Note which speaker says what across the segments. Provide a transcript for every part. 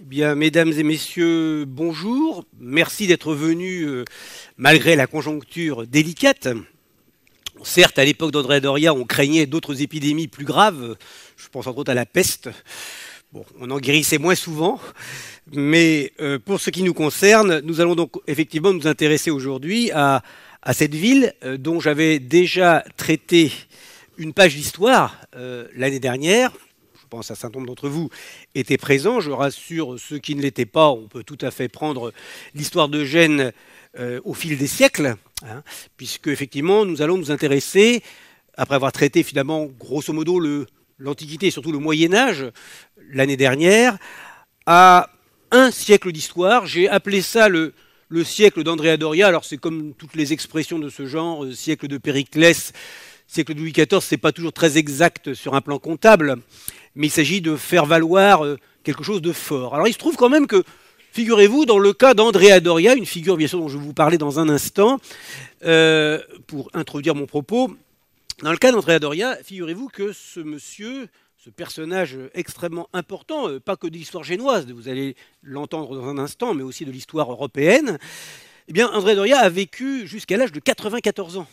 Speaker 1: Eh bien, mesdames et messieurs, bonjour. Merci d'être venus euh, malgré la conjoncture délicate. Certes, à l'époque d'André Doria, on craignait d'autres épidémies plus graves. Je pense entre autres à la peste. Bon, on en guérissait moins souvent. Mais euh, pour ce qui nous concerne, nous allons donc effectivement nous intéresser aujourd'hui à à cette ville euh, dont j'avais déjà traité une page d'histoire euh, l'année dernière, je pense à certains certain nombre d'entre vous, étaient présents. Je rassure ceux qui ne l'étaient pas, on peut tout à fait prendre l'histoire de Gênes euh, au fil des siècles, hein, puisque effectivement nous allons nous intéresser, après avoir traité finalement grosso modo l'Antiquité et surtout le Moyen Âge l'année dernière, à un siècle d'histoire. J'ai appelé ça le, le siècle d'Andrea Doria. Alors c'est comme toutes les expressions de ce genre, euh, siècle de Périclès, siècle de Louis XIV, c'est pas toujours très exact sur un plan comptable, mais il s'agit de faire valoir euh, quelque chose de fort. Alors il se trouve quand même que, figurez-vous, dans le cas d'Andrea Doria, une figure bien sûr dont je vais vous parler dans un instant, euh, pour introduire mon propos, dans le cas d'Andrea Doria, figurez-vous que ce monsieur ce personnage euh, extrêmement important, euh, pas que de l'histoire génoise, vous allez l'entendre dans un instant, mais aussi de l'histoire européenne, eh bien, André Doria a vécu jusqu'à l'âge de 94 ans.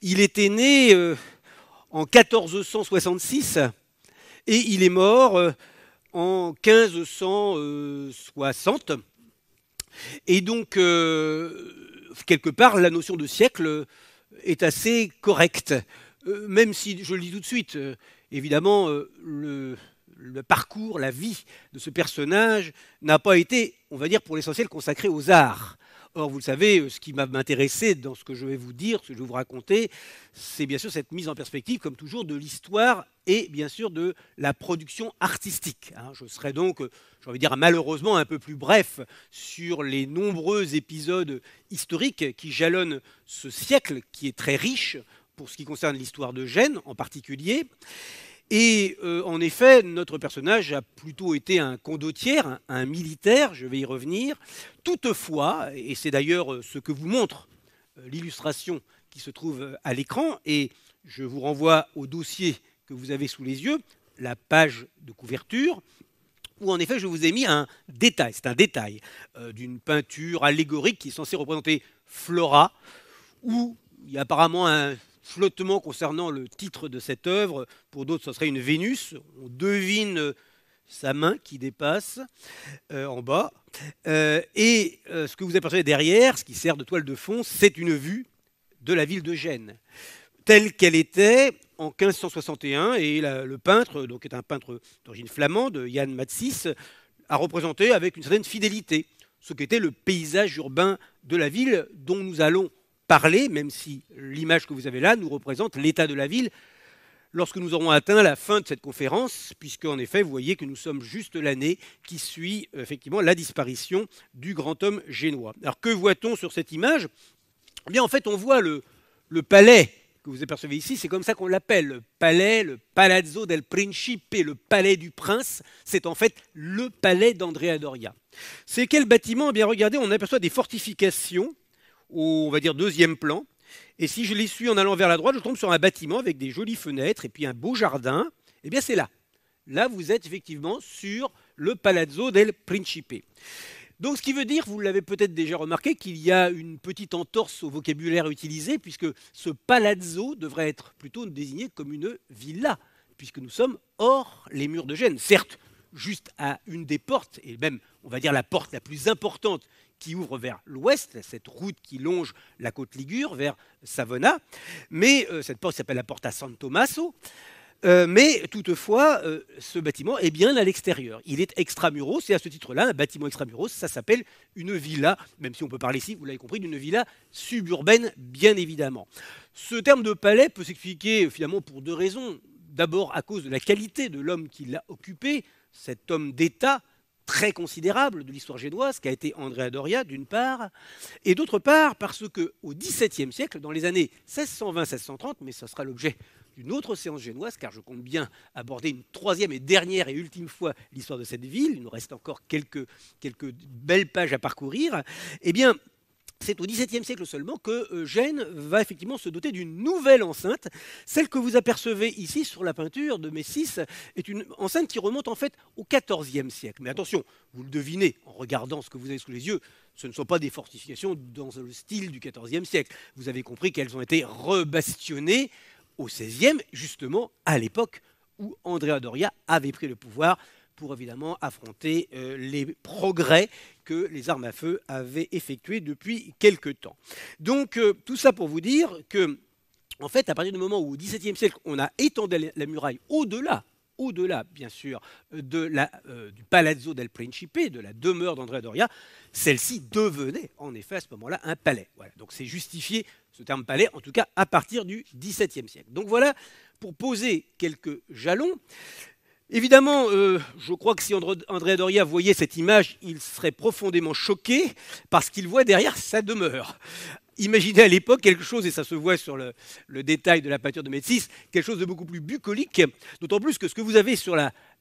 Speaker 1: Il était né euh, en 1466 et il est mort en 1560. Et donc, quelque part, la notion de siècle est assez correcte, même si, je le dis tout de suite, évidemment, euh, le, parcours, la vie de ce personnage n'a pas été, on va dire, pour l'essentiel consacré aux arts. Or, vous le savez, euh, ce qui m'a intéressé dans ce que je vais vous dire, ce que je vais vous raconter, c'est bien sûr cette mise en perspective, comme toujours, de l'histoire et bien sûr de la production artistique. Hein. Je serai donc, euh, j'ai envie de dire malheureusement, un peu plus bref sur les nombreux épisodes historiques qui jalonnent ce siècle qui est très riche pour ce qui concerne l'histoire de Gênes en particulier. Et euh, en effet, notre personnage a plutôt été un condottière, un, militaire, je vais y revenir. Toutefois, et c'est d'ailleurs euh, ce que vous montre euh, l'illustration qui se trouve à l'écran, et je vous renvoie au dossier que vous avez sous les yeux, la page de couverture, où en effet je vous ai mis un détail, c'est un détail, d'une peinture allégorique qui est censée représenter Flora, où il y a apparemment un flottement concernant le titre de cette œuvre. Pour d'autres, ce serait une Vénus. On devine euh, sa main qui dépasse euh, en bas. Euh, et ce que vous apercevez derrière, ce qui sert de toile de fond, c'est une vue de la ville de Gênes, telle qu'elle était en 1561. Et le peintre, donc est un peintre d'origine flamande, Jan Matsis, a représenté avec une certaine fidélité ce qu'était le paysage urbain de la ville dont nous allons parler, même si l'image que vous avez là nous représente l'état de la ville lorsque nous aurons atteint la fin de cette conférence, puisque en effet, vous voyez que nous sommes juste l'année qui suit effectivement la disparition du grand homme génois. Alors que voit-on sur cette image eh bien, en fait, on voit le, le palais que vous apercevez ici, c'est comme ça qu'on l'appelle, le palais, le Palazzo del Principe, le palais du prince, c'est en fait le palais d'Andrea Doria. C'est quel bâtiment eh bien, regardez, on aperçoit des fortifications au, on va dire, deuxième plan. Et si je les suis en allant vers la droite, je tombe sur un bâtiment avec des jolies fenêtres et puis un beau jardin. Eh bien, c'est là. Là, vous êtes effectivement sur le Palazzo del Principe. Donc, ce qui veut dire, vous l'avez peut-être déjà remarqué, qu'il y a une petite entorse au vocabulaire utilisé, puisque ce palazzo devrait être plutôt désigné comme une villa, puisque nous sommes hors les murs de Gênes. Certes, juste à une des portes, et même, on va dire, la porte la plus importante qui ouvre vers l'ouest, cette route qui longe la côte ligure vers Savona. Mais euh, cette porte s'appelle la Porta San Tommaso. Euh, mais toutefois, euh, ce bâtiment est bien à l'extérieur. Il est extramuros, et à ce titre-là, un bâtiment extramuros, ça s'appelle une villa, même si on peut parler ici, vous l'avez compris, d'une villa suburbaine, bien évidemment. Ce terme de palais peut s'expliquer finalement pour deux raisons. D'abord à cause de la qualité de l'homme qui l'a occupé, cet homme d'État très considérable de l'histoire génoise, qui a été Andrea Doria, d'une part, et d'autre part, parce que au XVIIe siècle, dans les années 1620-1630, mais ce sera l'objet d'une autre séance génoise, car je compte bien aborder une troisième et dernière et ultime fois l'histoire de cette ville. Il nous reste encore quelques, quelques belles pages à parcourir. Eh bien, c'est au XVIIe siècle seulement que euh, Gênes va effectivement se doter d'une nouvelle enceinte. Celle que vous apercevez ici sur la peinture de Messis est une enceinte qui remonte en fait au XIVe siècle. Mais attention, vous le devinez en regardant ce que vous avez sous les yeux, ce ne sont pas des fortifications dans le style du XIVe siècle. Vous avez compris qu'elles ont été rebastionnées au XVIe, justement à l'époque où Andrea Doria avait pris le pouvoir pour évidemment affronter euh, les progrès que les armes à feu avaient effectués depuis quelque temps. Donc euh, tout ça pour vous dire que, en fait, à partir du moment où au XVIIe siècle, on a étendu la muraille au-delà au-delà, bien sûr, de la, euh, du Palazzo del Principe, de la demeure d'Andrea Doria, celle-ci devenait en effet à ce moment-là un palais. Voilà. Donc c'est justifié ce terme palais, en tout cas à partir du XVIIe siècle. Donc voilà, pour poser quelques jalons, Évidemment, euh, je crois que si André Doria voyait cette image, il serait profondément choqué parce qu'il voit derrière sa demeure. Imaginez à l'époque quelque chose, et ça se voit sur le, le, détail de la peinture de Métis, quelque chose de beaucoup plus bucolique, d'autant plus que ce que vous avez sur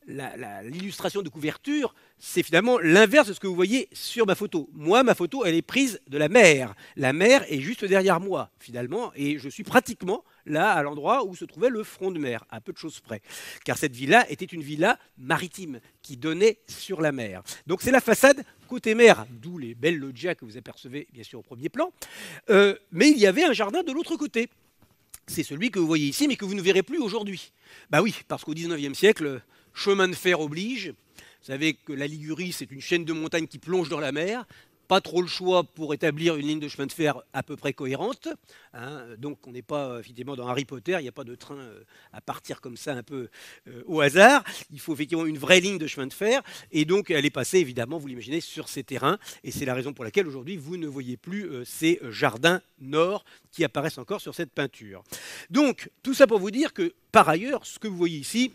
Speaker 1: l'illustration de couverture, c'est finalement l'inverse de ce que vous voyez sur ma photo. Moi, ma photo, elle est prise de la mer. La mer est juste derrière moi, finalement, et je suis pratiquement là, à l'endroit où se trouvait le front de mer, à peu de choses près. Car cette villa était une villa maritime qui donnait sur la mer. Donc c'est la façade côté mer, d'où les belles loggias que vous apercevez bien sûr au premier plan. Euh, mais il y avait un jardin de l'autre côté. C'est celui que vous voyez ici, mais que vous ne verrez plus aujourd'hui. Bah oui, parce qu'au XIXe siècle, chemin de fer oblige, vous savez que la Ligurie, c'est une chaîne de montagnes qui plonge dans la mer pas trop le choix pour établir une ligne de chemin de fer à peu près cohérente. Hein. donc on n'est pas effectivement dans Harry Potter, il n'y a pas de train euh, à partir comme ça un peu euh, au hasard. Il faut effectivement une vraie ligne de chemin de fer. Et donc elle est passée évidemment, vous l'imaginez, sur ces terrains. Et c'est la raison pour laquelle aujourd'hui vous ne voyez plus euh, ces jardins nord qui apparaissent encore sur cette peinture. Donc tout ça pour vous dire que par ailleurs, ce que vous voyez ici,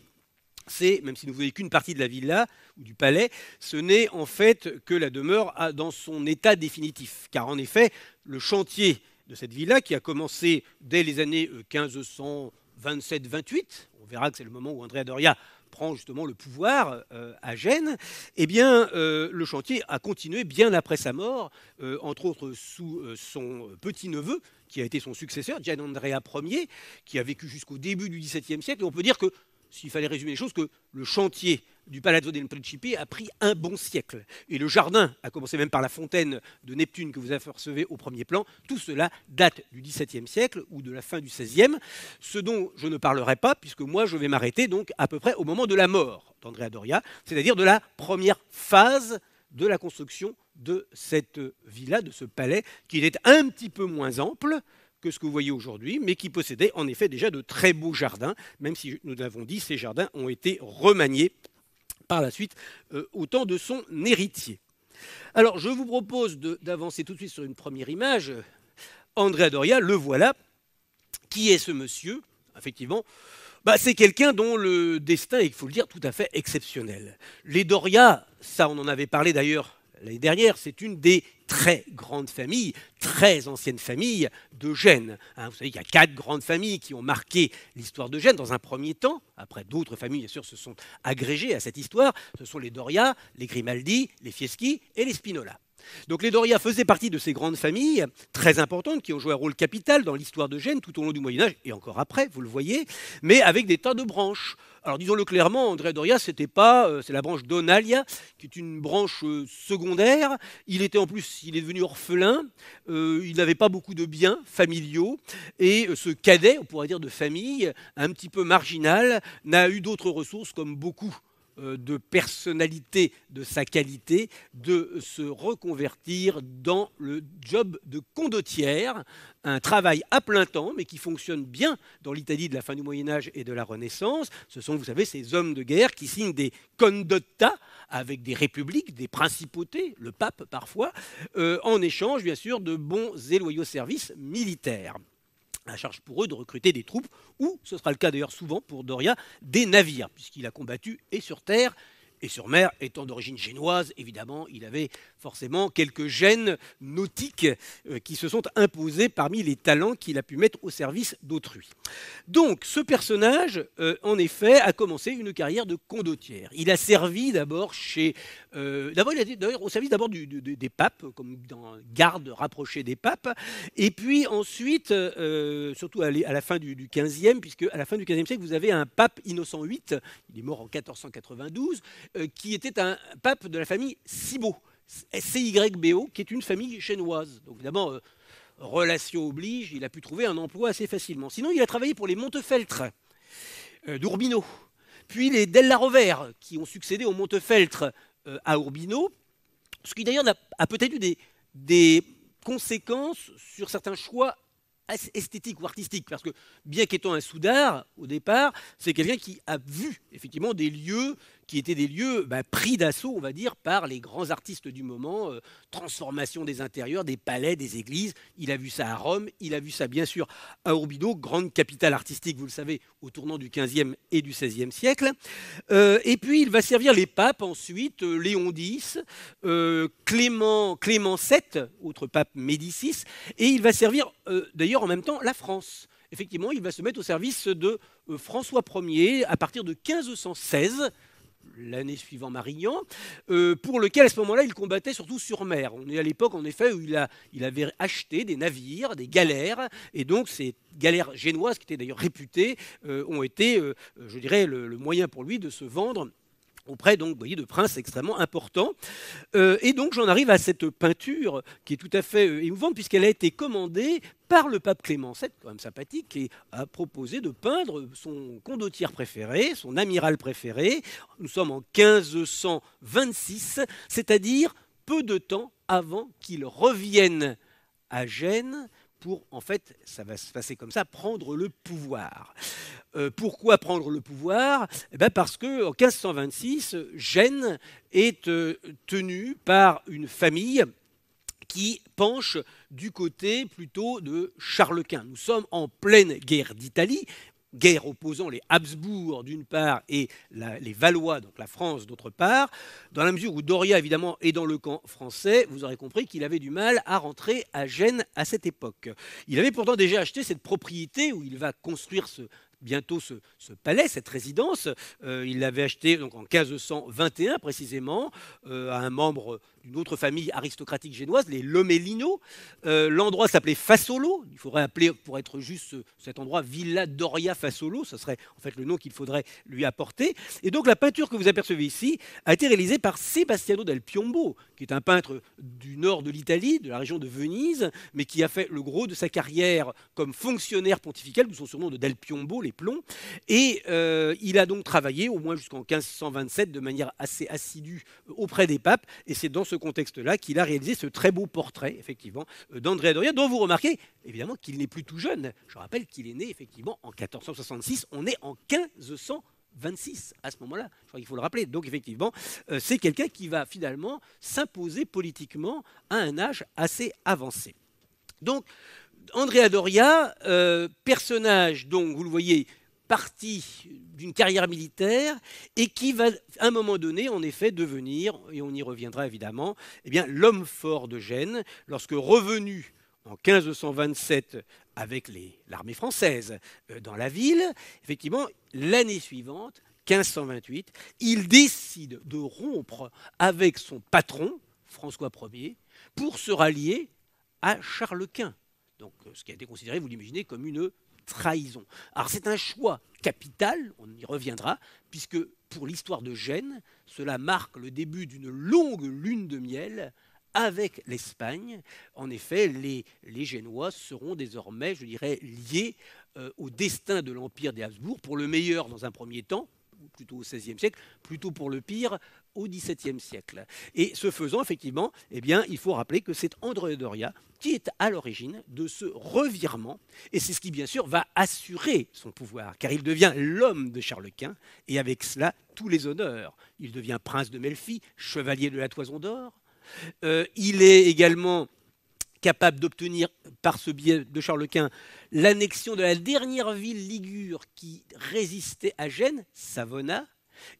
Speaker 1: c'est, même si nous voyons qu'une partie de la villa ou du palais, ce n'est en fait que la demeure dans son état définitif. Car en effet, le chantier de cette villa, qui a commencé dès les années 1527-28, euh, on verra que c'est le moment où Andrea Doria prend justement le pouvoir euh, à Gênes, eh bien, euh, le chantier a continué bien après sa mort, entre autres sous son petit-neveu, qui a été son successeur, Gian Andrea Ier, qui a vécu jusqu'au début du XVIIe siècle. on peut dire que s'il fallait résumer les choses, que le chantier du Palazzo del Principe a pris un bon siècle. Et le jardin, a commencé même par la fontaine de Neptune que vous apercevez au premier plan, tout cela date du XVIIe siècle ou de la fin du XVIe, ce dont je ne parlerai pas, puisque moi je vais m'arrêter donc à peu près au moment de la mort d'Andrea Doria, c'est-à-dire de la première phase de la construction de cette villa, de ce palais, qui est un petit peu moins ample, que ce que vous voyez aujourd'hui, mais qui possédait en effet déjà de très beaux jardins, même si nous l'avons dit, ces jardins ont été remaniés par la suite euh, au temps de son héritier. Alors je vous propose d'avancer tout de suite sur une première image. André Doria, le voilà. Qui est ce monsieur Effectivement, bah, c'est quelqu'un dont le destin il faut le dire, tout à fait exceptionnel. Les Doria, ça on en avait parlé d'ailleurs l'année dernière, c'est une des très grandes familles, très ancienne famille de Gênes. Hein. vous savez qu'il y a quatre grandes familles qui ont marqué l'histoire de Gênes dans un premier temps. Après, d'autres familles, bien sûr, se sont agrégées à cette histoire. Ce sont les Doria, les Grimaldi, les Fieschi et les Spinola. Donc les Doria faisaient partie de ces grandes familles très importantes qui ont joué un rôle capital dans l'histoire de Gênes tout au long du Moyen Âge et encore après, vous le voyez, mais avec des tas de branches. Alors disons-le clairement, André Doria, c'était pas, euh, c'est la branche d'Onalia, qui est une branche euh, secondaire. Il était en plus, il est devenu orphelin. Euh, il n'avait pas beaucoup de biens familiaux et ce cadet, on pourrait dire de famille, un petit peu marginal, n'a eu d'autres ressources comme beaucoup euh, de personnalité de sa qualité de se reconvertir dans le job de condottière, un travail à plein temps, mais qui fonctionne bien dans l'Italie de la fin du Moyen Âge et de la Renaissance. Ce sont, vous savez, ces hommes de guerre qui signent des condotta avec des républiques, des principautés, le pape parfois, euh, en échange, bien sûr, de bons et loyaux services militaires. La charge pour eux de recruter des troupes, ou, ce sera le cas d'ailleurs souvent pour Doria, des navires, puisqu'il a combattu et sur terre et sur mer, étant d'origine génoise, évidemment, il avait forcément quelques gènes nautiques euh, qui se sont imposés parmi les talents qu'il a pu mettre au service d'autrui. Donc, ce personnage, euh, en effet, a commencé une carrière de condottière. Il a servi d'abord chez. Euh, d'abord, il a été d'ailleurs au service d'abord des papes, comme dans garde rapprochée des papes, et puis ensuite, surtout à, la fin du, du 15e, puisque à la fin du 15e siècle, vous avez un pape Innocent VIII, il est mort en 1492, euh, qui était un pape de la famille Cibo, C-Y-B-O, qui est une famille chinoise. Donc évidemment, euh, relations oblige, il a pu trouver un emploi assez facilement. Sinon, il a travaillé pour les Montefeltres euh, d'Urbino, puis les Della Rovere qui ont succédé aux Montefeltres à Urbino, ce qui d'ailleurs a, peut-être eu des, conséquences sur certains choix esthétiques ou artistiques, parce que bien qu'étant un soudard au départ, c'est quelqu'un qui a vu effectivement des lieux qui étaient des lieux bah, pris d'assaut, on va dire, par les grands artistes du moment, euh, transformation des intérieurs, des palais, des églises. Il a vu ça à Rome, il a vu ça bien sûr à Urbino, grande capitale artistique, vous le savez, au tournant du 15 et du 16 siècle. Euh, et puis il va servir les papes ensuite, euh, Léon X, Clément, Clément VII, autre pape Médicis, et il va servir d'ailleurs en même temps la France effectivement, il va se mettre au service de François Ier à partir de 1516 l'année suivante Marignan, euh, pour lequel à ce moment-là il combattait surtout sur mer. On est à l'époque en effet où il, avait acheté des navires, des galères, et donc ces galères génoises, qui étaient d'ailleurs réputées, euh, ont été, euh, je dirais, le moyen pour lui de se vendre auprès donc, voyez, de princes extrêmement importants. Euh, et donc j'en arrive à cette peinture qui est tout à fait euh, émouvante puisqu'elle a été commandée par le pape Clément VII, quand même sympathique, qui a proposé de peindre son condottière préféré, son amiral préféré. Nous sommes en 1526, c'est-à-dire peu de temps avant qu'il revienne à Gênes pour, en fait, ça va se passer comme ça, prendre le pouvoir. Euh, pourquoi prendre le pouvoir eh ben, Parce qu'en 1526, Gênes est euh, tenu tenue par une famille qui penche du côté plutôt de Charles Quint. Nous sommes en pleine guerre d'Italie guerre opposant les Habsbourg d'une part et les Valois, donc la France d'autre part, dans la mesure où Doria évidemment est dans le camp français, vous aurez compris qu'il avait du mal à rentrer à Gênes à cette époque. Il avait pourtant déjà acheté cette propriété où il va construire ce, bientôt ce, palais, cette résidence. Euh, il l'avait acheté donc, en 1521 précisément euh, à un membre d'une autre famille aristocratique génoise, les Lomellino. Euh, l'endroit s'appelait Fasolo. Il faudrait appeler, pour être juste, euh, cet endroit Villa Doria Fasolo. Ce serait en fait le nom qu'il faudrait lui apporter. Et donc la peinture que vous apercevez ici a été réalisée par Sebastiano del Piombo, qui est un peintre du nord de l'Italie, de la région de Venise, mais qui a fait le gros de sa carrière comme fonctionnaire pontifical, d'où son surnom de del Piombo, les plombs. Et euh, il a donc travaillé au moins jusqu'en 1527 de manière assez assidue auprès des papes. Et c'est dans ce contexte-là qu'il a réalisé ce très beau portrait, effectivement, euh, d'Andrea Doria, dont vous remarquez, évidemment, qu'il n'est plus tout jeune. Je rappelle qu'il est né, effectivement, en 1466. On est en 1526 à ce moment-là. Je crois qu'il faut le rappeler. Donc effectivement, euh, c'est quelqu'un qui va finalement s'imposer politiquement à un âge assez avancé. Donc Andrea Doria, euh, personnage donc vous le voyez partie d'une carrière militaire et qui va, à un moment donné, en effet, devenir, et on y reviendra évidemment, eh bien, l'homme fort de Gênes, lorsque revenu en 1527 avec l'armée française euh, dans la ville, effectivement, l'année suivante, 1528, il décide de rompre avec son patron, François Ier, pour se rallier à Charles Quint. Donc, euh, ce qui a été considéré, vous l'imaginez, comme une trahison. Alors c'est un choix capital, on y reviendra, puisque pour l'histoire de Gênes, cela marque le début d'une longue lune de miel avec l'Espagne. En effet, les, Génois seront désormais, je dirais, liés euh, au destin de l'Empire des Habsbourg, pour le meilleur dans un premier temps, plutôt au XVIe siècle, plutôt pour le pire au XVIIe siècle. Et ce faisant, effectivement, eh bien, il faut rappeler que c'est André Doria qui est à l'origine de ce revirement, et c'est ce qui, bien sûr, va assurer son pouvoir, car il devient l'homme de Charles Quint, et avec cela, tous les honneurs. Il devient prince de Melfi, chevalier de la Toison d'Or. Euh, il est également capable d'obtenir, par ce biais de Charles Quint, l'annexion de la dernière ville ligure qui résistait à Gênes, Savona,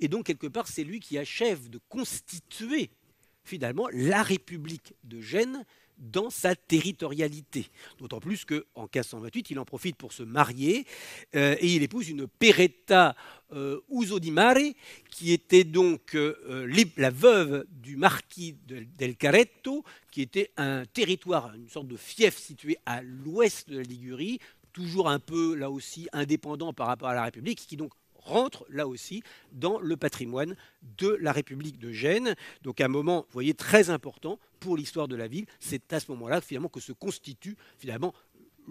Speaker 1: et donc, quelque part, c'est lui qui achève de constituer, finalement, la République de Gênes dans sa territorialité. D'autant plus qu'en 1528, il en profite pour se marier euh, et il épouse une Peretta euh, Usodimare, qui était donc euh, la veuve du marquis del Caretto, qui était un territoire, une sorte de fief situé à l'ouest de la Ligurie, toujours un peu là aussi indépendant par rapport à la République, qui donc rentre là aussi dans le patrimoine de la République de Gênes. Donc un moment, vous voyez, très important pour l'histoire de la ville. C'est à ce moment-là que se constituent finalement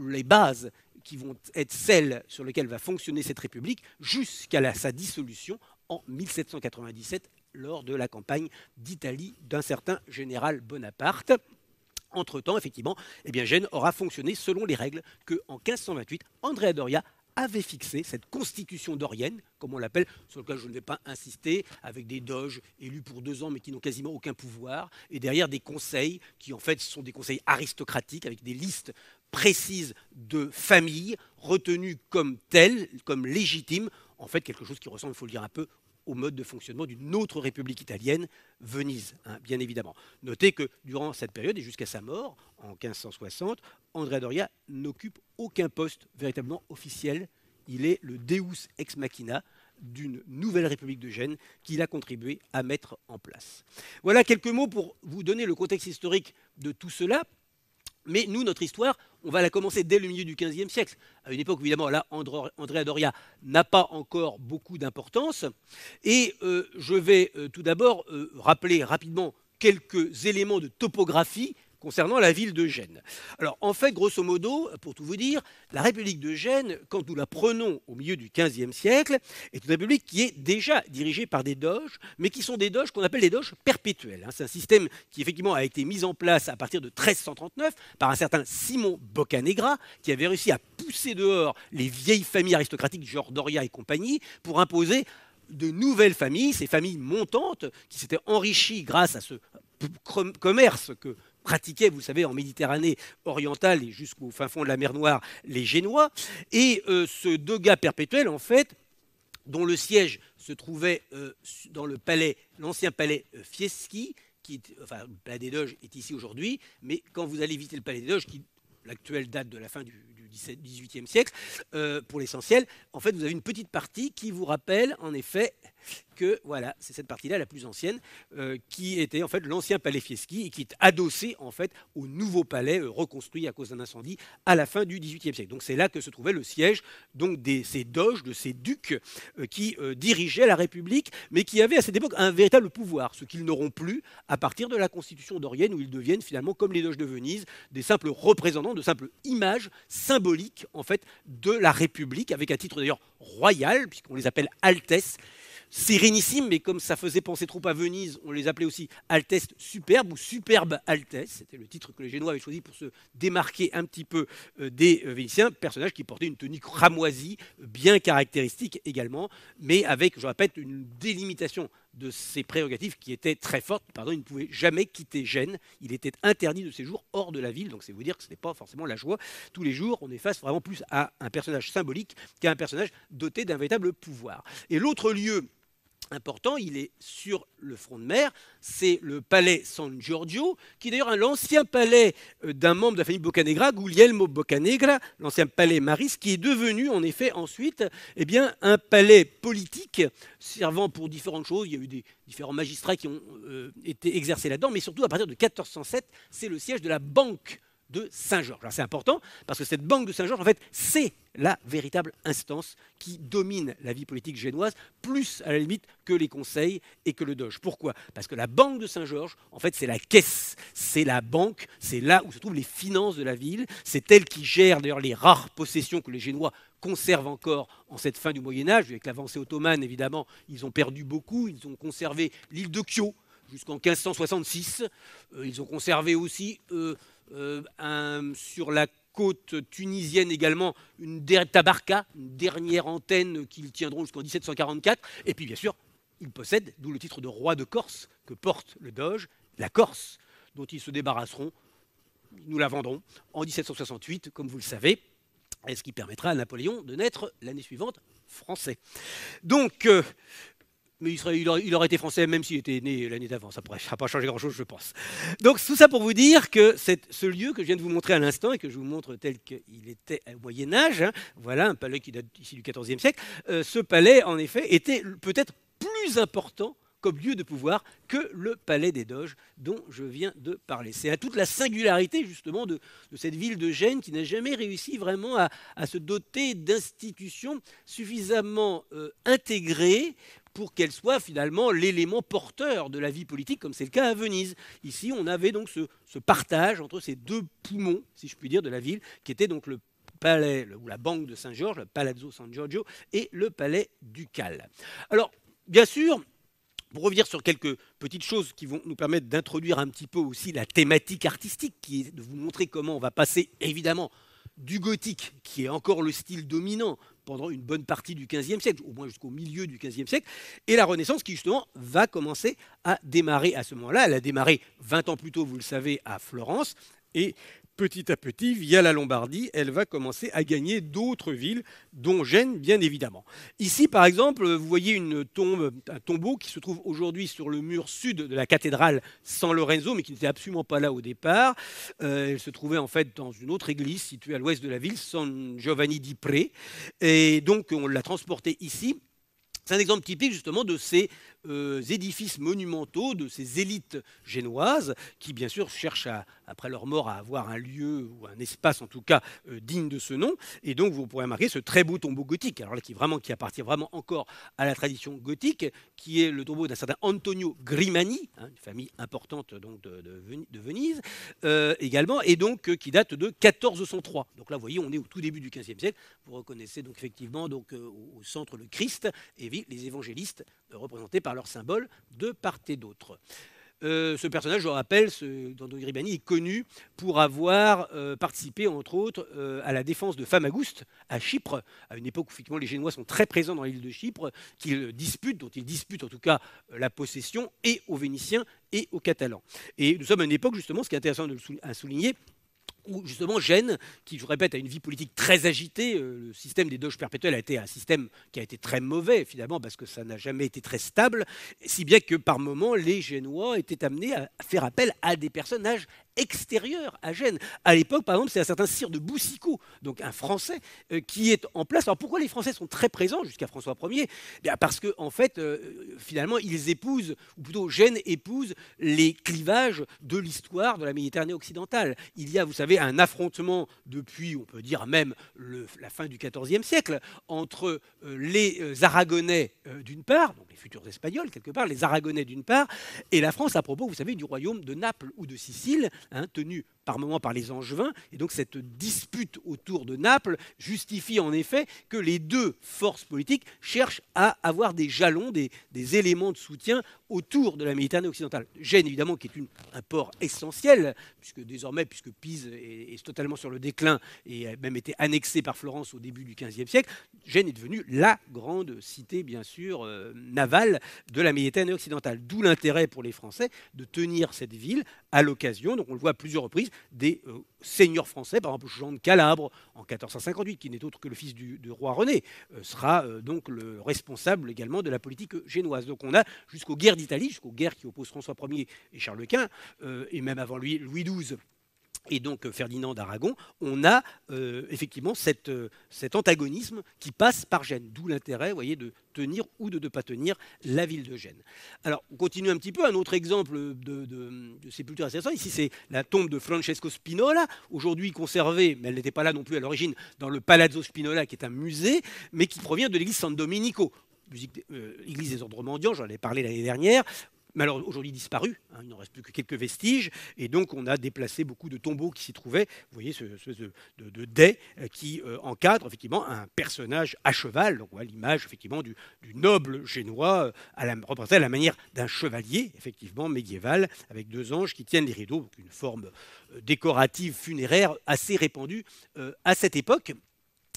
Speaker 1: les bases qui vont être celles sur lesquelles va fonctionner cette République jusqu'à sa dissolution en 1797 lors de la campagne d'Italie d'un certain général Bonaparte. Entre-temps, effectivement, eh bien, Gênes aura fonctionné selon les règles que, en 1528, Andrea Doria avait fixé cette constitution dorienne, comme on l'appelle, sur laquelle je ne vais pas insister, avec des doges élus pour deux ans mais qui n'ont quasiment aucun pouvoir, et derrière des conseils qui en fait sont des conseils aristocratiques avec des listes précises de familles retenues comme telles, comme légitimes, en fait quelque chose qui ressemble, il faut le dire un peu, au mode de fonctionnement d'une autre république italienne, Venise, hein, bien évidemment. Notez que durant cette période et jusqu'à sa mort, en 1560, Andrea Doria n'occupe aucun poste véritablement officiel. Il est le Deus ex machina d'une nouvelle République de Gênes qu'il a contribué à mettre en place. Voilà quelques mots pour vous donner le contexte historique de tout cela, mais nous, notre histoire, on va la commencer dès le milieu du XVe siècle, à une époque où, évidemment, là, Andrea Doria n'a pas encore beaucoup d'importance. Et euh, je vais euh, tout d'abord euh, rappeler rapidement quelques éléments de topographie concernant la ville de Gênes. Alors en fait, grosso modo, pour tout vous dire, la République de Gênes, quand nous la prenons au milieu du XVe siècle, est une République qui est déjà dirigée par des doges, mais qui sont des doges qu'on appelle des doges perpétuels. Hein. C'est un système qui effectivement a été mis en place à partir de 1339 par un certain Simon Boccanegra, qui avait réussi à pousser dehors les vieilles familles aristocratiques, genre Doria et compagnie, pour imposer de nouvelles familles, ces familles montantes qui s'étaient enrichies grâce à ce commerce que pratiquaient, vous savez, en Méditerranée orientale et jusqu'au fin fond de la mer Noire, les Génois. Et euh, ce dogat perpétuel, en fait, dont le siège se trouvait euh, dans le palais, l'ancien palais euh, Fieschi, qui, enfin, le palais des Doges est ici aujourd'hui, mais quand vous allez visiter le palais des Doges, qui l'actuelle date de la fin du, XVIIIe 18 siècle, pour l'essentiel, en fait, vous avez une petite partie qui vous rappelle, en effet, que voilà, c'est cette partie-là la plus ancienne, euh, qui était en fait l'ancien palais Fieschi et qui est adossé en fait au nouveau palais euh, reconstruit à cause d'un incendie à la fin du XVIIIe siècle. Donc c'est là que se trouvait le siège donc des, ces doges, de ces ducs euh, qui dirigeaient la République, mais qui avaient à cette époque un véritable pouvoir, ce qu'ils n'auront plus à partir de la Constitution d'Orienne, où ils deviennent finalement comme les doges de Venise, des simples représentants, de simples images symboliques en fait de la République, avec un titre d'ailleurs royal, puisqu'on les appelle altesse sérénissime, mais comme ça faisait penser trop à Venise, on les appelait aussi Altesse Superbe ou Superbe Altesse. C'était le titre que les Génois avaient choisi pour se démarquer un petit peu euh, des euh, Vénitiens. Personnage qui portait une tenue cramoisie, bien caractéristique également, mais avec, je répète, une délimitation de ses prérogatives qui était très forte. Pardon, il ne pouvait jamais quitter Gênes. Il était interdit de séjour hors de la ville. Donc, c'est vous dire que ce n'est pas forcément la joie. Tous les jours, on est face vraiment plus à un personnage symbolique qu'à un personnage doté d'un véritable pouvoir. Et l'autre lieu important, il est sur le front de mer, c'est le palais San Giorgio, qui est d'ailleurs l'ancien palais euh, d'un membre de la famille Boccanegra, Guglielmo Boccanegra, l'ancien palais Maris, qui est devenu en effet ensuite eh un palais politique servant pour différentes choses. Il y a eu différents magistrats qui ont euh, été exercés là-dedans, mais surtout à partir de 1407, c'est le siège de la Banque de Saint-Georges. C'est important parce que cette Banque de Saint-Georges, en fait, c'est la véritable instance qui domine la vie politique génoise, plus à la limite que les conseils et que le Doge. Pourquoi Parce que la Banque de Saint-Georges, en fait, c'est la caisse, c'est la banque, c'est là où se trouvent les finances de la ville, c'est elle qui gère d'ailleurs les rares possessions que les Génois conservent encore en cette fin du Moyen Âge. Avec l'avancée ottomane, évidemment, ils ont perdu beaucoup, ils ont conservé l'île de Kio jusqu'en 1566, euh, ils ont conservé aussi... Euh, euh, sur la côte tunisienne également une tabarka, une dernière antenne qu'ils tiendront jusqu'en 1744. Et puis bien sûr, ils possèdent, d'où le titre de roi de Corse que porte le Doge, la Corse, dont ils se débarrasseront, nous la vendrons en 1768, comme vous le savez, et ce qui permettra à Napoléon de naître l'année suivante français. Donc, euh, mais il, aurait, été français même s'il était né l'année d'avant. Ça n'a pas changé grand-chose, je pense. Donc tout ça pour vous dire que ce lieu que je viens de vous montrer à l'instant et que je vous montre tel qu'il était au Moyen Âge, hein. voilà un palais qui date ici du XIVe siècle, euh, ce palais en effet était peut-être plus important comme lieu de pouvoir que le palais des Doges dont je viens de parler. C'est à toute la singularité justement de, cette ville de Gênes qui n'a jamais réussi vraiment à, se doter d'institutions suffisamment euh, intégrées pour qu'elle soit finalement l'élément porteur de la vie politique, comme c'est le cas à Venise. Ici, on avait donc ce, partage entre ces deux poumons, si je puis dire, de la ville, qui était donc le palais, ou la banque de Saint-Georges, le Palazzo San Giorgio, et le palais ducal. Alors, bien sûr, pour revenir sur quelques petites choses qui vont nous permettre d'introduire un petit peu aussi la thématique artistique, qui est de vous montrer comment on va passer, évidemment, du gothique, qui est encore le style dominant pendant une bonne partie du XVe siècle, au moins jusqu'au milieu du XVe siècle, et la Renaissance qui justement va commencer à démarrer à ce moment-là. Elle a démarré 20 ans plus tôt, vous le savez, à Florence, et petit à petit, via la Lombardie, elle va commencer à gagner d'autres villes, dont Gênes, bien évidemment. Ici, par exemple, vous voyez une tombe, un tombeau qui se trouve aujourd'hui sur le mur sud de la cathédrale San Lorenzo, mais qui n'était absolument pas là au départ. Euh, elle se trouvait en fait dans une autre église située à l'ouest de la ville, San Giovanni di Pre. Et donc, on l'a transportée ici. C'est un exemple typique justement de ces euh, édifices monumentaux de ces élites génoises qui, bien sûr, cherchent après leur mort à avoir un lieu ou un espace, en tout cas, euh, digne de ce nom. Et donc, vous pourrez remarquer ce très beau tombeau gothique, alors là, qui, vraiment, qui appartient vraiment encore à la tradition gothique, qui est le tombeau d'un certain Antonio Grimani, hein, une famille importante donc, de, de, Venise, euh, également, et donc qui date de 1403. Donc là, vous voyez, on est au tout début du XVe siècle. Vous reconnaissez donc effectivement donc, au centre le Christ et les évangélistes représentés par leur symbole de part et d'autre. Euh, ce personnage, je le rappelle, ce, Dando Gribani, est connu pour avoir euh, participé, entre autres, euh, à la défense de Famagouste à Chypre, à une époque où effectivement, les Génois sont très présents dans l'île de Chypre, qu'ils disputent, dont ils disputent en tout cas la possession, et aux Vénitiens et aux Catalans. Et nous sommes à une époque, justement, ce qui est intéressant à souligner, où justement Gênes, qui, je répète, a une vie politique très agitée, euh, le système des doges perpétuels a été un système qui a été très mauvais finalement, parce que ça n'a jamais été très stable, si bien que par moments, les Génois étaient amenés à faire appel à des personnages extérieur à Gênes. À l'époque, par exemple, c'est un certain Cyr de Boussicot, donc un Français, euh, qui est en place. Alors pourquoi les Français sont très présents jusqu'à François Ier Bien Parce que, en fait, euh, finalement, ils épousent, ou plutôt Gênes épouse les clivages de l'histoire de la Méditerranée occidentale. Il y a, vous savez, un affrontement depuis, on peut dire même, la fin du XIVe siècle, entre euh, les Aragonais d'une part, donc les futurs Espagnols quelque part, les Aragonais d'une part, et la France à propos, vous savez, du royaume de Naples ou de Sicile tenue par moments par les Angevins. Et donc cette dispute autour de Naples justifie en effet que les deux forces politiques cherchent à avoir des jalons, des, éléments de soutien autour de la Méditerranée occidentale. Gênes, évidemment, qui est un port essentiel, puisque désormais, puisque Pise est, totalement sur le déclin et a même été annexée par Florence au début du XVe siècle, Gênes est devenue la grande cité, bien sûr, euh, navale de la Méditerranée occidentale. D'où l'intérêt pour les Français de tenir cette ville à l'occasion, donc on le voit à plusieurs reprises, des euh, seigneurs français, par exemple Jean de Calabre en 1458, qui n'est autre que le fils du, roi René, euh, sera euh, donc le responsable également de la politique génoise. Donc on a jusqu'aux guerres d'Italie, jusqu'aux guerres qui opposent François Ier et Charles Quint, et même avant lui Louis XII et donc euh, Ferdinand d'Aragon, on a euh, effectivement euh, cet antagonisme qui passe par Gênes, d'où l'intérêt voyez, de tenir ou de ne pas tenir la ville de Gênes. Alors, on continue un petit peu, un autre exemple de, sépulture intéressante, ici c'est la tombe de Francesco Spinola, aujourd'hui conservée, mais elle n'était pas là non plus à l'origine, dans le Palazzo Spinola, qui est un musée, mais qui provient de l'église San Domenico, église des ordres mendiants, j'en avais parlé l'année dernière, mais alors aujourd'hui disparu, hein, il n'en reste plus que quelques vestiges, et donc on a déplacé beaucoup de tombeaux qui s'y trouvaient. Vous voyez ce, ce de, de, dais euh, qui euh, encadre effectivement un personnage à cheval, donc voilà l'image effectivement du, noble génois euh, à la, représenté à la manière d'un chevalier effectivement médiéval, avec deux anges qui tiennent les rideaux, donc une forme décorative funéraire assez répandue à cette époque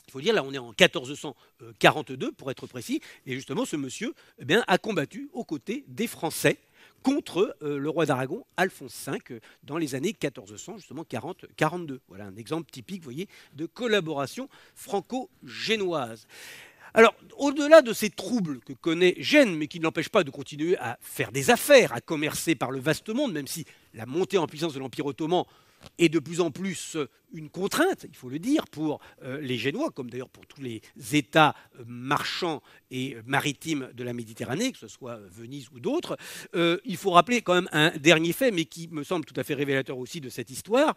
Speaker 1: il faut dire, là on est en 1442 pour être précis, et justement ce monsieur eh bien, a combattu aux côtés des Français contre euh, le roi d'Aragon, Alphonse V, euh, dans les années 1400, justement 40, 42. Voilà un exemple typique, vous voyez, de collaboration franco-génoise. Alors, au-delà de ces troubles que connaît Gênes, mais qui ne l'empêchent pas de continuer à faire des affaires, à commercer par le vaste monde, même si la montée en puissance de l'Empire ottoman est de plus en plus euh, une contrainte, il faut le dire, pour euh, les Génois, comme d'ailleurs pour tous les États euh, marchands et maritimes de la Méditerranée, que ce soit Venise ou d'autres. il faut rappeler quand même un dernier fait, mais qui me semble tout à fait révélateur aussi de cette histoire.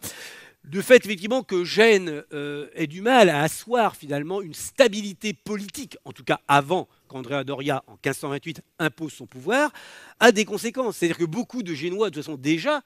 Speaker 1: Le fait effectivement que Gênes ait du mal à asseoir finalement une stabilité politique, en tout cas avant qu'Andrea Doria, en 1528, impose son pouvoir, a des conséquences. C'est-à-dire que beaucoup de Génois, de toute façon, déjà,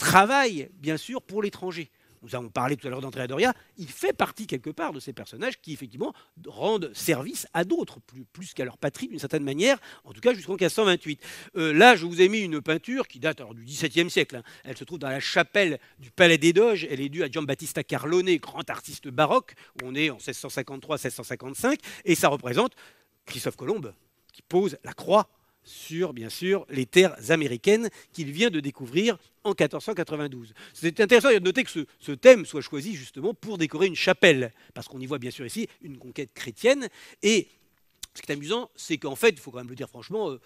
Speaker 1: travaille, bien sûr, pour l'étranger. Nous avons parlé tout à l'heure d'Andrea Doria. Il fait partie quelque part de ces personnages qui, effectivement, rendent service à d'autres, plus, qu'à leur patrie, d'une certaine manière, en tout cas jusqu'en 1528. Euh, là, je vous ai mis une peinture qui date du XVIIe siècle. Hein. Elle se trouve dans la chapelle du Palais des Doges. Elle est due à Giambattista Carlone, grand artiste baroque. On est en 1653-1655. Et ça représente Christophe Colomb qui pose la croix sur, bien sûr, les terres américaines qu'il vient de découvrir en 1492. C'est intéressant de noter que ce, thème soit choisi justement pour décorer une chapelle, parce qu'on y voit bien sûr ici une conquête chrétienne. Et ce qui est amusant, c'est qu'en fait, il faut quand même le dire franchement, euh,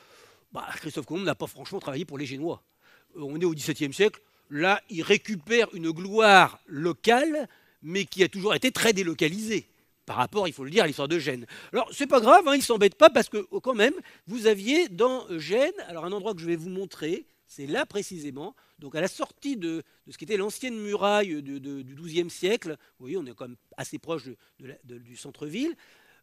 Speaker 1: bah, Christophe Colomb n'a pas franchement travaillé pour les Génois. Euh, on est au XVIIe siècle, là, il récupère une gloire locale, mais qui a toujours été très délocalisée par rapport, il faut le dire, à l'histoire de Gênes. Alors, c'est pas grave, hein, ils ne s'embêtent pas parce que, oh, quand même, vous aviez dans euh, Gênes, alors un endroit que je vais vous montrer, c'est là précisément, donc à la sortie de, ce qui était l'ancienne muraille du XIIe siècle, vous voyez, on est quand même assez proche du centre-ville.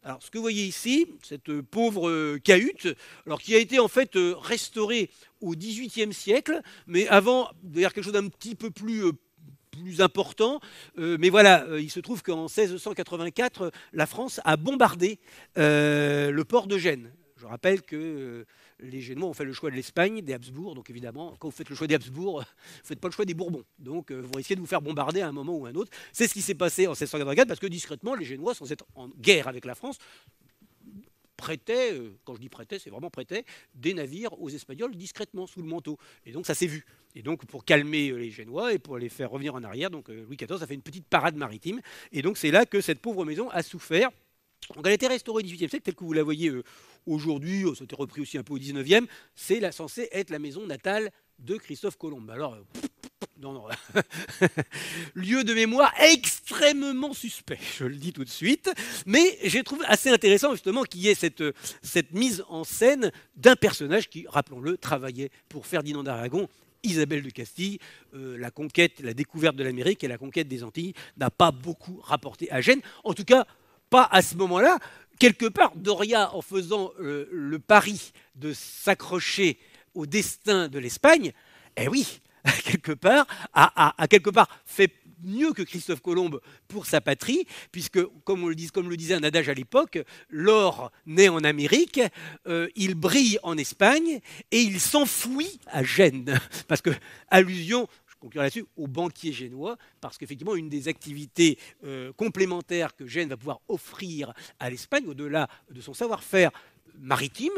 Speaker 1: Alors, ce que vous voyez ici, cette euh, pauvre euh, cahute, alors qui a été en fait restaurée au XVIIIe siècle, mais avant, d'ailleurs quelque chose d'un petit peu plus plus important. Euh, mais voilà, euh, il se trouve qu'en 1684, la France a bombardé euh, le port de Gênes. Je rappelle que les Génois ont fait le choix de l'Espagne, des Habsbourg. Donc évidemment, quand vous faites le choix des Habsbourg, vous ne faites pas le choix des Bourbons. Donc vous risquez de vous faire bombarder à un moment ou à un autre. C'est ce qui s'est passé en 1684 parce que discrètement, les Génois, sont être en guerre avec la France, prêtait, euh, quand je dis prêtait, c'est vraiment prêtait, des navires aux Espagnols discrètement sous le manteau. Et donc ça s'est vu. Et donc pour calmer euh, les Génois et pour les faire revenir en arrière, donc euh, Louis XIV a fait une petite parade maritime. Et donc c'est là que cette pauvre maison a souffert. Donc elle a été restaurée au XVIIIe siècle, telle que vous la voyez aujourd'hui, ça a repris aussi un peu au XIXe, c'est censé être la maison natale de Christophe Colomb. Alors, non, lieu de mémoire extrêmement suspect, je le dis tout de suite, mais j'ai trouvé assez intéressant justement qu'il y ait cette, mise en scène d'un personnage qui, rappelons-le, travaillait pour Ferdinand d'Aragon Isabelle de Castille, euh, la conquête, la découverte de l'Amérique et la conquête des Antilles n'a pas beaucoup rapporté à Gênes. En tout cas, pas à ce moment-là. Quelque part, Doria, en faisant euh, le pari de s'accrocher au destin de l'Espagne, eh oui, quelque part, a, quelque part fait mieux que Christophe Colomb pour sa patrie, puisque, comme, on le, comme le disait un adage à l'époque, l'or naît en Amérique, euh, il brille en Espagne et il s'enfouit à Gênes. Parce que, allusion, je conclurai là-dessus, au banquiers génois, parce qu'effectivement, une des activités euh, complémentaires que Gênes va pouvoir offrir à l'Espagne, au-delà de son savoir-faire maritime,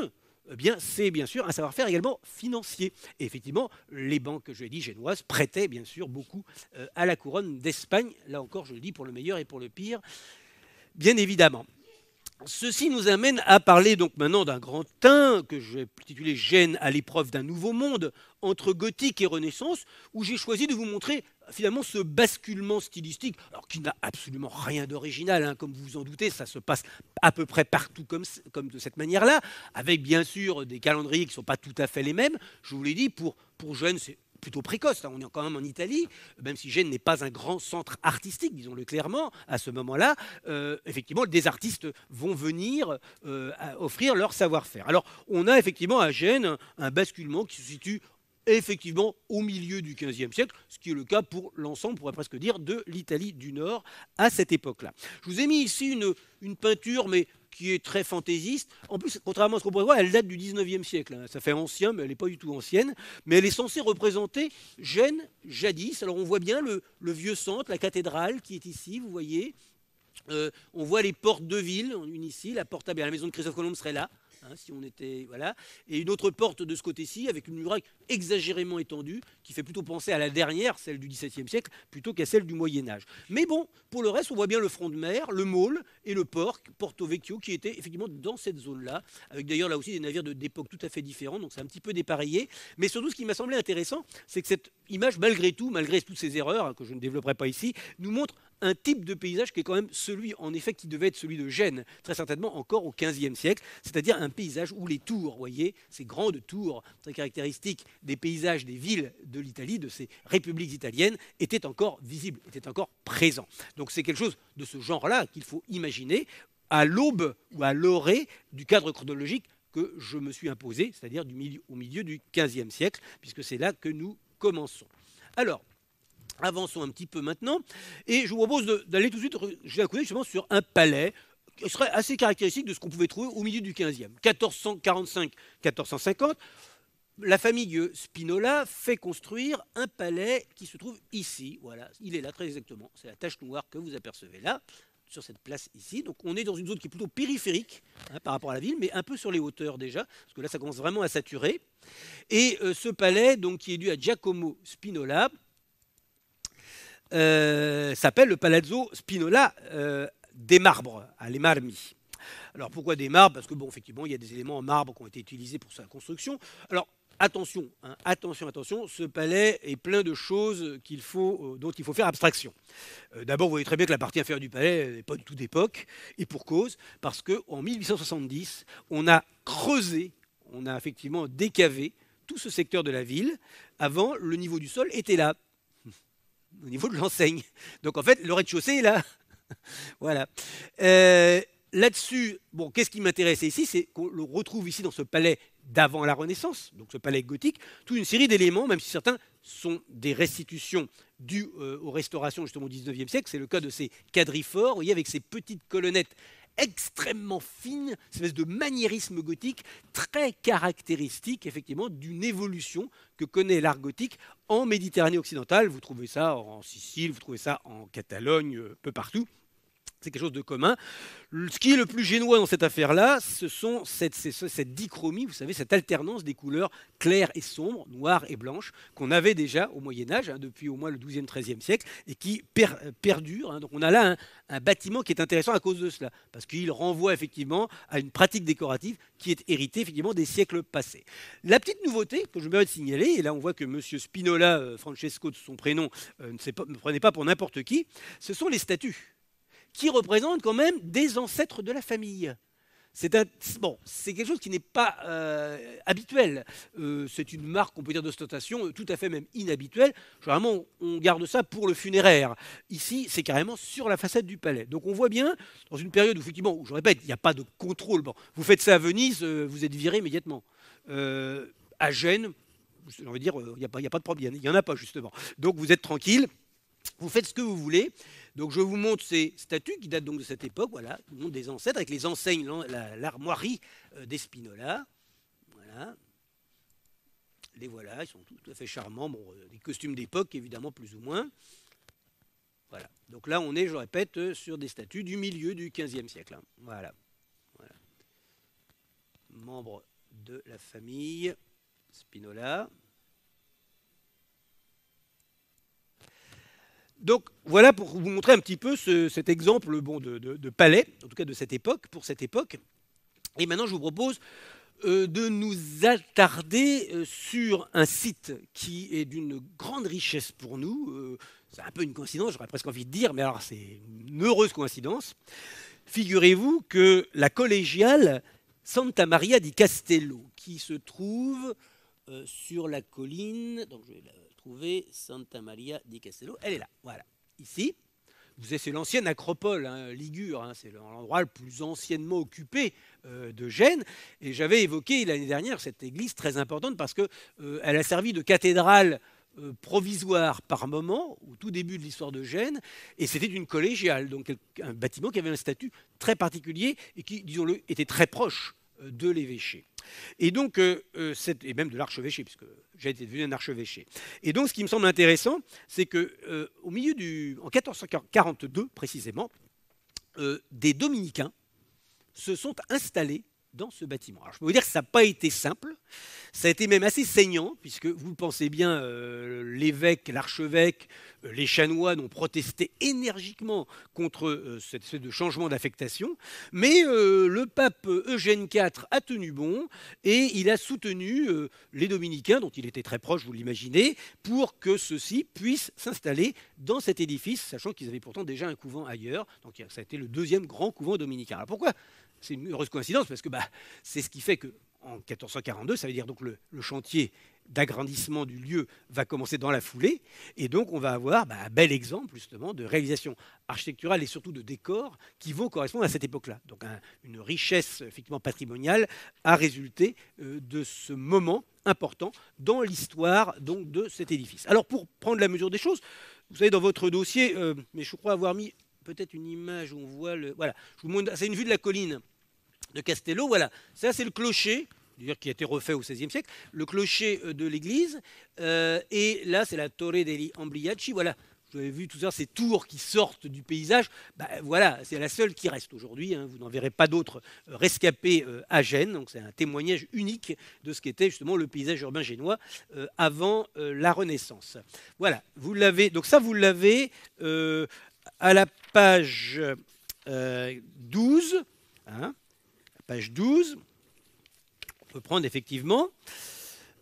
Speaker 1: eh bien, c'est bien sûr un savoir-faire également financier. Et effectivement, les banques, je l'ai dit, génoises prêtaient bien sûr beaucoup euh, à la couronne d'Espagne. Là encore, je le dis pour le meilleur et pour le pire, bien évidemment. Ceci nous amène à parler donc maintenant d'un grand teint que j'ai intitulé Gênes à l'épreuve d'un nouveau monde entre gothique et renaissance, où j'ai choisi de vous montrer finalement ce basculement stylistique, qui n'a absolument rien d'original, hein, comme vous vous en doutez, ça se passe à peu près partout comme, de cette manière-là, avec bien sûr des calendriers qui ne sont pas tout à fait les mêmes. Je vous l'ai dit, pour, pour Gênes, c'est plutôt précoce. Hein. on est quand même en Italie, même si Gênes n'est pas un grand centre artistique, disons-le clairement, à ce moment-là, euh, effectivement, des artistes vont venir euh, offrir leur savoir-faire. Alors, on a effectivement à Gênes un basculement qui se situe effectivement au milieu du XVe siècle, ce qui est le cas pour l'ensemble, on pourrait presque dire, de l'Italie du Nord à cette époque-là. Je vous ai mis ici une peinture, mais qui est très fantaisiste. En plus, contrairement à ce qu'on pourrait voir, elle date du 19e siècle. Hein. Ça fait ancien, mais elle n'est pas du tout ancienne. Mais elle est censée représenter Gênes jadis. Alors on voit bien le, vieux centre, la cathédrale qui est ici, vous voyez. Euh, on voit les portes de ville, une ici, la porte à la maison de Christophe Colomb serait là, Hein, si on était voilà, et une autre porte de ce côté-ci avec une muraille exagérément étendue qui fait plutôt penser à la dernière, celle du XVIIe siècle, plutôt qu'à celle du Moyen Âge. Mais bon, pour le reste, on voit bien le front de mer, le môle et le port, Porto Vecchio, qui était effectivement dans cette zone-là, avec d'ailleurs là aussi des navires d'époque tout à fait différents, donc c'est un petit peu dépareillé. Mais surtout, ce qui m'a semblé intéressant, c'est que cette image, malgré tout, malgré toutes ces erreurs hein, que je ne développerai pas ici, nous montre un type de paysage qui est quand même celui, en effet, qui devait être celui de Gênes, très certainement encore au XVe siècle, c'est-à-dire un paysage où les tours, vous voyez, ces grandes tours très caractéristiques des paysages des villes de l'Italie, de ces républiques italiennes, étaient encore visibles, étaient encore présents. Donc c'est quelque chose de ce genre-là qu'il faut imaginer à l'aube ou à l'orée du cadre chronologique que je me suis imposé, c'est-à-dire au milieu du XVe siècle, puisque c'est là que nous commençons. Alors, Avançons un petit peu maintenant, et je vous propose d'aller tout de suite vais à côté, justement sur un palais qui serait assez caractéristique de ce qu'on pouvait trouver au milieu du 15e, 1445-1450. La famille Spinola fait construire un palais qui se trouve ici. Voilà, il est là très exactement. C'est la tache noire que vous apercevez là, sur cette place ici. Donc on est dans une zone qui est plutôt périphérique hein, par rapport à la ville, mais un peu sur les hauteurs déjà, parce que là ça commence vraiment à saturer. Et euh, ce palais, donc, qui est dû à Giacomo Spinola, euh, s'appelle le Palazzo Spinola euh, des marbres, à les marmi. Alors pourquoi des marbres Parce que bon, effectivement, il y a des éléments en marbre qui ont été utilisés pour sa construction. Alors attention, hein, attention, attention, ce palais est plein de choses faut, euh, dont il faut faire abstraction. D'abord, vous voyez très bien que la partie inférieure du palais n'est pas du tout d'époque, et pour cause, parce qu'en 1870, on a creusé, on a effectivement décavé tout ce secteur de la ville. Avant, le niveau du sol était là au niveau de l'enseigne. Donc en fait, le rez-de-chaussée est là. voilà. Euh, là-dessus, bon, qu'est-ce qui m'intéressait ici C'est qu'on le retrouve ici dans ce palais d'avant la Renaissance, donc ce palais gothique, toute une série d'éléments, même si certains sont des restitutions dues euh, aux restaurations justement au XIXe siècle. C'est le cas de ces quadrifores, vous voyez, avec ces petites colonnettes extrêmement fine, espèce de maniérisme gothique très caractéristique effectivement d'une évolution que connaît l'art gothique en Méditerranée occidentale. Vous trouvez ça en Sicile, vous trouvez ça en Catalogne, euh, peu partout c'est quelque chose de commun. Ce qui est le plus génois dans cette affaire-là, ce sont cette, dichromie, cette, vous savez, cette alternance des couleurs claires et sombres, noires et blanches, qu'on avait déjà au Moyen Âge, hein, depuis au moins le XIIe, XIIIe siècle, et qui euh, perdure. Hein. Donc on a là un, bâtiment qui est intéressant à cause de cela, parce qu'il renvoie effectivement à une pratique décorative qui est héritée effectivement des siècles passés. La petite nouveauté que je me de signaler, et là on voit que M. Spinola, euh, Francesco de son prénom, euh, ne, pas, ne prenait pas pour n'importe qui, ce sont les statues qui représentent quand même des ancêtres de la famille. C'est quelque chose qui n'est pas euh, habituel. Euh, c'est une marque, on peut dire, d'ostentation euh, tout à fait même inhabituelle. Généralement, on garde ça pour le funéraire. Ici, c'est carrément sur la façade du palais. Donc on voit bien, dans une période où, effectivement, je répète, il n'y a pas de contrôle. vous faites ça à Venise, vous êtes viré immédiatement. à Gênes, dire, il n'y a, pas de problème. Il n'y en a pas, justement. Donc vous êtes tranquille, vous faites ce que vous voulez. Donc je vous montre ces statues qui datent donc de cette époque, voilà, des ancêtres, avec les enseignes, l'armoirie euh, d'Espinola. Voilà. Les voilà, ils sont tout à fait charmants, euh, des costumes d'époque évidemment plus ou moins. Voilà. Donc là, on est, je répète, euh, sur des statues du milieu du XVe siècle. Hein. Voilà. voilà. Membre de la famille Spinola. donc voilà pour vous montrer un petit peu cet exemple bon, de, palais, en tout cas de cette époque, pour cette époque. Et maintenant, je vous propose euh, de nous attarder euh, sur un site qui est d'une grande richesse pour nous. Euh, c'est un peu une coïncidence, j'aurais presque envie de dire, mais alors c'est une heureuse coïncidence. Figurez-vous que la collégiale Santa Maria di Castello, qui se trouve sur la colline, donc je vais la trouver Santa Maria di Castello. Elle est là, voilà, ici. Vous C'est l'ancienne acropole hein, ligure, hein, c'est l'endroit le plus anciennement occupé euh, de Gênes. Et j'avais évoqué l'année dernière cette église très importante parce qu'elle euh, a servi de cathédrale euh, provisoire par moment, au tout début de l'histoire de Gênes, et c'était une collégiale, donc un bâtiment qui avait un statut très particulier et qui, disons-le, était très proche euh, de l'évêché. Et donc, euh, euh, et même de l'archevêché, puisque j'ai été devenu un archevêché. Et donc, ce qui me semble intéressant, c'est que au milieu du, en 1442 précisément, des dominicains se sont installés dans ce bâtiment. je peux vous dire que ça n'a pas été simple, ça a été même assez saignant, puisque vous pensez bien, euh, l'évêque, l'archevêque, euh, les chanoines ont protesté énergiquement contre euh, cette espèce de changement d'affectation, mais le pape Eugène IV a tenu bon et il a soutenu les dominicains, dont il était très proche, vous l'imaginez, pour que ceux-ci puissent s'installer dans cet édifice, sachant qu'ils avaient pourtant déjà un couvent ailleurs, donc ça a été le deuxième grand couvent dominicain. Alors pourquoi c'est une heureuse coïncidence parce que bah, c'est ce qui fait que en 1442, ça veut dire donc le, chantier d'agrandissement du lieu va commencer dans la foulée, et donc on va avoir bah, un bel exemple justement de réalisation architecturale et surtout de décor qui vont correspondre à cette époque-là. Donc une richesse effectivement patrimoniale a résulté euh, de ce moment important dans l'histoire donc de cet édifice. Alors pour prendre la mesure des choses, vous savez dans votre dossier, euh, mais je crois avoir mis peut-être une image où on voit le voilà, je vous montre, c'est une vue de la colline de Castello. Voilà, ça c'est le clocher qui a été refait au XVIe siècle, le clocher euh, de l'église. Euh, et là, c'est la Torre degli Ambriacci. Voilà, vous avez vu tout ça, ces tours qui sortent du paysage. Ben, voilà, c'est la seule qui reste aujourd'hui. Hein. Vous n'en verrez pas d'autres euh, rescapées à Gênes. Donc c'est un témoignage unique de ce qu'était justement le paysage urbain génois avant la Renaissance. Voilà, vous l'avez. Donc ça, vous l'avez à la page 12. Hein page 12. On peut prendre effectivement.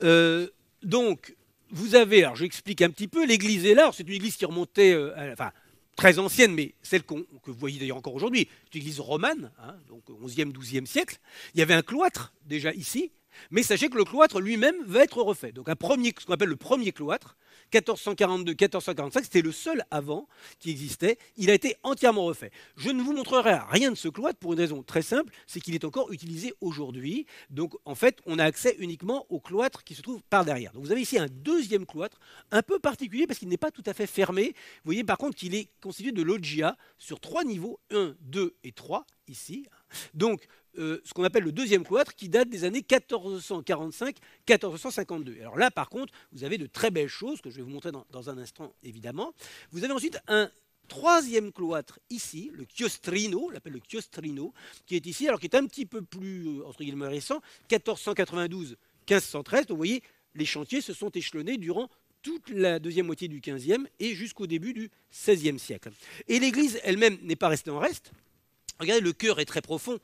Speaker 1: Euh, donc, vous avez, alors j'explique un petit peu, l'église est là. C'est une église qui remontait, euh, enfin, très ancienne, mais celle que vous voyez d'ailleurs encore aujourd'hui. C'est une église romane, hein, donc 11e, 12e siècle. Il y avait un cloître déjà ici, mais sachez que le cloître lui-même va être refait. Donc, un premier, ce qu'on appelle le premier cloître, 1442, 1445, c'était le seul avant qui existait. Il a été entièrement refait. Je ne vous montrerai rien de ce cloître pour une raison très simple, c'est qu'il est encore utilisé aujourd'hui. Donc en fait, on a accès uniquement au cloître qui se trouve par derrière. Donc vous avez ici un deuxième cloître, un peu particulier parce qu'il n'est pas tout à fait fermé. Vous voyez par contre qu'il est constitué de loggia sur trois niveaux, 1, 2 et 3 ici. Donc euh, ce qu'on appelle le deuxième cloître qui date des années 1445-1452. Alors là, par contre, vous avez de très belles choses que je vais vous montrer dans, un instant, évidemment. Vous avez ensuite un troisième cloître ici, le Chiostrino, on l'appelle le Chiostrino, qui est ici, alors qui est un petit peu plus, euh, entre guillemets, récent, 1492-1513. vous voyez, les chantiers se sont échelonnés durant toute la deuxième moitié du XVe et jusqu'au début du XVIe siècle. Et l'église elle-même n'est pas restée en reste. Regardez, le chœur est très profond,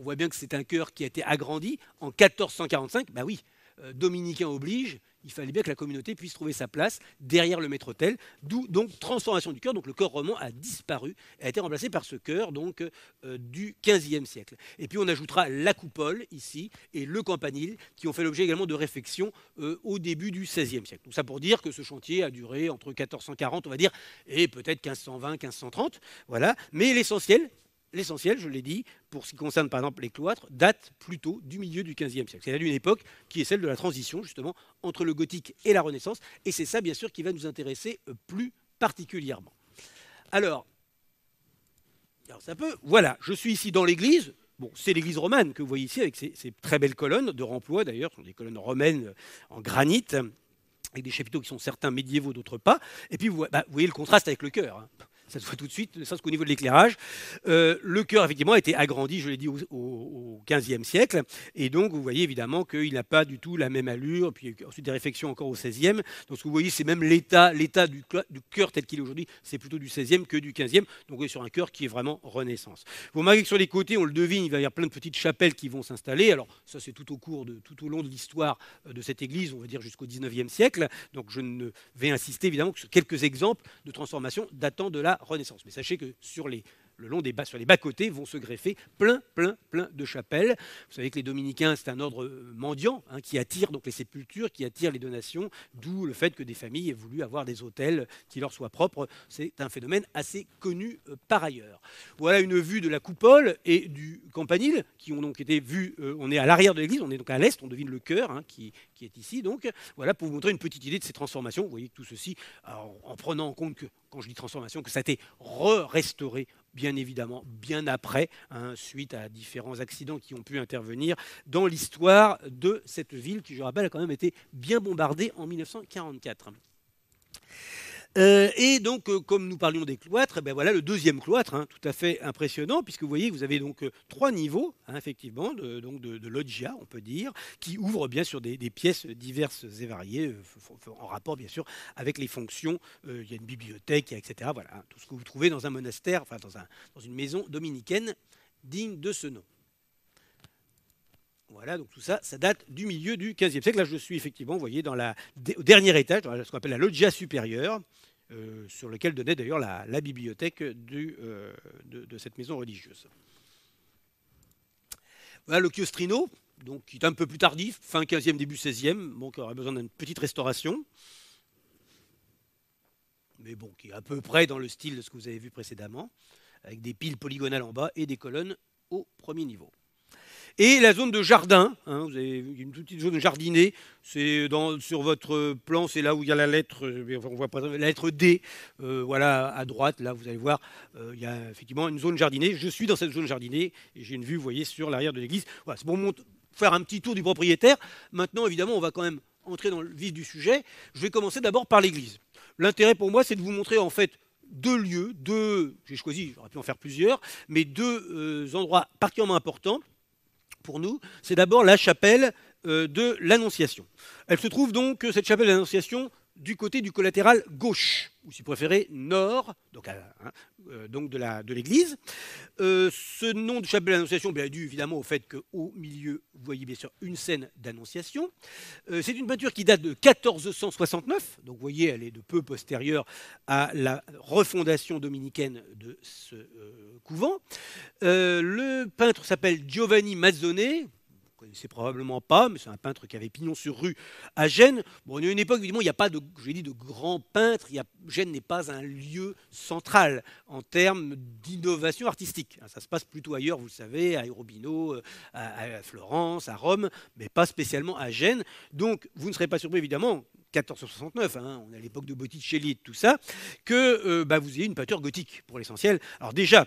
Speaker 1: on voit bien que c'est un cœur qui a été agrandi en 1445. Ben bah oui, euh, dominicain oblige, il fallait bien que la communauté puisse trouver sa place derrière le maître-autel, d'où donc transformation du cœur. Donc le corps roman a disparu, a été remplacé par ce cœur donc euh, du XVe siècle. Et puis on ajoutera la coupole ici et le campanile qui ont fait l'objet également de réflexions euh, au début du XVIe siècle. Donc ça pour dire que ce chantier a duré entre 1440, on va dire, et peut-être 1520, 1530, voilà. Mais l'essentiel, l'essentiel, je l'ai dit, pour ce qui concerne par exemple les cloîtres, date plutôt du milieu du XVe siècle. C'est-à-dire une époque qui est celle de la transition justement entre le gothique et la Renaissance, et c'est ça bien sûr qui va nous intéresser euh, plus particulièrement. Alors, alors ça peut, voilà, je suis ici dans l'église. Bon, c'est l'église romane que vous voyez ici avec ces, très belles colonnes de remploi d'ailleurs, ce sont des colonnes romaines euh, en granit avec des chapiteaux qui sont certains médiévaux, d'autres pas. Et puis vous, voyez bah, le contraste avec le cœur. Hein ça se voit tout de suite, ne serait qu'au niveau de l'éclairage. Euh, le cœur, effectivement, a été agrandi, je l'ai dit, au, XVe siècle. Et donc, vous voyez évidemment qu'il n'a pas du tout la même allure. Puis ensuite, des réflexions encore au XVIe. Donc, ce que vous voyez, c'est même l'état, l'état du, cœur tel qu'il est aujourd'hui, c'est plutôt du XVIe que du XVe. Donc, on est sur un cœur qui est vraiment renaissance. Vous remarquez que sur les côtés, on le devine, il va y avoir plein de petites chapelles qui vont s'installer. Alors, ça, c'est tout au cours de, tout au long de l'histoire euh, de cette église, on va dire jusqu'au XIXe siècle. Donc, je ne vais insister évidemment que sur quelques exemples de transformations datant de la Renaissance. Mais sachez que sur les le long des bas, sur les bas-côtés, vont se greffer plein, plein, plein de chapelles. Vous savez que les dominicains, c'est un ordre euh, mendiant hein, qui attire donc les sépultures, qui attire les donations, d'où le fait que des familles aient voulu avoir des hôtels qui leur soient propres. C'est un phénomène assez connu euh, par ailleurs. Voilà une vue de la coupole et du campanile qui ont donc été vus. Euh, on est à l'arrière de l'église, on est donc à l'est, on devine le cœur hein, qui, est ici. Donc voilà pour vous montrer une petite idée de ces transformations. Vous voyez tout ceci en, en prenant en compte que quand je dis transformation, que ça a été re-restauré bien évidemment bien après, hein, suite à différents accidents qui ont pu intervenir dans l'histoire de cette ville qui, je rappelle, a quand même été bien bombardée en 1944. Euh, et donc, euh, comme nous parlions des cloîtres, eh ben voilà le deuxième cloître, hein, tout à fait impressionnant, puisque vous voyez, vous avez donc euh, trois niveaux, hein, effectivement, de, donc de, loggia, on peut dire, qui ouvrent bien sur des, pièces diverses et variées, en rapport bien sûr avec les fonctions. il y a une bibliothèque, etc. Voilà, hein, tout ce que vous trouvez dans un monastère, enfin dans, une maison dominicaine digne de ce nom. Voilà, donc tout ça, ça date du milieu du XVe siècle. Là, je suis effectivement, vous voyez, dans la, au dernier étage, dans ce qu'on appelle la loggia supérieure, euh, sur lequel donnait d'ailleurs la, bibliothèque euh, de, cette maison religieuse. Voilà le Chiostrino, donc, qui est un peu plus tardif, fin 15e, début 16e, aurait besoin d'une petite restauration, mais bon, qui est à peu près dans le style de ce que vous avez vu précédemment, avec des piles polygonales en bas et des colonnes au premier niveau. Et la zone de jardin, hein, vous avez une toute petite zone jardinée, c'est sur votre plan, c'est là où il y a la lettre, on voit pas, lettre D, euh, voilà, à droite, là vous allez voir, euh, il y a effectivement une zone jardinée. Je suis dans cette zone jardinée et j'ai une vue, vous voyez, sur l'arrière de l'église. Voilà, c'est pour faire un petit tour du propriétaire. Maintenant, évidemment, on va quand même entrer dans le vif du sujet. Je vais commencer d'abord par l'église. L'intérêt pour moi, c'est de vous montrer en fait deux lieux, deux, j'ai choisi, j'aurais pu en faire plusieurs, mais deux euh, endroits particulièrement importants pour nous, c'est d'abord la chapelle euh, de l'Annonciation. Elle se trouve donc que cette chapelle de l'Annonciation du côté du collatéral gauche, ou si préférez, nord, donc, hein, euh, de l'église. Euh, ce nom de chapelle d'Annonciation est dû évidemment au fait qu'au milieu, vous voyez bien sûr une scène d'Annonciation. Euh, c'est une peinture qui date de 1469, donc vous voyez, elle est de peu postérieure à la refondation dominicaine de ce couvent. le peintre s'appelle Giovanni Mazzone, c'est probablement pas, mais c'est un peintre qui avait pignon sur rue à Gênes. Bon, on est à une époque, évidemment, il n'y a pas de, l'ai dit, de grands peintres. Il Gênes n'est pas un lieu central en termes d'innovation artistique. Hein, ça se passe plutôt ailleurs, vous le savez, à Urbino, euh, à Florence, à Rome, mais pas spécialement à Gênes. Donc, vous ne serez pas surpris, évidemment, 1469, hein, on est à l'époque de Botticelli et tout ça, que euh, bah, vous ayez une peinture gothique pour l'essentiel. Alors déjà,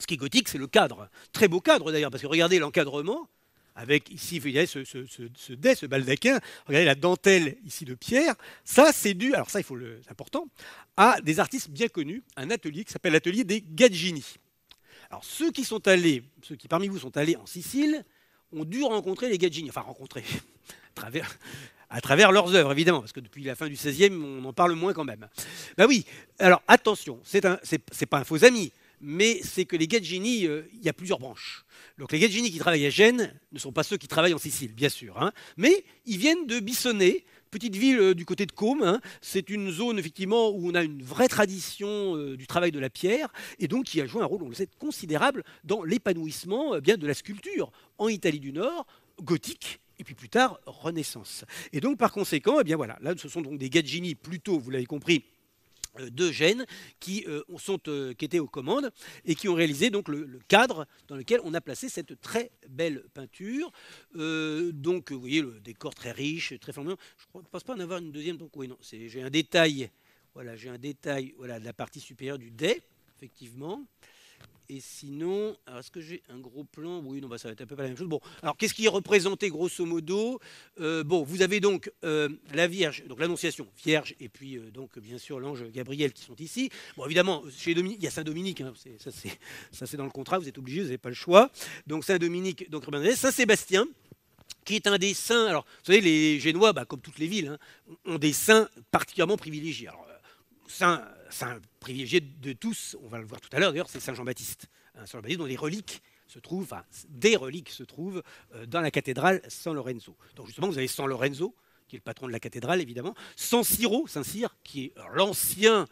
Speaker 1: ce qui est gothique, c'est le cadre. Très beau cadre d'ailleurs, parce que regardez l'encadrement, avec ici, vous voyez, ce, ce, ce, dais, ce baldaquin, regardez la dentelle ici de pierre, ça c'est dû, alors ça il faut le, c'est important, à des artistes bien connus, un atelier qui s'appelle l'atelier des Gaggini. Alors ceux qui sont allés, ceux qui parmi vous sont allés en Sicile, ont dû rencontrer les Gaggini, enfin rencontrer, à travers, à travers leurs œuvres, évidemment, parce que depuis la fin du XVIe, on en parle moins quand même. Ben oui, alors attention, c'est, un, c'est, c'est pas un faux ami mais c'est que les Gaggini euh, il y a plusieurs branches. Donc les Gaggini qui travaillent à Gênes ne sont pas ceux qui travaillent en Sicile, bien sûr, hein. mais ils viennent de Bissonnet, petite ville euh, du côté de Côme. Hein. c'est une zone effectivement où on a une vraie tradition euh, du travail de la pierre et donc qui a joué un rôle, on le considérable dans l'épanouissement bien de la sculpture en Italie du Nord, gothique et puis plus tard Renaissance. Et donc par conséquent, eh bien voilà, là ce sont donc des Gaggini plutôt, vous l'avez compris, euh, de gènes qui, euh, sont, euh, qui étaient aux commandes et qui ont réalisé donc le, cadre dans lequel on a placé cette très belle peinture. donc vous voyez le décor très riche, très formidable. Je ne pense pas en avoir une deuxième. Donc oui, non, j'ai un détail. Voilà, j'ai un détail voilà, de la partie supérieure du dé, effectivement. Et sinon, est-ce que j'ai un gros plan Oui, non, bah, ça va être un peu pas la même chose. Bon, alors qu'est-ce qui est représenté grosso modo euh, Bon, vous avez donc euh, la Vierge, donc l'Annonciation, Vierge, et puis euh, donc bien sûr l'ange Gabriel qui sont ici. Bon, évidemment, chez Dominique, il y a Saint Dominique, hein, ça c'est dans le contrat, vous êtes obligé, vous n'avez pas le choix. Donc Saint Dominique, donc Saint Sébastien, qui est un des saints. Alors, vous savez, les Génois, bah, comme toutes les villes, hein, ont des saints particulièrement privilégiés. saint saint privilégié de tous, on va le voir tout à l'heure d'ailleurs, c'est Saint Jean-Baptiste. Saint hein, Jean-Baptiste dont les reliques se trouvent, enfin des reliques se trouvent euh, dans la cathédrale San Lorenzo. Donc justement, vous avez saint Lorenzo, qui est le patron de la cathédrale évidemment, San Siro, Saint Cyr, qui est euh, l'ancien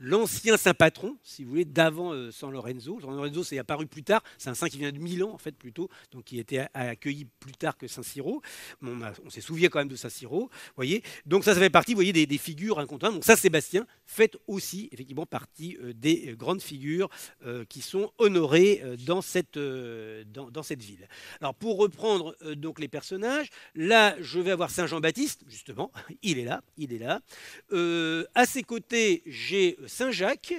Speaker 1: l'ancien saint patron, si vous voulez, d'avant saint euh, San Lorenzo. San Lorenzo, c'est apparu plus tard, c'est un saint qui vient de Milan, en fait, plutôt, donc qui était accueilli plus tard que Saint cyro On, s'est souviens quand même de Saint Siro, voyez. Donc ça, ça fait partie, vous voyez, des, figures incontournables. Donc ça, Sébastien fait aussi, effectivement, partie euh, des euh, grandes figures qui sont honorées dans cette, dans, cette ville. Alors, pour reprendre donc les personnages, là, je vais avoir Saint Jean-Baptiste, justement, il est là, il est là. à ses côtés, j'ai Saint-Jacques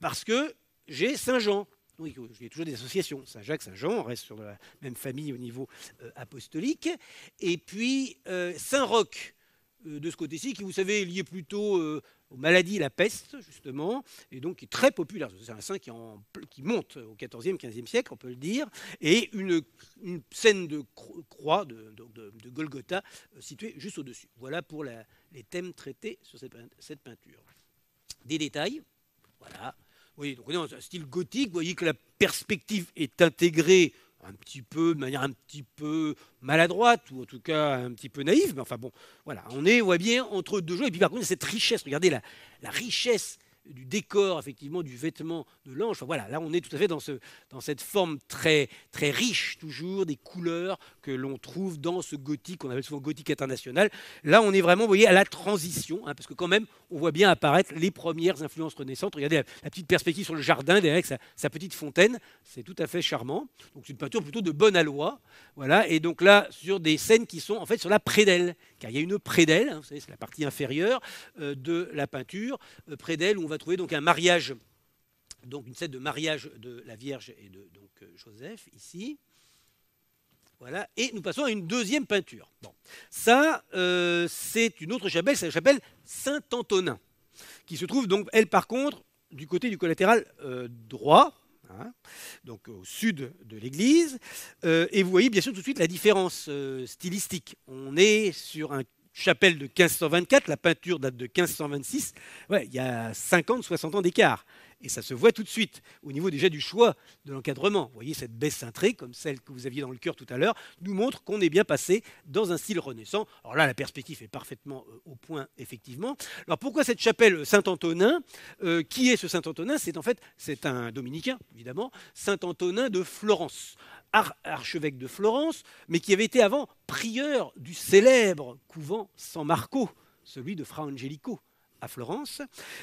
Speaker 1: parce que j'ai Saint-Jean. Oui, j'ai toujours des associations. Saint-Jacques, Saint-Jean, on reste sur la même famille au niveau euh, apostolique. Et puis euh, Saint-Roch, euh, de ce côté-ci, qui, vous savez, est lié plutôt aux maladies, la peste, justement, et donc qui est très populaire. C'est un saint qui, monte au XIVe, XVe siècle, on peut le dire, et une, scène de croix, de, Golgotha, située juste au-dessus. Voilà pour les thèmes traités sur cette peinture des détails. Voilà. Oui, donc on est dans un style gothique. Vous voyez que la perspective est intégrée un petit peu, de manière un petit peu maladroite, ou en tout cas un petit peu naïve, mais enfin bon, voilà, on est, on voit bien, entre deux jeux, et puis par contre, cette richesse, regardez la, la richesse du décor, effectivement, du vêtement de l'ange. voilà, là, on est tout à fait dans, cette forme très, très riche, toujours, des couleurs que l'on trouve dans ce gothique, qu'on appelle souvent gothique international. Là, on est vraiment, vous voyez, à la transition, hein, parce que quand même, on voit bien apparaître les premières influences renaissantes. Regardez la, petite perspective sur le jardin, derrière sa, petite fontaine, c'est tout à fait charmant. Donc, c'est une peinture plutôt de bonne aloi, voilà, et donc là, sur des scènes qui sont en fait sur la prédelle, car il y a une prédelle, hein, vous savez, c'est la partie inférieure euh, de la peinture, près euh, prédelle où on va trouver donc un mariage, donc une scène de mariage de la Vierge et de donc, euh, Joseph, ici. Voilà, et nous passons à une deuxième peinture. Bon. Ça, c'est une autre chapelle, c'est la chapelle Saint-Antonin, qui se trouve donc, elle par contre, du côté du collatéral droit, Hein, donc au sud de l'église. Euh, et vous voyez bien sûr tout de suite la différence euh, stylistique. On est sur un chapelle de 1524, la peinture date de 1526, ouais, il y a 50-60 ans d'écart. Et ça se voit tout de suite au niveau déjà du choix de l'encadrement. Vous voyez, cette baisse cintrée, comme celle que vous aviez dans le cœur tout à l'heure, nous montre qu'on est bien passé dans un style renaissant. Alors là, la perspective est parfaitement euh, au point, effectivement. Alors pourquoi cette chapelle Saint-Antonin euh, Qui est ce Saint-Antonin C'est en fait, c'est un dominicain, évidemment, Saint-Antonin de Florence archevêque de Florence, mais qui avait été avant prieur du célèbre couvent San Marco, celui de Fra Angelico à Florence.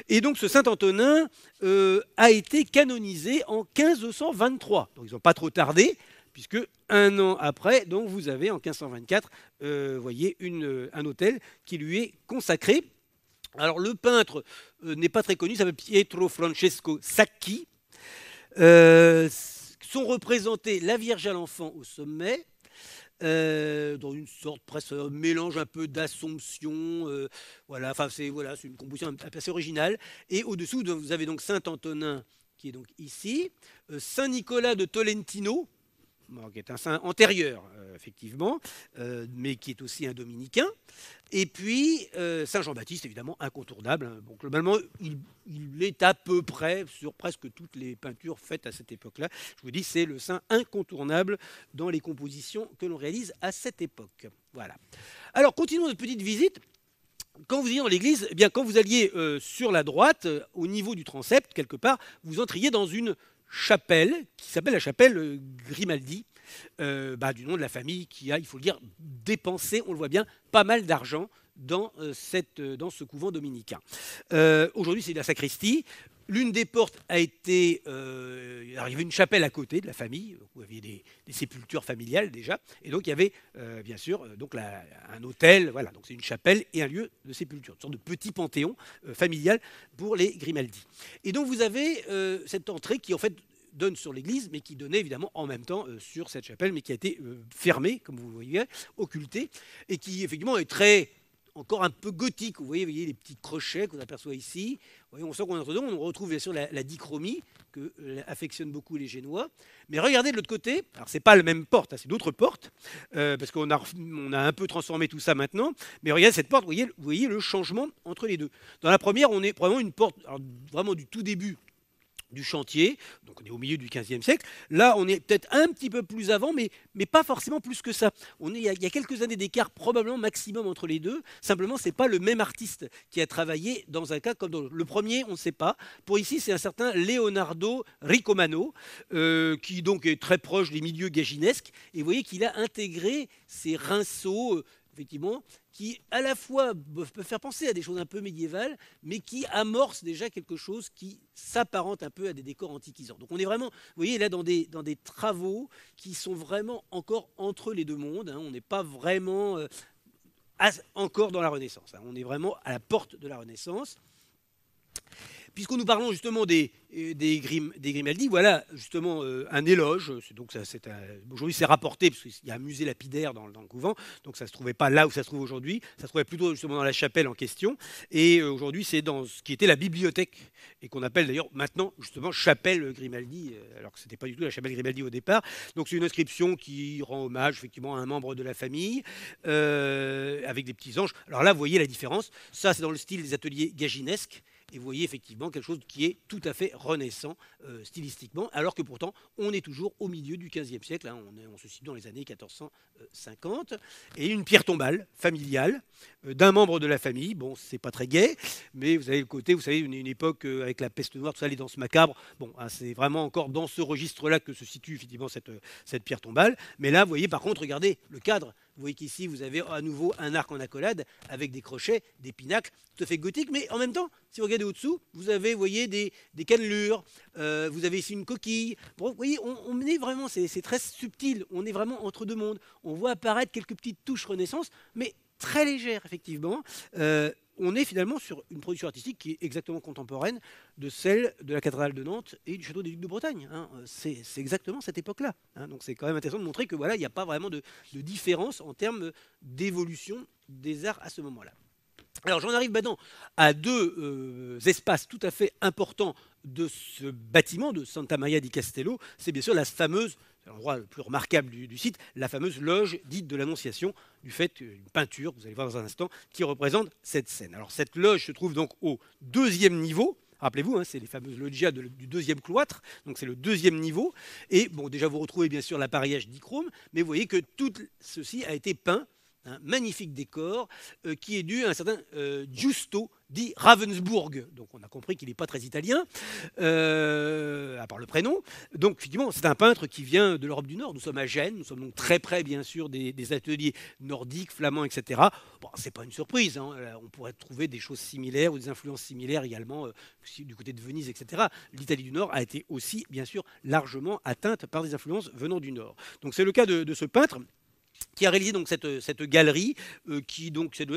Speaker 1: Et donc ce saint Antonin euh, a été canonisé en 1523. Donc ils n'ont pas trop tardé, puisque un an après, donc vous avez en 1524, euh, voyez, une, un hôtel qui lui est consacré. Alors le peintre euh, n'est pas très connu, ça s'appelle Pietro Francesco Sacchi. sont représentés la Vierge à l'enfant au sommet, euh, dans une sorte presque mélange un peu d'Assomption. Euh, voilà, enfin c'est voilà, c'est une composition assez originale. Et au-dessous, vous avez donc Saint Antonin qui est donc ici, euh, Saint Nicolas de Tolentino, qui est un saint antérieur, euh, effectivement, euh, mais qui est aussi un dominicain. Et puis, euh, Saint Jean-Baptiste, évidemment, incontournable. Hein. globalement, il, est à peu près sur presque toutes les peintures faites à cette époque-là. Je vous dis, c'est le saint incontournable dans les compositions que l'on réalise à cette époque. Voilà. Alors, continuons notre petite visite quand vous alliez dans l'église, eh quand vous alliez sur la droite, au niveau du transept, quelque part, vous entriez dans une chapelle, qui s'appelle la chapelle euh, Grimaldi, euh, bah, du nom de la famille qui a, il faut le dire, dépensé, on le voit bien, pas mal d'argent dans, euh, cette, euh, dans ce couvent dominicain. Euh, aujourd'hui, c'est la sacristie. L'une des portes a été. il y avait une chapelle à côté de la famille, où il y avait des, sépultures familiales déjà. Et donc, il y avait, bien sûr, donc un hôtel. Voilà, donc c'est une chapelle et un lieu de sépulture, une sorte de petit panthéon familial pour les Grimaldi. Et donc, vous avez cette entrée qui, en fait, donne sur l'église, mais qui donnait évidemment en même temps sur cette chapelle, mais qui a été fermée, comme vous voyez, occultée, et qui effectivement est très encore un peu gothique. Vous voyez, voyez les petits crochets qu'on aperçoit ici. on sent qu'on est On retrouve bien sûr la, dichromie, que euh, affectionnent beaucoup les Génois. Mais regardez de l'autre côté. Alors, c'est pas la même porte, hein, c'est d'autres portes, euh, parce qu'on a, on a un peu transformé tout ça maintenant. Mais regardez cette porte. Vous voyez, vous voyez le changement entre les deux. Dans la première, on est vraiment une porte vraiment du tout début du chantier, donc on est au milieu du XVe siècle. Là, on est peut-être un petit peu plus avant, mais, mais pas forcément plus que ça. On est, il, y a, quelques années d'écart, probablement maximum entre les deux. Simplement, ce n'est pas le même artiste qui a travaillé dans un cas comme dans Le premier, on ne sait pas. Pour ici, c'est un certain Leonardo Ricomano, euh, qui donc est très proche des milieux gaginesques. Et vous voyez qu'il a intégré ces rinceaux euh, effectivement, qui à la fois peuvent faire penser à des choses un peu médiévales, mais qui amorcent déjà quelque chose qui s'apparente un peu à des décors antiquisants. Donc on est vraiment, vous voyez, là dans des, travaux qui sont vraiment encore entre les deux mondes. Hein. on n'est pas vraiment euh, encore dans la Renaissance. Hein. on est vraiment à la porte de la Renaissance. Puisqu'on nous parlons justement des, euh, des Grimaldi, voilà justement euh, un éloge. Donc ça, c'est aujourd'hui, c'est rapporté parce qu'il y a un musée lapidaire dans, dans, le couvent, donc ça se trouvait pas là où ça se trouve aujourd'hui. Ça se trouvait plutôt justement dans la chapelle en question. Et euh, aujourd'hui, c'est dans ce qui était la bibliothèque et qu'on appelle d'ailleurs maintenant justement chapelle Grimaldi, alors que c'était pas du tout la chapelle Grimaldi au départ. Donc c'est une inscription qui rend hommage effectivement à un membre de la famille avec des petits anges. Alors là, vous voyez la différence. Ça, c'est dans le style des ateliers gaginesques et vous voyez effectivement quelque chose qui est tout à fait renaissant euh, stylistiquement, alors que pourtant on est toujours au milieu du XVe siècle, hein. on, se situe dans les années 1450, et une pierre tombale familiale euh, d'un membre de la famille, bon c'est pas très gai, mais vous avez le côté, vous savez, une, époque euh, avec la peste noire, tout ça, les danses macabres, bon hein, c'est vraiment encore dans ce registre-là que se situe effectivement cette, cette pierre tombale, mais là vous voyez par contre, regardez le cadre vous voyez qu'ici, vous avez à nouveau un arc en accolade avec des crochets, des pinacles, tout à fait gothique. Mais en même temps, si vous regardez au-dessous, vous avez, voyez, des, des cannelures, euh, vous avez ici une coquille. vous voyez, on, est vraiment, c'est très subtil, on est vraiment entre deux mondes. On voit apparaître quelques petites touches Renaissance, mais très légères, effectivement. Euh, on est finalement sur une production artistique qui est exactement contemporaine de celle de la cathédrale de Nantes et du château des Ducs de Bretagne. Hein. C'est exactement cette époque-là. Hein. Donc c'est quand même intéressant de montrer que voilà, il n'y a pas vraiment de, différence en termes d'évolution des arts à ce moment-là. Alors j'en arrive maintenant à deux euh, espaces tout à fait importants de ce bâtiment de Santa Maria di Castello, c'est bien sûr la fameuse l'endroit le plus remarquable du, site, la fameuse loge dite de l'Annonciation, du fait une peinture, vous allez voir dans un instant, qui représente cette scène. Alors cette loge se trouve donc au deuxième niveau. Rappelez-vous, hein, c'est les fameuses loggias du deuxième cloître, donc c'est le deuxième niveau. Et bon, déjà vous retrouvez bien sûr l'appareillage dichrome, mais vous voyez que tout ceci a été peint magnifique décor euh, qui est dû à un certain euh, Giusto di Ravensburg. Donc on a compris qu'il n'est pas très italien, euh, à part le prénom. Donc effectivement, c'est un peintre qui vient de l'Europe du Nord. Nous sommes à Gênes, nous sommes donc très près, bien sûr, des, ateliers nordiques, flamands, etc. Bon, c'est pas une surprise. Hein. On pourrait trouver des choses similaires ou des influences similaires également du côté de Venise, etc. L'Italie du Nord a été aussi, bien sûr, largement atteinte par des influences venant du Nord. Donc c'est le cas de ce peintre qui a réalisé donc cette, euh, galerie, euh, qui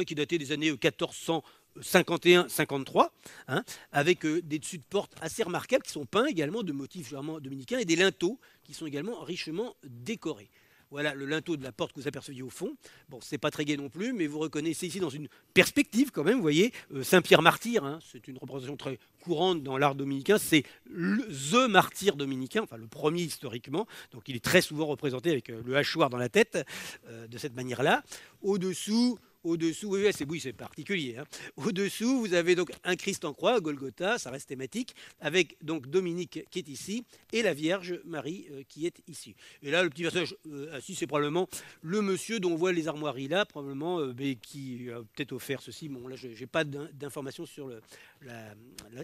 Speaker 1: qui datait des années 1451-53, euh, hein, avec des dessus de porte assez remarquables qui sont peints également de motifs dominicains et des linteaux qui sont également richement décorés. Voilà le linteau de la porte que vous aperceviez au fond. Bon, n'est pas très gai non plus, mais vous reconnaissez ici dans une perspective quand même, vous voyez, euh, Saint-Pierre martyr, hein. c'est une représentation très courante dans l'art dominicain, c'est le martyr dominicain, enfin le premier historiquement, donc il est très souvent représenté avec euh, le hachoir dans la tête, euh, de cette manière-là. Au-dessous, au-dessous, oui, c'est particulier. Hein. Au-dessous, vous avez donc un Christ en croix, Golgotha, ça reste thématique, avec donc Dominique qui est ici et la Vierge Marie euh, qui est ici. Et là, le petit personnage euh, assis, c'est probablement le monsieur dont on voit les armoiries là, probablement, euh, qui a peut-être offert ceci. Bon, là, je n'ai pas d'informations sur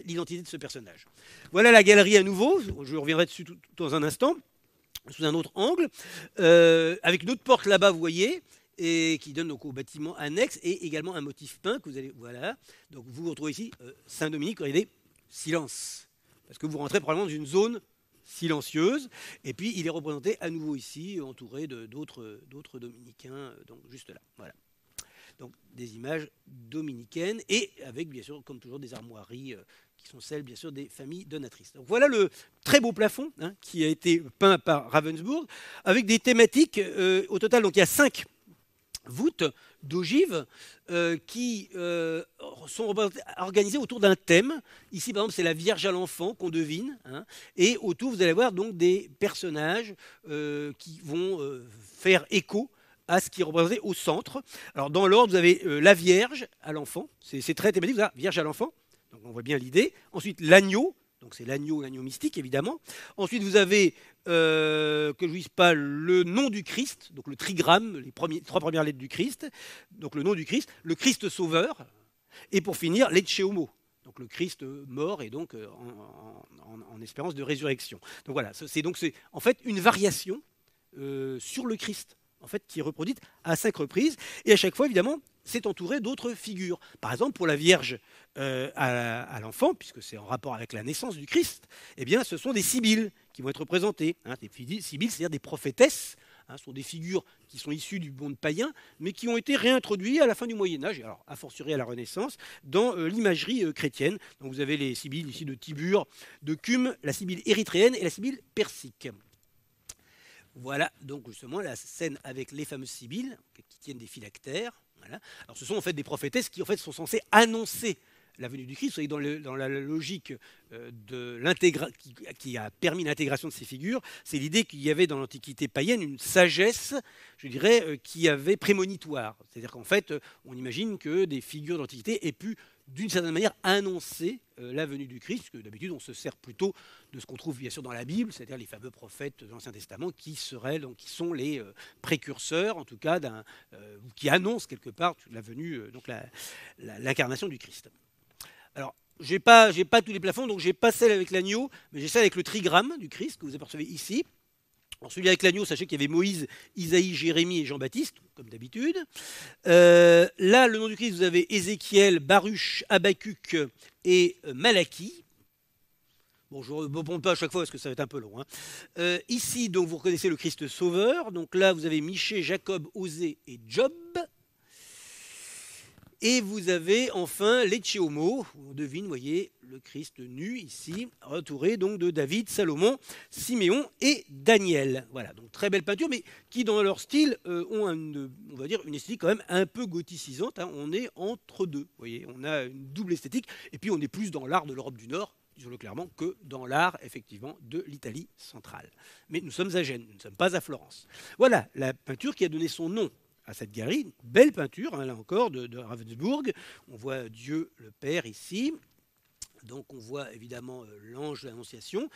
Speaker 1: l'identité de ce personnage. Voilà la galerie à nouveau. Je reviendrai dessus tout, dans un instant sous un autre angle, avec une autre porte là-bas, vous voyez, et qui donne donc au bâtiment annexe et également un motif peint que vous allez voilà. Donc vous vous retrouvez ici euh, Saint-Dominique regardez silence parce que vous rentrez probablement dans une zone silencieuse et puis il est représenté à nouveau ici entouré de d'autres d'autres dominicains euh, donc juste là voilà. Donc des images dominicaines et avec bien sûr comme toujours des armoiries euh, qui sont celles bien sûr des familles donatrices. Donc voilà le très beau plafond hein, qui a été peint par Ravensburg avec des thématiques au total donc il y a cinq voûtes d'ogives euh, qui euh, sont organisées autour d'un thème. Ici, par exemple, c'est la Vierge à l'enfant qu'on devine. Hein, et autour, vous allez voir donc des personnages euh, qui vont faire écho à ce qui est représenté au centre. Alors, dans l'ordre, vous avez la Vierge à l'enfant. C'est très thématique, la Vierge à l'enfant. Donc, on voit bien l'idée. Ensuite, l'agneau donc c'est l'agneau, l'agneau mystique, évidemment. Ensuite, vous avez, euh, que je ne pas, le nom du Christ, donc le trigramme, les, trois premières lettres du Christ, donc le nom du Christ, le Christ sauveur, et pour finir, l'Ecce donc le Christ mort et donc euh, en, espérance de résurrection. Donc voilà, c'est donc en fait une variation euh, sur le Christ en fait, qui est reproduite à cinq reprises. Et à chaque fois, évidemment, c'est entouré d'autres figures. Par exemple, pour la Vierge euh, à, l'enfant, puisque c'est en rapport avec la naissance du Christ, eh bien, ce sont des sibylles qui vont être représentées. Hein, des sibylles, c'est-à-dire des prophétesses, hein, sont des figures qui sont issues du monde païen, mais qui ont été réintroduites à la fin du Moyen Âge, et alors a fortiori à la Renaissance, dans euh, l'imagerie euh, chrétienne. Donc vous avez les sibylles ici de Tibur, de Cume, la sibylle érythréenne et la sibylle persique. Voilà donc justement la scène avec les fameuses sibylles qui tiennent des phylactères. Voilà. Alors ce sont en fait des prophétesses qui en fait sont censées annoncer la venue du Christ, dans, le, dans la logique euh, de qui, qui a permis l'intégration de ces figures, c'est l'idée qu'il y avait dans l'Antiquité païenne une sagesse, je dirais, euh, qui avait prémonitoire. C'est-à-dire qu'en fait, euh, on imagine que des figures d'Antiquité aient pu d'une certaine manière, annoncer euh, la venue du Christ, parce que d'habitude, on se sert plutôt de ce qu'on trouve bien sûr dans la Bible, c'est-à-dire les fameux prophètes de l'Ancien Testament qui seraient, donc, qui sont les euh, précurseurs, en tout cas, d'un, euh, qui annoncent quelque part la venue, donc l'incarnation du Christ. Alors, j'ai pas, pas tous les plafonds, donc je n'ai pas celle avec l'agneau, mais j'ai celle avec le trigramme du Christ que vous apercevez ici celui avec l'agneau, sachez qu'il y avait Moïse, Isaïe, Jérémie et Jean-Baptiste, comme d'habitude. Euh, là, le nom du Christ, vous avez Ézéchiel, Baruch, Abacuc et euh, Malachie. Bon, je ne réponds pas à chaque fois parce que ça va être un peu long. Hein. Euh, ici, donc, vous reconnaissez le Christ Sauveur. Donc là, vous avez Miché, Jacob, Osée et Job. Et vous avez enfin les on devine, voyez, le Christ nu ici, entouré donc de David, Salomon, Siméon et Daniel. Voilà, donc très belle peinture, mais qui dans leur style euh, ont une, on va dire une esthétique quand même un peu gothicisante. Hein. On est entre deux, voyez, on a une double esthétique, et puis on est plus dans l'art de l'Europe du Nord, disons-le clairement, que dans l'art, effectivement, de l'Italie centrale. Mais nous sommes à Gênes, nous ne sommes pas à Florence. Voilà la peinture qui a donné son nom à cette galerie. belle peinture, hein, là encore, de, de Ravensburg. On voit Dieu le Père ici. Donc on voit évidemment euh, l'ange de l'Annonciation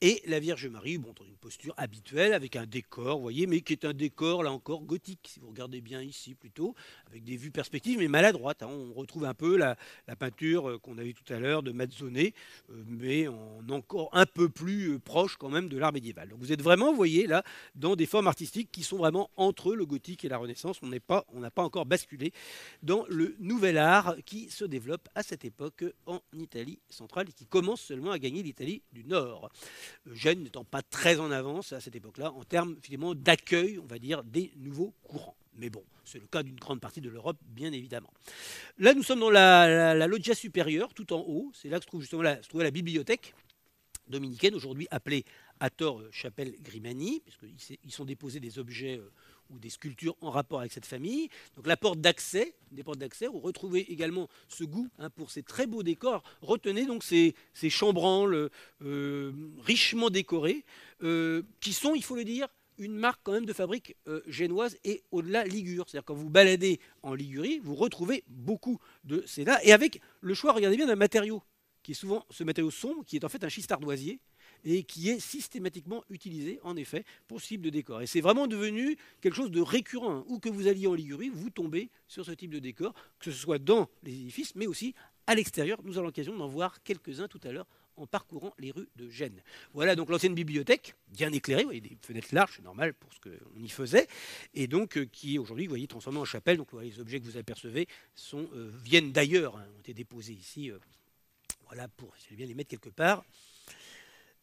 Speaker 1: et la Vierge Marie, dans une posture habituelle, avec un décor, vous voyez, mais qui est un décor, là encore, gothique, si vous regardez bien ici plutôt, avec des vues perspectives, mais maladroites. Hein. On retrouve un peu la, peinture euh, qu'on a avait tout à l'heure de Mazzone, euh, mais en encore un peu plus euh, proche quand même de l'art médiéval. Donc vous êtes vraiment, vous voyez, là, dans des formes artistiques qui sont vraiment entre le gothique et la Renaissance. On n'a pas, pas encore basculé dans le nouvel art qui se développe à cette époque en Italie centrale et qui commence seulement à gagner l'Italie du Nord. Gênes n'étant pas très en avance à cette époque-là en termes finalement d'accueil, on va dire, des nouveaux courants. Mais bon, c'est le cas d'une grande partie de l'Europe, bien évidemment. Là, nous sommes dans la, loggia supérieure, tout en haut. C'est là que se trouve justement la, se la bibliothèque dominicaine, aujourd'hui appelée à tort chapelle Grimani, puisqu'ils sont déposés des objets euh, ou des sculptures en rapport avec cette famille. Donc la porte d'accès, des portes d'accès, vous retrouvez également ce goût hein, pour ces très beaux décors. Retenez donc ces, chambranles euh, richement décorés, euh, qui sont, il faut le dire, une marque quand même de fabrique euh, génoise et au-delà ligure. C'est-à-dire quand vous baladez en Ligurie, vous retrouvez beaucoup de ces là, et avec le choix, regardez bien, d'un matériau qui est souvent ce matériau sombre, qui est en fait un schiste ardoisier, et qui est systématiquement utilisé, en effet, pour ce type de décor. Et c'est vraiment devenu quelque chose de récurrent. Où que vous alliez en Ligurie, vous tombez sur ce type de décor, que ce soit dans les édifices, mais aussi à l'extérieur. Nous avons l'occasion d'en voir quelques-uns tout à l'heure en parcourant les rues de Gênes. Voilà donc l'ancienne bibliothèque, bien éclairée, vous voyez, des fenêtres larges, c'est normal pour ce qu'on y faisait, et donc euh, qui est aujourd'hui, vous voyez, transformée en chapelle. Donc les objets que vous apercevez euh, viennent d'ailleurs, hein, ont été déposés ici. Euh, voilà, pour, bien les mettre quelque part.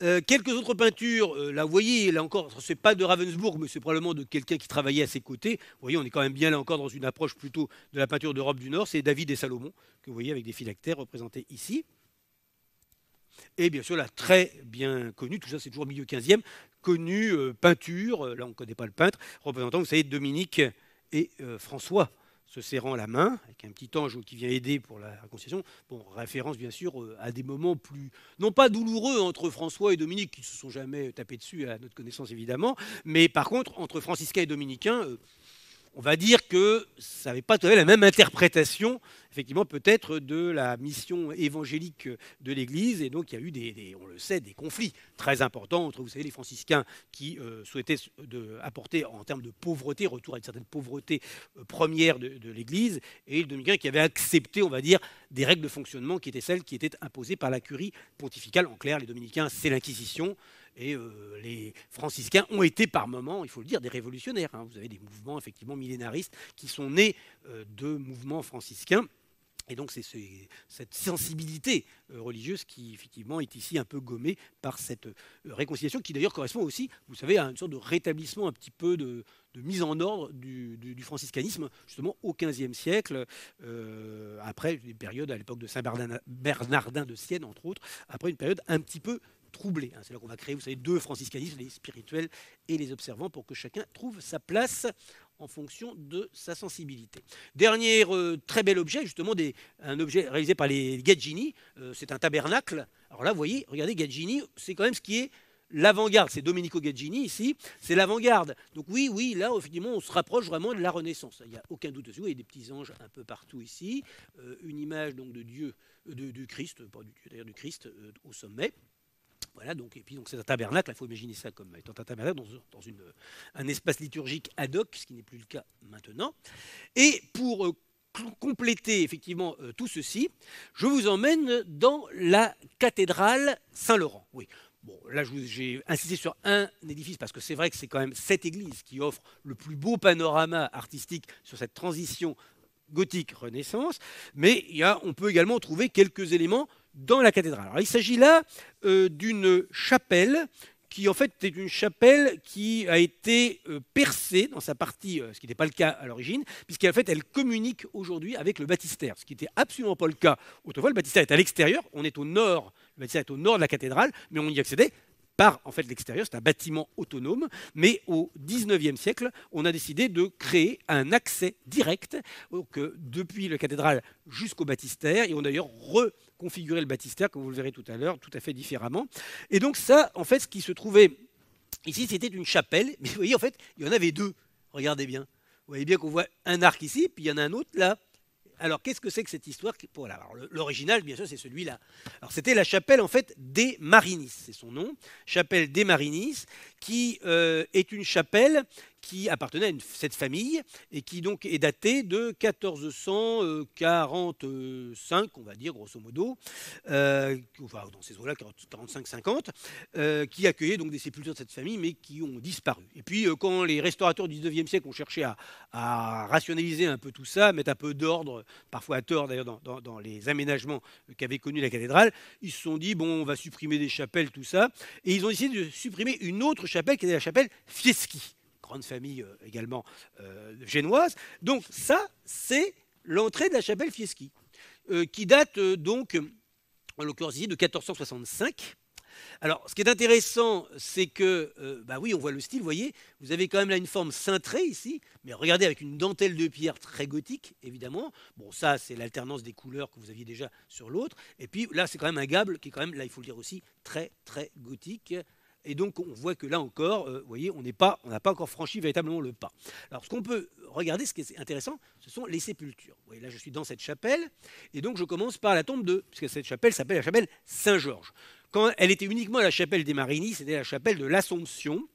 Speaker 1: Euh, quelques autres peintures, la euh, là vous voyez, là encore, ce n'est pas de Ravensburg, mais c'est probablement de quelqu'un qui travaillait à ses côtés. Vous voyez, on est quand même bien là encore dans une approche plutôt de la peinture d'Europe du Nord. C'est David et Salomon, que vous voyez avec des phylactères représentés ici. Et bien sûr, la très bien connue, tout ça c'est toujours milieu 15e, connue euh, peinture, là on ne connaît pas le peintre, représentant, vous savez, Dominique et François se serrant la main, avec un petit ange qui vient aider pour la réconciliation. Bon, référence bien sûr euh, à des moments plus, non pas douloureux entre François et Dominique, qui ne se sont jamais tapés dessus à notre connaissance évidemment, mais par contre, entre franciscains et dominicains, euh, on va dire que ça n'avait pas tout à fait la même interprétation, effectivement, peut-être de la mission évangélique de l'Église. Et donc, il y a eu, des, on le sait, des conflits très importants entre, vous savez, les franciscains qui euh, souhaitaient apporter, en termes de pauvreté, retour à une certaine pauvreté euh, première de l'Église, et les dominicains qui avaient accepté, on va dire, des règles de fonctionnement qui étaient celles qui étaient imposées par la curie pontificale. En clair, les dominicains, c'est l'Inquisition. Et euh, les franciscains ont été par moments, il faut le dire, des révolutionnaires. Hein. Vous avez des mouvements effectivement millénaristes qui sont nés euh, de mouvements franciscains. Et donc c'est cette sensibilité euh, religieuse qui effectivement est ici un peu gommée par cette réconciliation qui d'ailleurs correspond aussi, vous savez, à une sorte de rétablissement un petit peu de, mise en ordre du, franciscanisme, justement au XVe siècle, après une période à l'époque de Saint Bernardin de Sienne, entre autres, après une période un petit peu troublé. Hein. C'est là qu'on va créer, vous savez, deux franciscanistes, les spirituels et les observants, pour que chacun trouve sa place en fonction de sa sensibilité. Dernier euh, très bel objet, justement, un objet réalisé par les Gaggini, euh, c'est un tabernacle. Alors là, vous voyez, regardez, Gaggini, c'est quand même ce qui est l'avant-garde. C'est Domenico Gaggini ici, c'est l'avant-garde. Donc oui, oui, là, finalement, on se rapproche vraiment de la Renaissance. Il n'y a aucun doute dessus. Il y a des petits anges un peu partout ici. Euh, une image donc de Dieu, du Christ, du d'ailleurs, du Christ au sommet. Voilà, donc, et puis donc c'est un tabernacle, il faut imaginer ça comme étant un tabernacle dans, une, un espace liturgique ad hoc, ce qui n'est plus le cas maintenant. Et pour euh, compléter effectivement euh, tout ceci, je vous emmène dans la cathédrale Saint-Laurent. Oui. Bon, là, j'ai insisté sur un édifice parce que c'est vrai que c'est quand même cette église qui offre le plus beau panorama artistique sur cette transition gothique-renaissance. Mais il y a, on peut également trouver quelques éléments dans la cathédrale. Alors, il s'agit là euh, d'une chapelle qui en fait est une chapelle qui a été euh, percée dans sa partie, euh, ce qui n'était pas le cas à l'origine, puisqu'en fait elle communique aujourd'hui avec le baptistère, ce qui n'était absolument pas le cas autrefois. Le baptistère est à l'extérieur, on est au nord, est au nord de la cathédrale, mais on y accédait par en fait l'extérieur, c'est un bâtiment autonome, mais au XIXe siècle, on a décidé de créer un accès direct donc, depuis la cathédrale jusqu'au baptistère, et on a d'ailleurs re configurer le baptistère, comme vous le verrez tout à l'heure, tout à fait différemment. Et donc ça, en fait, ce qui se trouvait ici, c'était une chapelle, mais vous voyez, en fait, il y en avait deux. Regardez bien. Vous voyez bien qu'on voit un arc ici, puis il y en a un autre là. Alors qu'est-ce que c'est que cette histoire voilà, L'original, bien sûr, c'est celui-là. Alors c'était la chapelle en fait des Marinis, c'est son nom, chapelle des Marinis, qui euh, est une chapelle qui appartenait à cette famille et qui donc est datée de 1445, on va dire grosso modo, euh, dans ces eaux-là, 45-50, euh, qui accueillait donc des sépultures de cette famille mais qui ont disparu. Et puis euh, quand les restaurateurs du 19e siècle ont cherché à, rationaliser un peu tout ça, mettre un peu d'ordre, parfois à tort d'ailleurs, dans, dans les aménagements qu'avait connus la cathédrale, ils se sont dit bon, on va supprimer des chapelles, tout ça, et ils ont décidé de supprimer une autre chapelle qui était la chapelle Fieschi grande famille euh, également euh, génoise. Donc ça, c'est l'entrée de la chapelle Fieschi, euh, qui date donc, en l'occurrence de 1465. Alors, ce qui est intéressant, c'est que, bah oui, on voit le style, vous voyez, vous avez quand même là une forme cintrée ici, mais regardez avec une dentelle de pierre très gothique, évidemment. Bon, ça, c'est l'alternance des couleurs que vous aviez déjà sur l'autre. Et puis là, c'est quand même un gable qui est quand même, là, il faut le dire aussi, très, très gothique. Et donc on voit que là encore, euh, vous voyez, on n'a pas, encore franchi véritablement le pas. Alors ce qu'on peut regarder, ce qui est intéressant, ce sont les sépultures. Vous voyez, là je suis dans cette chapelle, et donc je commence par la tombe de, puisque cette chapelle s'appelle la chapelle Saint-Georges. Quand elle était uniquement la chapelle des Marini, c'était la chapelle de l'Assomption.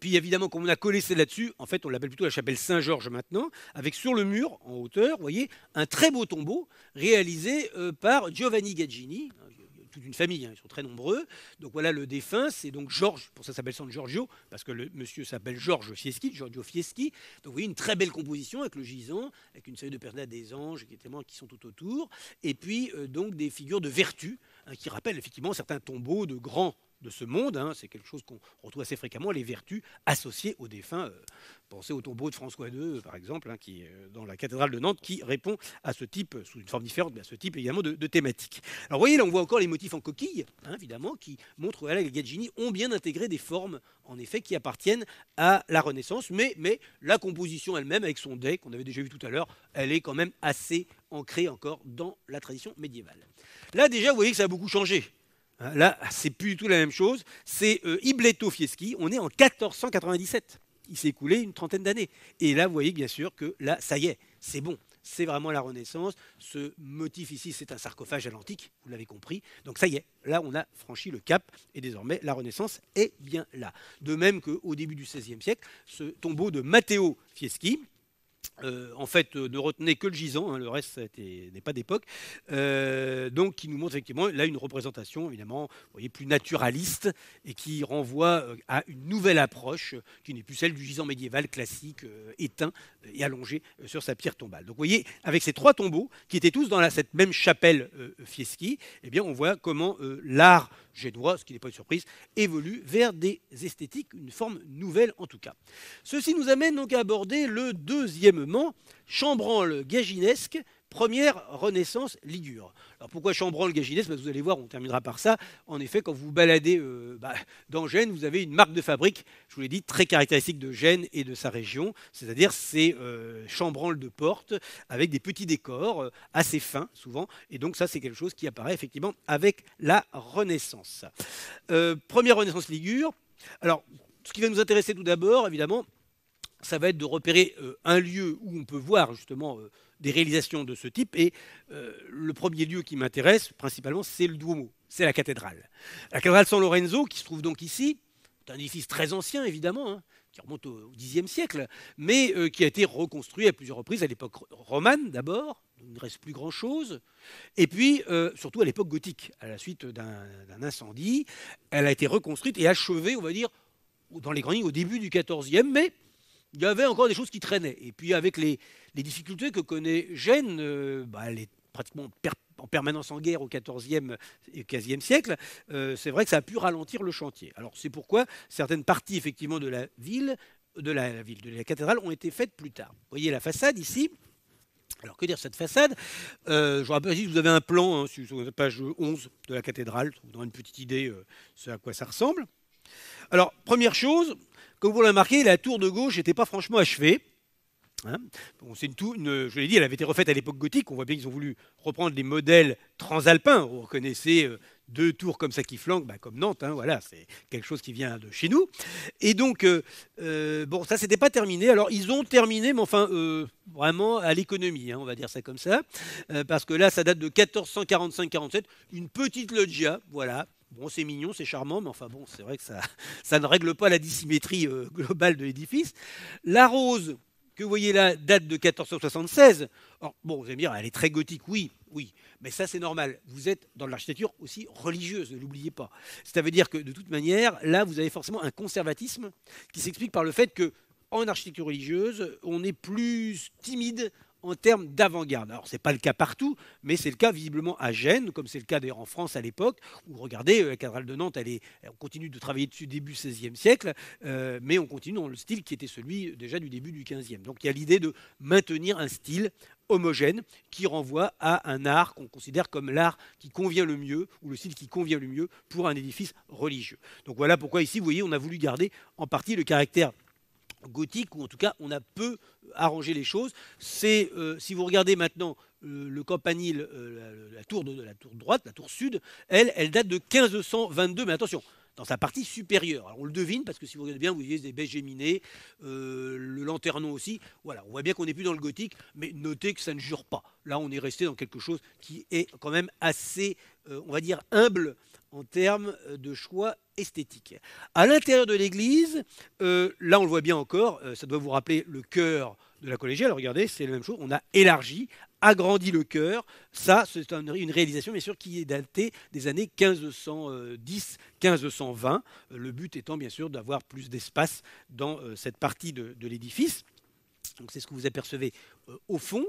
Speaker 1: Puis évidemment, comme on a collé celle là-dessus, en fait, on l'appelle plutôt la chapelle Saint-Georges maintenant, avec sur le mur, en hauteur, vous voyez, un très beau tombeau réalisé euh, par Giovanni Gaggini, hein, d'une une famille, hein, ils sont très nombreux. Donc voilà le défunt, c'est donc Georges, pour ça s'appelle San Giorgio, parce que le monsieur s'appelle Georges Fieschi, Giorgio Fieschi. Donc vous voyez une très belle composition avec le gisant, avec une série de personnages des anges qui sont tout autour, et puis euh, donc des figures de vertus hein, qui rappellent effectivement certains tombeaux de grands de ce monde. Hein. c'est quelque chose qu'on retrouve assez fréquemment, les vertus associées aux défunts euh, Pensez au tombeau de François II, par exemple, hein, qui est euh, dans la cathédrale de Nantes, qui répond à ce type, sous une forme différente, mais à ce type également de, thématiques. thématique. Alors vous voyez, là on voit encore les motifs en coquille, hein, évidemment, qui montrent que Gaggini ont bien intégré des formes, en effet, qui appartiennent à la Renaissance, mais, mais la composition elle-même, avec son deck qu'on avait déjà vu tout à l'heure, elle est quand même assez ancrée encore dans la tradition médiévale. Là déjà, vous voyez que ça a beaucoup changé. Hein, là, c'est plus du tout la même chose. C'est euh, Ibleto Fieschi, on est en 1497 il s'est écoulé une trentaine d'années. Et là, vous voyez bien sûr que là, ça y est, c'est bon. C'est vraiment la Renaissance. Ce motif ici, c'est un sarcophage à l'antique, vous l'avez compris. Donc ça y est, là, on a franchi le cap et désormais, la Renaissance est bien là. De même qu'au début du XVIe siècle, ce tombeau de Matteo Fieschi, euh, en fait, euh, ne retenait que le gisant, hein, le reste n'est pas d'époque. Euh, donc, qui nous montre effectivement là une représentation évidemment voyez, plus naturaliste et qui renvoie à une nouvelle approche qui n'est plus celle du gisant médiéval classique éteint et allongé sur sa pierre tombale. Donc, vous voyez, avec ces trois tombeaux qui étaient tous dans cette même chapelle Fieschi, eh bien, on voit comment l'art génois, ce qui n'est pas une surprise, évolue vers des esthétiques, une forme nouvelle en tout cas. Ceci nous amène donc à aborder le deuxièmement, chambranle gaginesque, première renaissance ligure. Alors pourquoi Chambranle Gaginès Vous allez voir, on terminera par ça. En effet, quand vous vous baladez euh, bah, dans Gênes, vous avez une marque de fabrique, je vous l'ai dit, très caractéristique de Gênes et de sa région, c'est-à-dire ces euh, chambranles de porte avec des petits décors euh, assez fins souvent. Et donc ça, c'est quelque chose qui apparaît effectivement avec la Renaissance. première Renaissance ligure. Alors, ce qui va nous intéresser tout d'abord, évidemment, ça va être de repérer euh, un lieu où on peut voir justement euh, des réalisations de ce type. Et euh, le premier lieu qui m'intéresse principalement, c'est le Duomo, c'est la cathédrale. La cathédrale San Lorenzo, qui se trouve donc ici, c'est un édifice très ancien évidemment, hein, qui remonte au Xe siècle, mais qui a été reconstruit à plusieurs reprises, à l'époque romane d'abord, il ne reste plus grand-chose. Et puis, surtout à l'époque gothique, à la suite d'un incendie, elle a été reconstruite et achevée, on va dire, dans les grandes au début du XIVe, mais il y avait encore des choses qui traînaient. Et puis avec les, difficultés que connaît Gênes, euh, bah, elle est pratiquement en permanence en guerre au XIVe et XVe siècle, euh, c'est vrai que ça a pu ralentir le chantier. Alors c'est pourquoi certaines parties effectivement de la ville, de la ville, de la cathédrale ont été faites plus tard. Vous voyez la façade ici. Alors que dire cette façade euh, Je vous rappelle si vous avez un plan hein, sur la page 11 de la cathédrale, vous aurez une petite idée de ce à quoi ça ressemble. Alors première chose, comme vous l'avez remarqué, la tour de gauche n'était pas franchement achevée. Hein. je l'ai dit, elle avait été refaite à l'époque gothique. On voit bien qu'ils ont voulu reprendre les modèles transalpins. Vous reconnaissez euh, deux tours comme ça qui flanquent, bah, comme Nantes. Hein, voilà, c'est quelque chose qui vient de chez nous. Et donc, euh, euh, bon, ça, c'était pas terminé. Alors, ils ont terminé, mais enfin, vraiment à l'économie, hein, on va dire ça comme ça, parce que là, ça date de 1445-47, une petite loggia, voilà, Bon, c'est mignon, c'est charmant, mais enfin bon, c'est vrai que ça, ça ne règle pas la dissymétrie euh, globale de l'édifice. La rose que vous voyez là date de 1476. bon, vous allez me dire, elle est très gothique, oui, oui, mais ça c'est normal. Vous êtes dans l'architecture aussi religieuse, ne l'oubliez pas. Ça veut dire que de toute manière, là, vous avez forcément un conservatisme qui s'explique par le fait que en architecture religieuse, on est plus timide en termes d'avant-garde. Alors, ce n'est pas le cas partout, mais c'est le cas visiblement à Gênes, comme c'est le cas d'ailleurs en France à l'époque, où regardez, la cathédrale de Nantes, elle est, on continue de travailler dessus début XVIe siècle, euh, mais on continue dans le style qui était celui déjà du début du XVe. Donc, il y a l'idée de maintenir un style homogène qui renvoie à un art qu'on considère comme l'art qui convient le mieux ou le style qui convient le mieux pour un édifice religieux. Donc voilà pourquoi ici, vous voyez, on a voulu garder en partie le caractère gothique, ou en tout cas, on a peu arrangé les choses. C'est, euh, si vous regardez maintenant euh, le campanile, euh, la, tour de, la tour droite, la tour sud, elle, elle date de 1522, mais attention, dans sa partie supérieure. on le devine, parce que si vous regardez bien, vous voyez des baies géminées, le lanternon aussi. Voilà, on voit bien qu'on n'est plus dans le gothique, mais notez que ça ne jure pas. Là, on est resté dans quelque chose qui est quand même assez, on va dire, humble en termes euh, de choix esthétiques. À l'intérieur de l'église, euh, là on le voit bien encore, euh, ça doit vous rappeler le cœur de la collégiale. Regardez, c'est la même chose, on a élargi, agrandi le cœur. Ça, c'est une réalisation bien sûr qui est datée des années 1510-1520. Le but étant bien sûr d'avoir plus d'espace dans cette partie de, de l'édifice. Donc c'est ce que vous apercevez au fond.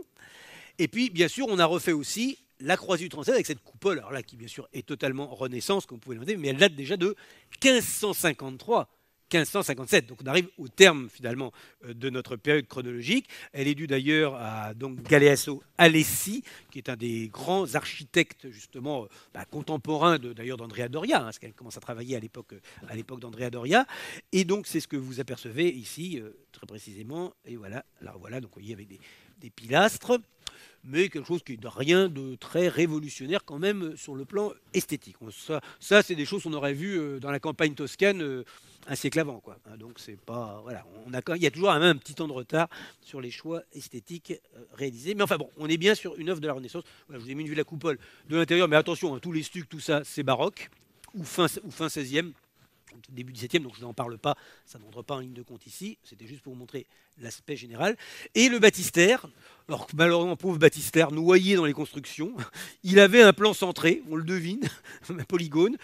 Speaker 1: Et puis, bien sûr, on a refait aussi la du française avec cette coupole, là qui bien sûr est totalement renaissance, comme vous pouvez le mais elle date déjà de 1553. 1557. Donc on arrive au terme finalement euh, de notre période chronologique. Elle est due d'ailleurs à donc Galeasso Alessi, qui est un des grands architectes justement euh, bah, contemporains d'ailleurs d'Andrea Doria, hein, parce qu'elle commence à travailler à l'époque euh, à l'époque d'Andrea Doria. Et donc c'est ce que vous apercevez ici très précisément. Et voilà, alors voilà, donc vous voyez avec des pilastres mais quelque chose qui n'est rien de très révolutionnaire quand même sur le plan esthétique. ça, ça c'est des choses qu'on aurait vues euh, dans la campagne toscane euh, un siècle avant. Quoi. Hein, donc c'est pas voilà, il y a toujours un, petit temps de retard sur les choix esthétiques euh, réalisés. Mais enfin bon, on est bien sur une œuvre de la Renaissance. je vous ai mis une vue de la coupole de l'intérieur, mais attention, hein, tous les stucs, tout ça, c'est baroque ou fin, ou fin 16e début du 17e, donc je n'en parle pas, ça rentre pas en ligne de compte ici, c'était juste pour vous montrer l'aspect général. Et le baptistère, alors malheureusement, pauvre baptistère, noyé dans les constructions, il avait un plan centré, on le devine, un polygone.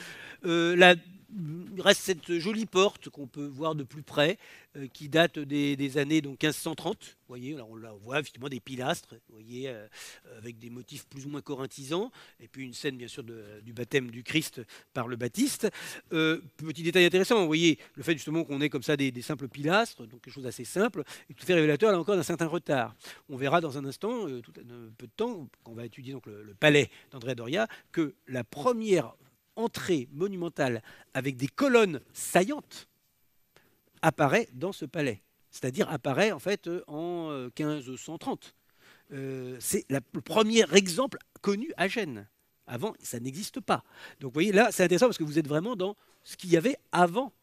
Speaker 1: Euh, il reste cette jolie porte qu'on peut voir de plus près, euh, qui date des, années donc 1530. voyez, on la voit effectivement des pilastres, voyez, euh, avec des motifs plus ou moins corinthisants, et puis une scène bien sûr du baptême du Christ par le Baptiste. Euh, petit détail intéressant, vous voyez, le fait justement qu'on ait comme ça des, simples pilastres, donc quelque chose assez simple, et tout fait révélateur là encore d'un certain retard. On verra dans un instant, tout un peu de temps, qu'on va étudier donc le, palais d'André Doria, que la première entrée monumentale avec des colonnes saillantes apparaît dans ce palais, c'est-à-dire apparaît en fait euh, en 1530. Euh, euh, c'est le premier exemple connu à Gênes. Avant, ça n'existe pas. Donc vous voyez, là, c'est intéressant parce que vous êtes vraiment dans ce qu'il y avait avant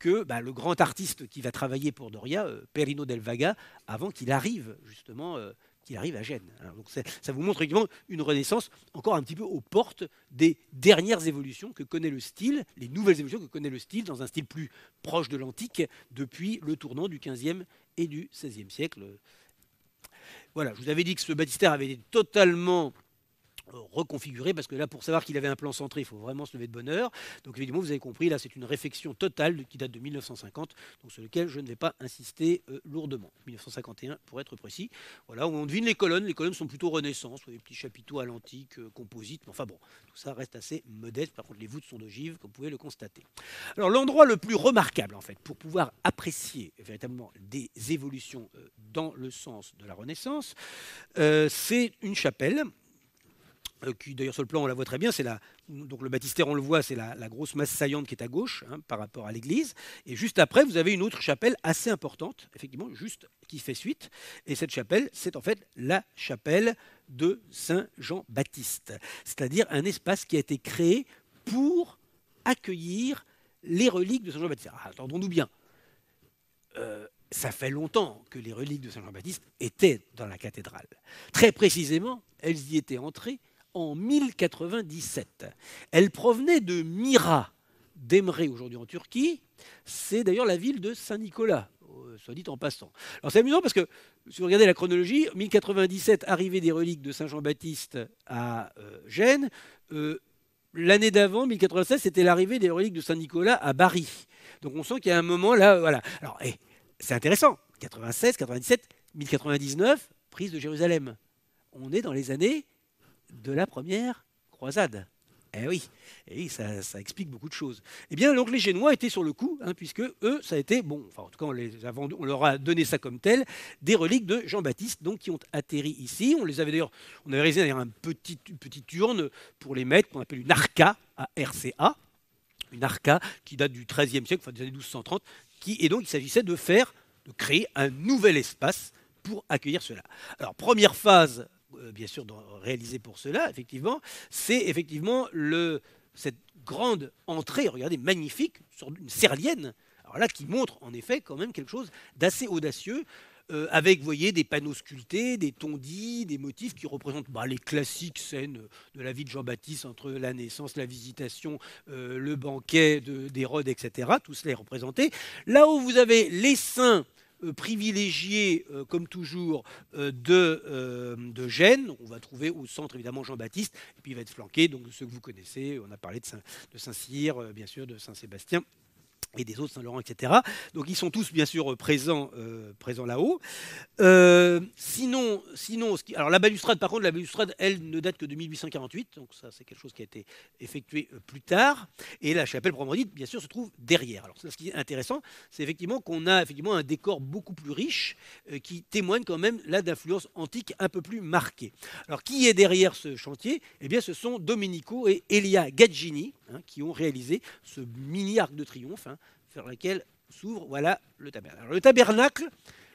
Speaker 1: que bah, le grand artiste qui va travailler pour Doria, Perino del Vaga, avant qu'il arrive justement qu'il arrive à Gênes. donc ça, vous montre également une renaissance encore un petit peu aux portes des dernières évolutions que connaît le style, les nouvelles évolutions que connaît le style dans un style plus proche de l'antique depuis le tournant du 15 et du 16 siècle. Voilà, je vous avais dit que ce baptistère avait été totalement reconfiguré, parce que là, pour savoir qu'il avait un plan centré, il faut vraiment se lever de bonne heure. Donc évidemment, vous avez compris, là, c'est une réflexion totale qui date de 1950, sur lequel je ne vais pas insister euh, lourdement. 1951, pour être précis. Voilà, on devine les colonnes. Les colonnes sont plutôt Renaissance, des petits chapiteaux à l'antique, euh, composites. enfin bon, tout ça reste assez modeste. Par contre, les voûtes sont d'ogive, comme vous pouvez le constater. Alors l'endroit le plus remarquable, en fait, pour pouvoir apprécier véritablement des évolutions euh, dans le sens de la Renaissance, c'est une chapelle euh, qui d'ailleurs sur le plan on la voit très bien, c'est donc le baptistère on le voit, c'est la, grosse masse saillante qui est à gauche hein, par rapport à l'église. Et juste après vous avez une autre chapelle assez importante, effectivement juste qui fait suite. Et cette chapelle c'est en fait la chapelle de Saint Jean Baptiste, c'est-à-dire un espace qui a été créé pour accueillir les reliques de Saint Jean Baptiste. attendons-nous ah, bien. Euh, ça fait longtemps que les reliques de Saint Jean Baptiste étaient dans la cathédrale. Très précisément, elles y étaient entrées en 1097. Elle provenait de Mira, d'Emre aujourd'hui en Turquie. C'est d'ailleurs la ville de Saint-Nicolas, euh, soit dit en passant. Alors c'est amusant parce que si vous regardez la chronologie, 1097, arrivée des reliques de Saint Jean-Baptiste à euh, Gênes. Euh, l'année d'avant, 1096, c'était l'arrivée des reliques de Saint-Nicolas à Bari. Donc on sent qu'il y a un moment là, voilà. Alors, eh, c'est intéressant. 96, 97, 1099, prise de Jérusalem. On est dans les années de la première croisade. Eh oui, eh ça, explique beaucoup de choses. Eh bien, donc les Génois étaient sur le coup, hein, puisque eux, ça a été, bon, enfin en tout cas, on, leur a donné ça comme tel, des reliques de Jean-Baptiste, donc qui ont atterri ici. On les avait d'ailleurs, on avait réalisé d'ailleurs un petit, une petite urne pour les mettre, qu'on appelle une arca, à RCA, une arca qui date du XIIIe siècle, enfin des années 1230, qui, et donc il s'agissait de faire, de créer un nouvel espace pour accueillir cela. Alors, première phase euh, bien sûr réalisé pour cela, effectivement, c'est effectivement le, cette grande entrée, regardez, magnifique, sur une serlienne, alors là, qui montre en effet quand même quelque chose d'assez audacieux. Euh, avec, voyez, des panneaux sculptés, des tondis, des motifs qui représentent bah, les classiques scènes de la vie de Jean-Baptiste entre la naissance, la visitation, euh, le banquet d'Hérode, etc. Tout cela est représenté. Là où vous avez les saints euh, privilégié, euh, comme toujours, euh, de, de Gênes. On va trouver au centre, évidemment, Jean-Baptiste, et puis il va être flanqué donc, de ceux que vous connaissez. On a parlé de Saint-Cyr, bien sûr, de Saint-Sébastien, et des autres, Saint-Laurent, etc. Donc ils sont tous bien sûr euh, euh, présents, là-haut. Euh, sinon, sinon alors la balustrade, par contre, la balustrade, elle ne date que de 1848, donc ça c'est quelque chose qui a été effectué plus tard. Et la chapelle proprement bien sûr, se trouve derrière. Alors ce qui est intéressant, c'est effectivement qu'on a effectivement un décor beaucoup plus riche qui témoigne quand même là d'influence antique un peu plus marquée. Alors qui est derrière ce chantier Eh bien, ce sont Domenico et Elia Gaggini hein, qui ont réalisé ce mini arc de triomphe. Hein, vers laquelle s'ouvre voilà, le tabernacle. le tabernacle,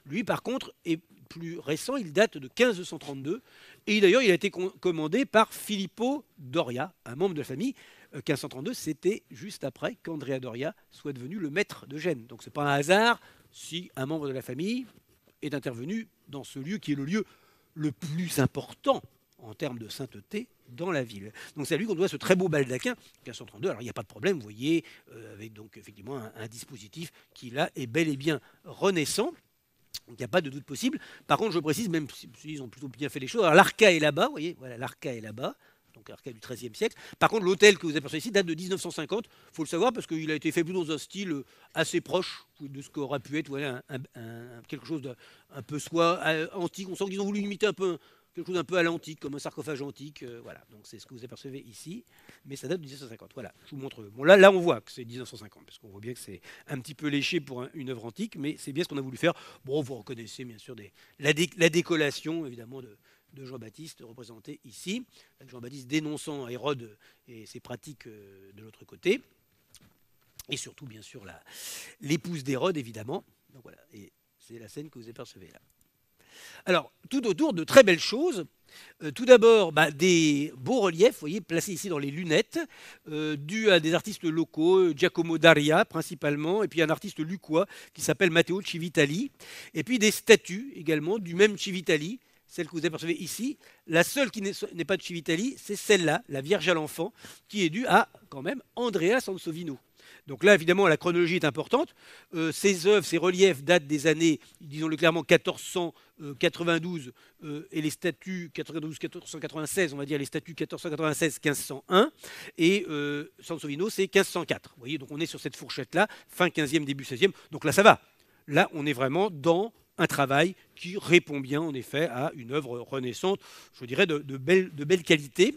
Speaker 1: lui, par contre, est plus récent, il date de 1532, et d'ailleurs il a été commandé par Filippo Doria, un membre de la famille. 1532, euh, c'était juste après qu'Andrea Doria soit devenu le maître de Gênes. Donc ce n'est pas un hasard si un membre de la famille est intervenu dans ce lieu qui est le lieu le plus important en termes de sainteté dans la ville. Donc c'est à lui qu'on doit ce très beau baldaquin 1532. Alors il n'y a pas de problème, vous voyez, euh, avec donc effectivement un, dispositif qui là est bel et bien renaissant. Il n'y a pas de doute possible. Par contre, je précise, même s'ils ont plutôt bien fait les choses, l'arca est là-bas, vous voyez, voilà, l'arca est là-bas, donc l'arca du XIIIe siècle. Par contre, l'hôtel que vous apercevez ici date de 1950, il faut le savoir, parce qu'il a été fait dans un style euh, assez proche de ce qu'aura pu être voilà, quelque chose d'un peu soit euh, antique. On sent qu'ils ont voulu imiter un peu quelque chose d'un peu à l'antique, comme un sarcophage antique. Euh, voilà, donc c'est ce que vous apercevez ici, mais ça date de 1950. Voilà, je vous montre. Bon, là, là, on voit que c'est 1950, parce qu'on voit bien que c'est un petit peu léché pour une œuvre antique, mais c'est bien ce qu'on a voulu faire. Bon, vous reconnaissez bien sûr la, décollation, évidemment, de, Jean-Baptiste représenté ici. Jean-Baptiste dénonçant Hérode et ses pratiques euh, de l'autre côté. Et surtout, bien sûr, l'épouse d'Hérode, évidemment. Donc voilà, et c'est la scène que vous apercevez là. Alors, tout autour de très belles choses. Euh, tout d'abord, bah, des beaux reliefs, vous voyez, placés ici dans les lunettes, euh, dus à des artistes locaux, Giacomo Daria principalement, et puis un artiste lucquois qui s'appelle Matteo Civitali, et puis des statues également du même Civitali, celle que vous apercevez ici. La seule qui n'est pas de Civitali, c'est celle-là, la Vierge à l'enfant, qui est due à, quand même, Andrea Sansovino. Donc là, évidemment, la chronologie est importante. Euh, ces œuvres, ces reliefs datent des années, disons-le clairement, 1492 euh, et les statuts 1496 on va dire les statuts 1496-1501, et euh, Sansovino, c'est 1504. Vous voyez, donc on est sur cette fourchette-là, fin 15e, début 16e. Donc là, ça va. Là, on est vraiment dans un travail qui répond bien, en effet, à une œuvre renaissante, je dirais, de belle qualité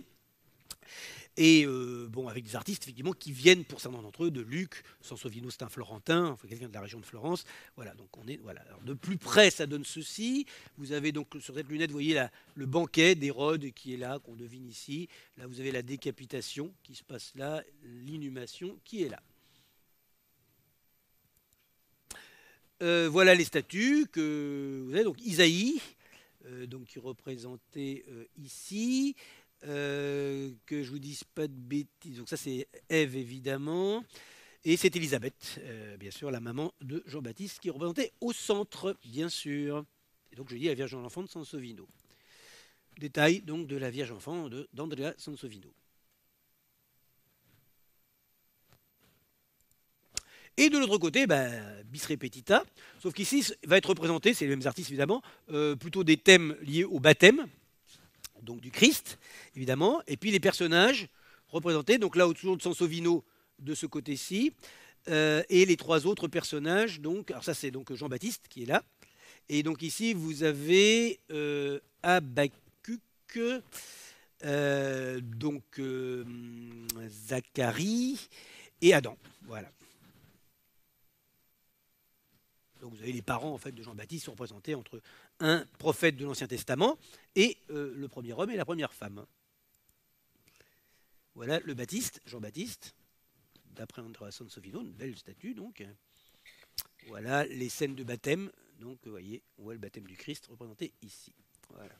Speaker 1: et euh, bon, avec des artistes effectivement qui viennent pour certains d'entre eux de Luc, Sansovino, c'est un Florentin, enfin, quelqu'un de la région de Florence. Voilà, donc on est voilà. de plus près, ça donne ceci. Vous avez donc sur cette lunette, vous voyez le banquet d'Hérode qui est là, qu'on devine ici. Là, vous avez la décapitation qui se passe là, l'inhumation qui est là. Euh, voilà les statues que vous avez. Donc Isaïe, euh, donc qui représentait représentée ici. Euh, que je vous dise pas de bêtises. Donc ça c'est Eve évidemment. Et c'est Elisabeth, euh, bien sûr, la maman de Jean-Baptiste, qui est représentée au centre, bien sûr. Et donc je dis la Vierge en enfant de Sansovino. Détail donc de la Vierge enfant d'Andrea Sansovino. Et de l'autre côté, ben, bis repetita, sauf qu'ici va être représenté, c'est les mêmes artistes évidemment, euh, plutôt des thèmes liés au baptême, donc du Christ, évidemment, et puis les personnages représentés, donc là autour de Sansovino de ce côté-ci, euh, et les trois autres personnages, donc, alors ça c'est donc Jean-Baptiste qui est là, et donc ici vous avez euh, Abacuc, euh, donc euh, Zacharie et Adam, voilà. Donc vous avez les parents en fait, de Jean-Baptiste représentés entre un prophète de l'Ancien Testament et euh, le premier homme et la première femme. Voilà le Baptiste, Jean-Baptiste, d'après Andrea Sansovino, une belle statue donc. Voilà les scènes de baptême. Donc vous voyez, on voit le baptême du Christ représenté ici. Voilà.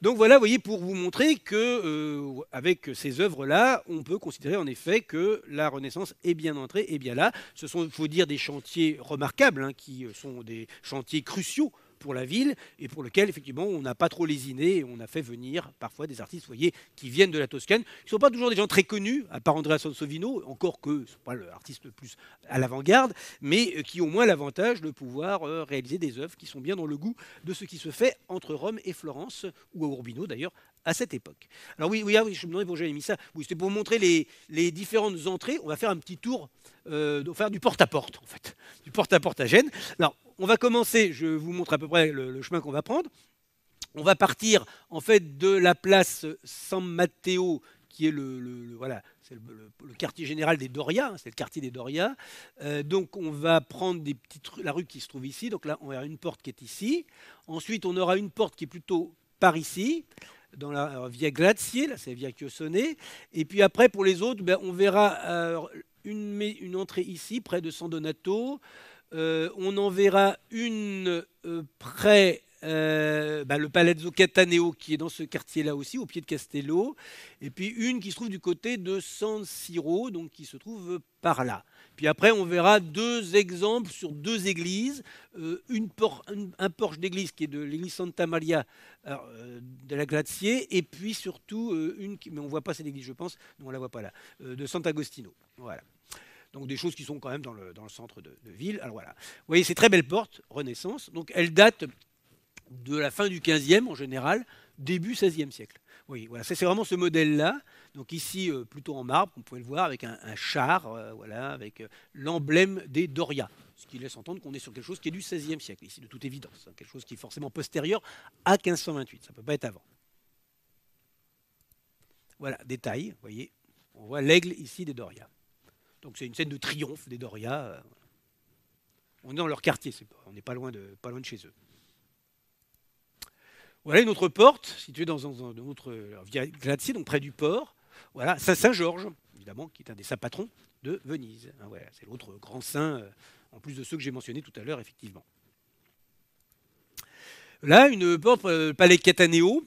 Speaker 1: Donc voilà, vous voyez, pour vous montrer que euh, avec ces œuvres-là, on peut considérer en effet que la Renaissance est bien entrée et bien là. Ce sont, il faut dire, des chantiers remarquables, hein, qui euh, sont des chantiers cruciaux pour la ville et pour lequel, effectivement, on n'a pas trop lésiné et on a fait venir parfois des artistes, vous voyez, qui viennent de la Toscane, qui ne sont pas toujours des gens très connus, à part Andrea Sansovino, encore que ce ne pas l'artiste le plus à l'avant-garde, mais euh, qui ont moins l'avantage de pouvoir euh, réaliser des œuvres qui sont bien dans le goût de ce qui se fait entre Rome et Florence, ou à Urbino d'ailleurs, à cette époque. Alors oui, oui, ah je me demandais pourquoi j'avais mis ça. Oui, c'était pour montrer les, différentes entrées. On va faire un petit tour, euh, faire du porte-à-porte, en fait. Du porte-à-porte -à, -porte à Gênes. Alors, on va commencer, je vous montre à peu près le, chemin qu'on va prendre. On va partir en fait de la place San Matteo, qui est le, voilà, c'est le, quartier général des Doria, hein, c'est le quartier des Doria. Euh, donc on va prendre la rue qui se trouve ici. Donc là, on verra une porte qui est ici. Ensuite, on aura une porte qui est plutôt par ici, dans la euh, via Glacier, là c'est via Chiosone. Et puis après, pour les autres, ben, on verra euh, une entrée ici, près de San Donato. Euh, on en verra une euh, près euh, bah, le Palazzo Cataneo qui est dans ce quartier-là aussi, au pied de Castello, et puis une qui se trouve du côté de San Siro, donc qui se trouve par là. Puis après, on verra deux exemples sur deux églises, un porche d'église qui est de l'église Santa Maria de la Glacier, et puis surtout une, qui, mais on voit pas cette église, je pense, non, on la voit pas là, de Sant'Agostino. Voilà donc des choses qui sont quand même dans le, centre de, ville. Alors voilà. Vous voyez ces très belles portes, Renaissance, donc elles datent de la fin du XVe, e en général, début XVIe siècle. Oui, voilà, c'est vraiment ce modèle-là. Donc ici, euh, plutôt en marbre, vous pouvez le voir, avec un, char, euh, voilà, avec euh, l'emblème des Doria. Ce qui laisse entendre qu'on est sur quelque chose qui est du XVIe siècle, ici, de toute évidence. Hein. quelque chose qui est forcément postérieur à 1528. Ça ne peut pas être avant. Voilà, détail, vous voyez. On voit l'aigle ici des Doria. Donc c'est une scène de triomphe des Doria. Euh, on est dans leur quartier, on n'est pas loin, de, chez eux. Voilà une autre porte située dans un, autre euh, autre glacier, donc près du port. Voilà, Saint-Georges, évidemment, qui est un des saints patrons de Venise. Hein, c'est l'autre grand saint, euh, en plus de ceux que j'ai mentionnés tout à l'heure, effectivement. Là, une porte, le palais Cataneo,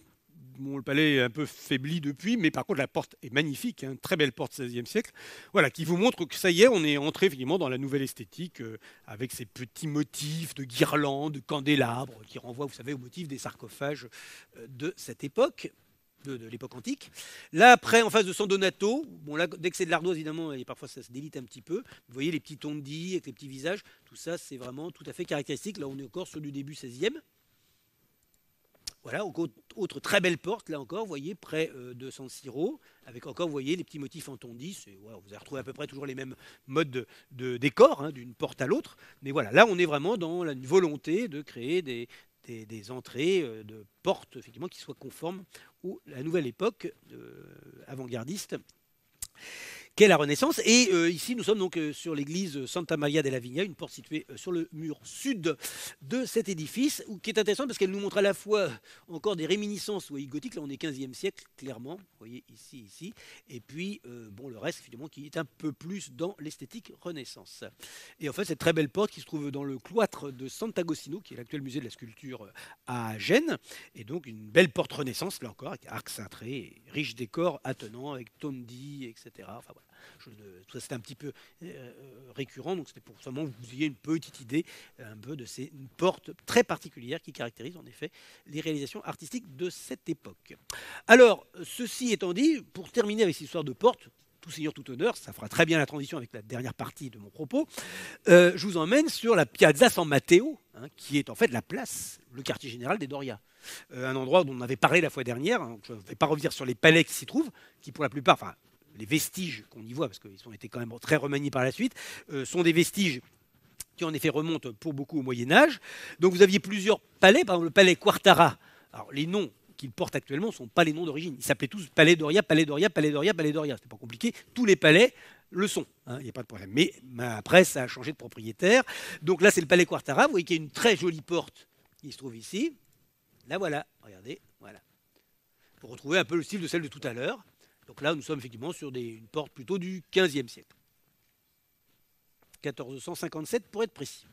Speaker 1: le palais est un peu faibli depuis, mais par contre, la porte est magnifique, hein, très belle porte 16e siècle, voilà, qui vous montre que ça y est, on est entré finalement dans la nouvelle esthétique, euh, avec ces petits motifs de guirlandes, de candélabres, qui renvoient, vous savez, au motif des sarcophages euh, de cette époque de, l'époque antique. Là, après, en face de San Donato, bon, là, dès que c'est de l'ardoise, évidemment, et parfois ça se délite un petit peu. Vous voyez les petits tondis avec les petits visages, tout ça, c'est vraiment tout à fait caractéristique. Là, on est encore sur du début 16e. Voilà, autre très belle porte, là encore, vous voyez, près euh, de San Siro, avec encore, vous voyez, les petits motifs en tondis. vous allez retrouver à peu près toujours les mêmes modes de, décor, hein, d'une porte à l'autre. Mais voilà, là, on est vraiment dans la volonté de créer des, entrées euh, de portes, effectivement, qui soient conformes à la nouvelle époque euh, avant-gardiste qu'est la Renaissance. Et euh, ici, nous sommes donc euh, sur l'église Santa Maria della Vigna, une porte située euh, sur le mur sud de cet édifice, qui est intéressante parce qu'elle nous montre à la fois encore des réminiscences gothiques, là on est 15e siècle, clairement, vous voyez ici, ici, et puis bon, le reste, finalement, qui est un peu plus dans l'esthétique Renaissance. Et en fait, cette très belle porte qui se trouve dans le cloître de Sant'Agostino, qui est l'actuel musée de la sculpture à Gênes, et donc une belle porte Renaissance, là encore, avec arc cintré, riche décor attenant, avec tondi, etc c'est un petit peu euh, euh, récurrent, donc c'était pour seulement que vous ayez une petite idée euh, un peu de ces portes très particulières qui caractérisent en effet les réalisations artistiques de cette époque. Alors, ceci étant dit, pour terminer avec cette histoire de porte, tout seigneur, tout honneur, ça fera très bien la transition avec la dernière partie de mon propos, je vous emmène sur la Piazza San Matteo, hein, qui est en fait la place, le quartier général des Doria. un endroit dont on avait parlé la fois dernière, hein, je ne vais pas revenir sur les palais qui s'y trouvent, qui pour la plupart, enfin les vestiges qu'on y voit, parce qu'ils ont été quand même très remaniés par la suite, euh, sont des vestiges qui en effet remontent pour beaucoup au Moyen Âge. Donc vous aviez plusieurs palais, par exemple le palais Quartara. Alors les noms qu'ils portent actuellement ne sont pas les noms d'origine. Ils s'appelaient tous Palais Doria, Palais Doria, Palais Doria, Palais Doria. n'est pas compliqué. Tous les palais le sont. Hein, il n'y a pas de problème. Mais après, ça a changé de propriétaire. Donc là, c'est le Palais Quartara. Vous voyez qu'il y a une très jolie porte qui se trouve ici. Là, voilà. Regardez. Voilà. Pour retrouver un peu le style de celle de tout à l'heure. Donc là, nous sommes effectivement sur une porte plutôt du XVe siècle. 1457 pour être précis.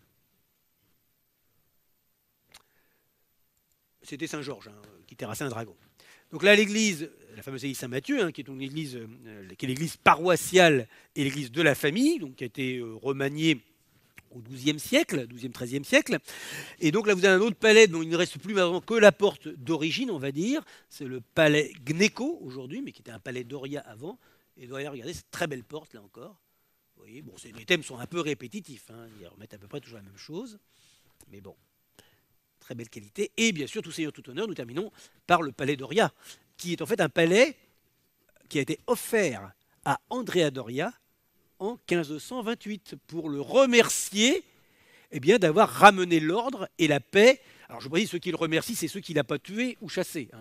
Speaker 1: C'était Saint-Georges hein, qui terrassait un dragon. Donc là, l'église, la fameuse église Saint-Mathieu, hein, euh, qui est l'église, paroissiale et l'église de la famille, donc qui a été euh, remaniée au XIIe siècle, XIIe, XIIIe siècle. Et donc là, vous avez un autre palais dont il ne reste plus maintenant que la porte d'origine, on va dire. C'est le palais Gneco aujourd'hui, mais qui était un palais d'Oria avant. Et d'ailleurs, regardez cette très belle porte là encore. Vous voyez, bon, les thèmes sont un peu répétitifs. Hein. Ils remettent à peu près toujours la même chose. Mais bon, très belle qualité. Et bien sûr, tout seigneur, tout honneur, nous terminons par le palais d'Oria, qui est en fait un palais qui a été offert à Andrea Doria en 1528 pour le remercier eh bien, d'avoir ramené l'ordre et la paix. Alors je précise, ceux qui le remercient, c'est ceux qu'il n'a pas tué ou chassé. Hein.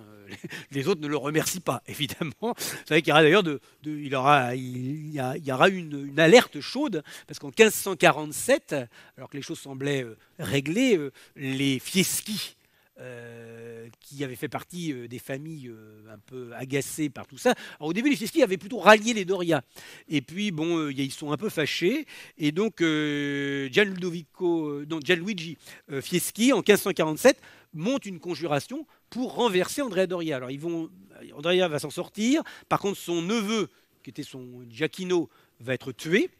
Speaker 1: Les autres ne le remercient pas, évidemment. Vous savez qu'il y aura d'ailleurs de, il y, aura une, une, alerte chaude, parce qu'en 1547, alors que les choses semblaient euh, réglées, euh, les Fieschi, euh, qui avait fait partie euh, des familles euh, un peu agacées par tout ça. au début, les Fieschi avaient plutôt rallié les Doria. Et puis, bon, ils sont un peu fâchés. Et donc, Gianluigi Fieschi, en 1547, monte une conjuration pour renverser Andrea Doria. Alors, ils vont, Andrea va s'en sortir. Par contre, son neveu, qui était son Giacchino, va être tué.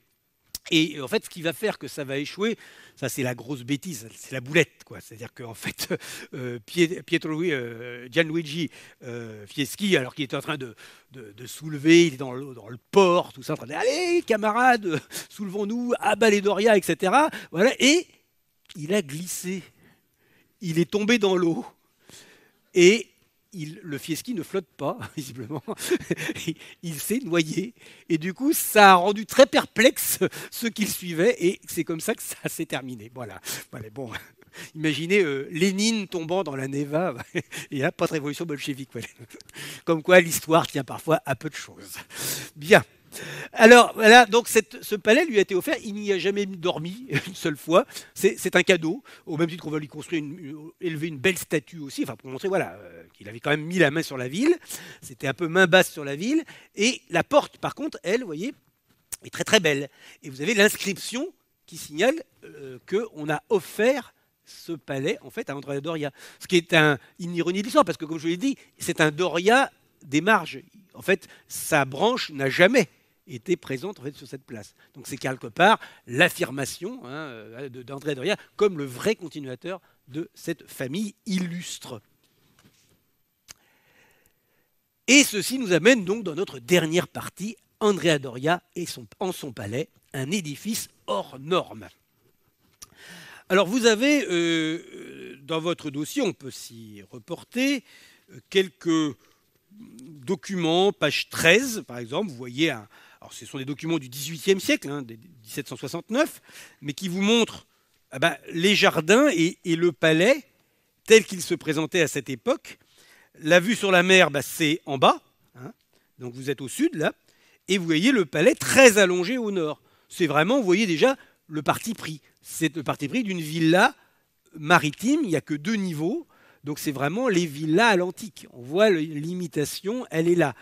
Speaker 1: Et euh, en fait, ce qui va faire que ça va échouer, ça c'est la grosse bêtise, c'est la boulette. quoi. C'est-à-dire qu'en fait, euh, euh, Pietro, Gianluigi Fieschi, alors qu'il était en train de, soulever, il est dans le, dans le port, tout ça, en train de dire, Allez, camarades, soulevons-nous, abalé Doria, etc. Voilà, et il a glissé. Il est tombé dans l'eau. Et le Fieschi ne flotte pas, visiblement. il s'est noyé. Et du coup, ça a rendu très perplexe ceux qui le suivaient. Et c'est comme ça que ça s'est terminé. Voilà. bon, imaginez euh, Lénine tombant dans la Neva. et a pas de révolution bolchevique. Comme quoi, l'histoire tient parfois à peu de choses. Bien. Alors voilà, donc ce palais lui a été offert, il n'y a jamais dormi une seule fois, c'est un cadeau, au même titre qu'on va lui construire, une, élever une belle statue aussi, enfin pour montrer voilà, euh, qu'il avait quand même mis la main sur la ville, c'était un peu main basse sur la ville, et la porte par contre, elle, vous voyez, est très très belle, et vous avez l'inscription qui signale euh, qu'on a offert ce palais en fait à Andrea Doria, ce qui est un, une ironie de l'histoire, parce que comme je vous l'ai dit, c'est un Doria des marges. En fait, sa branche n'a jamais était présente sur cette place. Donc c'est quelque part l'affirmation hein, euh, d'André Doria comme le vrai continuateur de cette famille illustre. Et ceci nous amène donc dans notre dernière partie, Andrea Doria et son, en son palais, un édifice hors norme. Alors vous avez euh, euh, dans votre dossier, on peut s'y reporter, quelques documents, page 13 par exemple, vous voyez un, ce sont des documents du XVIIIe siècle, hein, 1769, mais qui vous montrent ah ben, les jardins et, le palais tel qu'ils se présentaient à cette époque. La vue sur la mer, bah, c'est en bas, hein. donc vous êtes au sud là, et vous voyez le palais très allongé au nord. C'est vraiment, vous voyez déjà le parti pris. C'est le parti pris d'une villa maritime, il n'y a que deux niveaux. Donc c'est vraiment les villas à l'antique. On voit l'imitation, elle est là.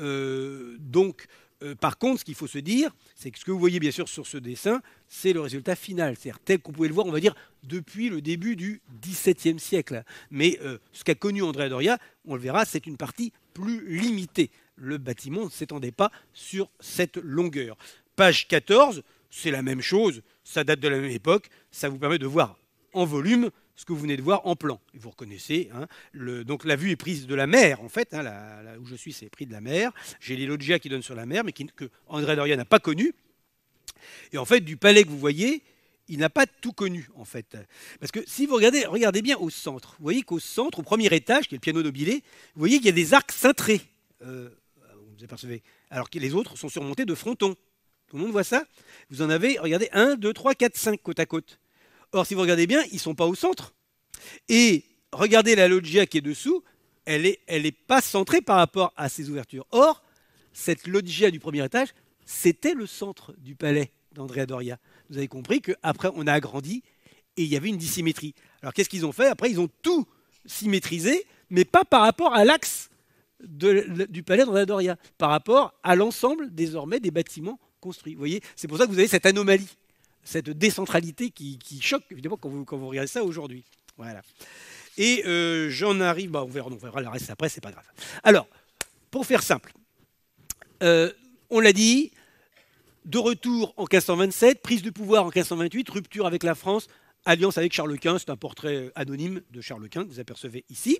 Speaker 1: Euh, donc euh, par contre, ce qu'il faut se dire, c'est que ce que vous voyez bien sûr sur ce dessin, c'est le résultat final, c'est-à-dire tel qu'on pouvait le voir, on va dire, depuis le début du XVIIe siècle. Mais euh, ce qu'a connu Andrea Doria, on le verra, c'est une partie plus limitée. Le bâtiment ne s'étendait pas sur cette longueur. Page 14, c'est la même chose, ça date de la même époque, ça vous permet de voir en volume ce que vous venez de voir en plan. vous reconnaissez, hein, donc la vue est prise de la mer, en fait, hein, là où je suis, c'est pris de la mer. J'ai les loggia qui donnent sur la mer, mais qui, que André Doria n'a pas connu. Et en fait, du palais que vous voyez, il n'a pas tout connu, en fait. Parce que si vous regardez, regardez bien au centre, vous voyez qu'au centre, au premier étage, qui est le piano nobilé, vous voyez qu'il y a des arcs cintrés. Euh, vous apercevez. Alors que les autres sont surmontés de frontons. Tout le monde voit ça Vous en avez, regardez, un, deux, trois, quatre, cinq, côte à côte. Or, si vous regardez bien, ils ne sont pas au centre. Et regardez la loggia qui est dessous, elle n'est pas centrée par rapport à ces ouvertures. Or, cette loggia du premier étage, c'était le centre du palais d'Andrea Doria. Vous avez compris qu'après, on a agrandi et il y avait une dissymétrie. Alors, qu'est-ce qu'ils ont fait Après, ils ont tout symétrisé, mais pas par rapport à l'axe du palais d'Andrea Doria, par rapport à l'ensemble désormais des bâtiments construits. Vous voyez, c'est pour ça que vous avez cette anomalie cette décentralité qui, choque, évidemment, quand vous, regardez ça aujourd'hui. Voilà. Et euh, j'en arrive, bah, on, verra, on verra le reste après, c'est pas grave. Alors, pour faire simple, euh, on l'a dit, de retour en 1527, prise de pouvoir en 1528, rupture avec la France Alliance avec Charles Quint, c'est un portrait euh, anonyme de Charles Quint que vous apercevez ici.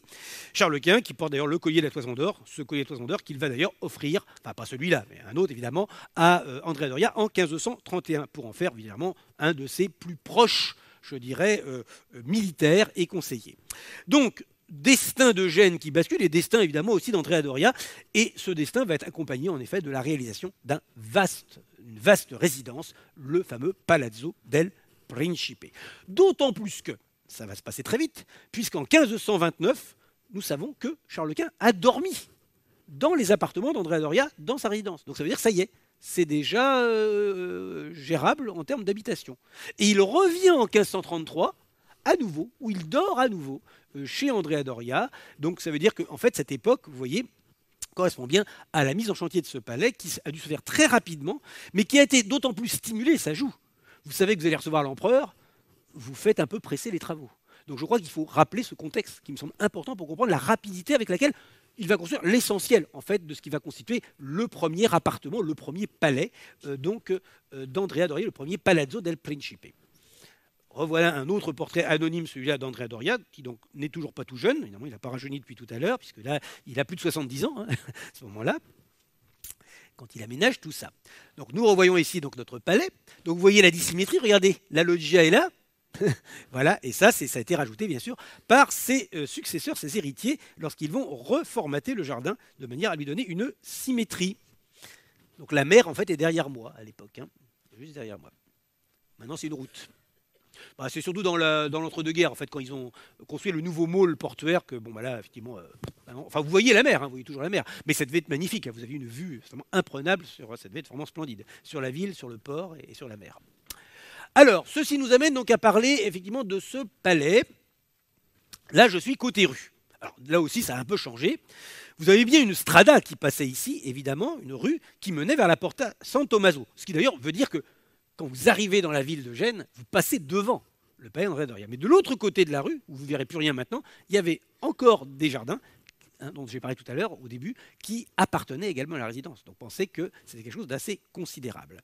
Speaker 1: Charles Quint qui porte d'ailleurs le collier de la Toison d'Or, ce collier de la Toison d'Or qu'il va d'ailleurs offrir, enfin pas celui-là, mais un autre évidemment, à euh, Andrea Doria en 1531 pour en faire évidemment un de ses plus proches, je dirais, euh, militaires et conseillers. Donc, destin de Gênes qui bascule et destin évidemment aussi d'Andrea Doria, Et ce destin va être accompagné en effet de la réalisation d'un vaste, une vaste résidence, le fameux Palazzo del D'autant plus que, ça va se passer très vite, puisqu'en 1529, nous savons que Charles Quint a dormi dans les appartements d'Andrea Doria, dans sa résidence. Donc ça veut dire, ça y est, c'est déjà euh, gérable en termes d'habitation. Et il revient en 1533, à nouveau, où il dort à nouveau euh, chez Andrea Doria. Donc ça veut dire qu'en fait, cette époque, vous voyez, correspond bien à la mise en chantier de ce palais qui a dû se faire très rapidement, mais qui a été d'autant plus stimulée, ça joue, vous savez que vous allez recevoir l'empereur, vous faites un peu presser les travaux. Donc je crois qu'il faut rappeler ce contexte qui me semble important pour comprendre la rapidité avec laquelle il va construire l'essentiel en fait de ce qui va constituer le premier appartement, le premier palais euh, donc euh, d'Andrea Doria, le premier Palazzo del Principe. Revoilà un autre portrait anonyme, celui-là d'Andrea Doria, qui donc n'est toujours pas tout jeune, évidemment il n'a pas rajeuni depuis tout à l'heure, puisque là il a plus de 70 ans hein, à ce moment-là quand il aménage tout ça. Donc nous revoyons ici donc notre palais. Donc vous voyez la dissymétrie, regardez, la loggia est là. voilà, et ça, ça a été rajouté bien sûr par ses euh, successeurs, ses héritiers, lorsqu'ils vont reformater le jardin de manière à lui donner une symétrie. Donc la mer en fait est derrière moi à l'époque, hein. juste derrière moi. Maintenant c'est une route. Bah, c'est surtout dans l'entre-deux-guerres, en fait, quand ils ont construit le nouveau môle portuaire, que bon, bah, là, effectivement, euh, enfin, vous voyez la mer, hein, vous voyez toujours la mer, mais cette devait magnifique. Hein, vous avez une vue imprenable sur, cette vête, vraiment splendide, sur la ville, sur le port et, sur la mer. Alors, ceci nous amène donc à parler effectivement de ce palais. Là, je suis côté rue. Alors là aussi, ça a un peu changé. Vous avez bien une strada qui passait ici, évidemment, une rue qui menait vers la Porta San Tommaso. Ce qui d'ailleurs veut dire que quand vous arrivez dans la ville de Gênes, vous passez devant le palais André Doria. Mais de l'autre côté de la rue, où vous ne verrez plus rien maintenant, il y avait encore des jardins, hein, dont j'ai parlé tout à l'heure au début, qui appartenaient également à la résidence. Donc pensez que c'était quelque chose d'assez considérable.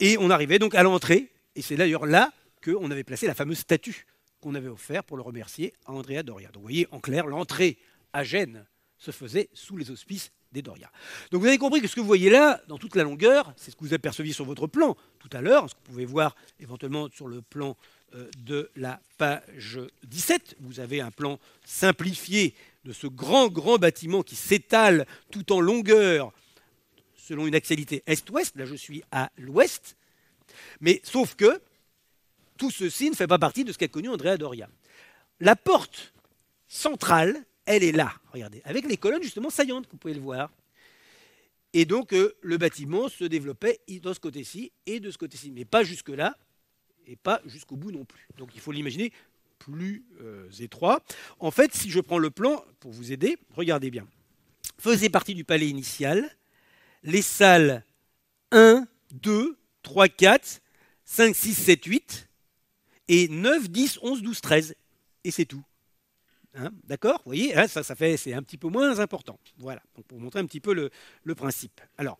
Speaker 1: Et on arrivait donc à l'entrée, et c'est d'ailleurs là qu'on avait placé la fameuse statue qu'on avait offerte pour le remercier à Andrea Doria. Donc vous voyez, en clair, l'entrée à Gênes se faisait sous les auspices des Doria. Donc vous avez compris que ce que vous voyez là, dans toute la longueur, c'est ce que vous aperceviez sur votre plan tout à l'heure, ce que vous pouvez voir éventuellement sur le plan euh, de la page 17. Vous avez un plan simplifié de ce grand, grand bâtiment qui s'étale tout en longueur selon une axialité est-ouest. Là, je suis à l'ouest. Mais sauf que tout ceci ne fait pas partie de ce qu'a connu Andrea Doria. La porte centrale elle est là, regardez, avec les colonnes justement saillantes, vous pouvez le voir. Et donc euh, le bâtiment se développait dans ce côté-ci et de ce côté-ci, mais pas jusque-là et pas jusqu'au bout non plus. Donc il faut l'imaginer plus euh, étroit. En fait, si je prends le plan pour vous aider, regardez bien. Faisait partie du palais initial les salles 1, 2, 3, 4, 5, 6, 7, 8 et 9, 10, 11, 12, 13. Et c'est tout. Hein, d'accord Vous voyez, hein, ça, ça fait, c'est un petit peu moins important. Voilà, pour montrer un petit peu le, principe. Alors,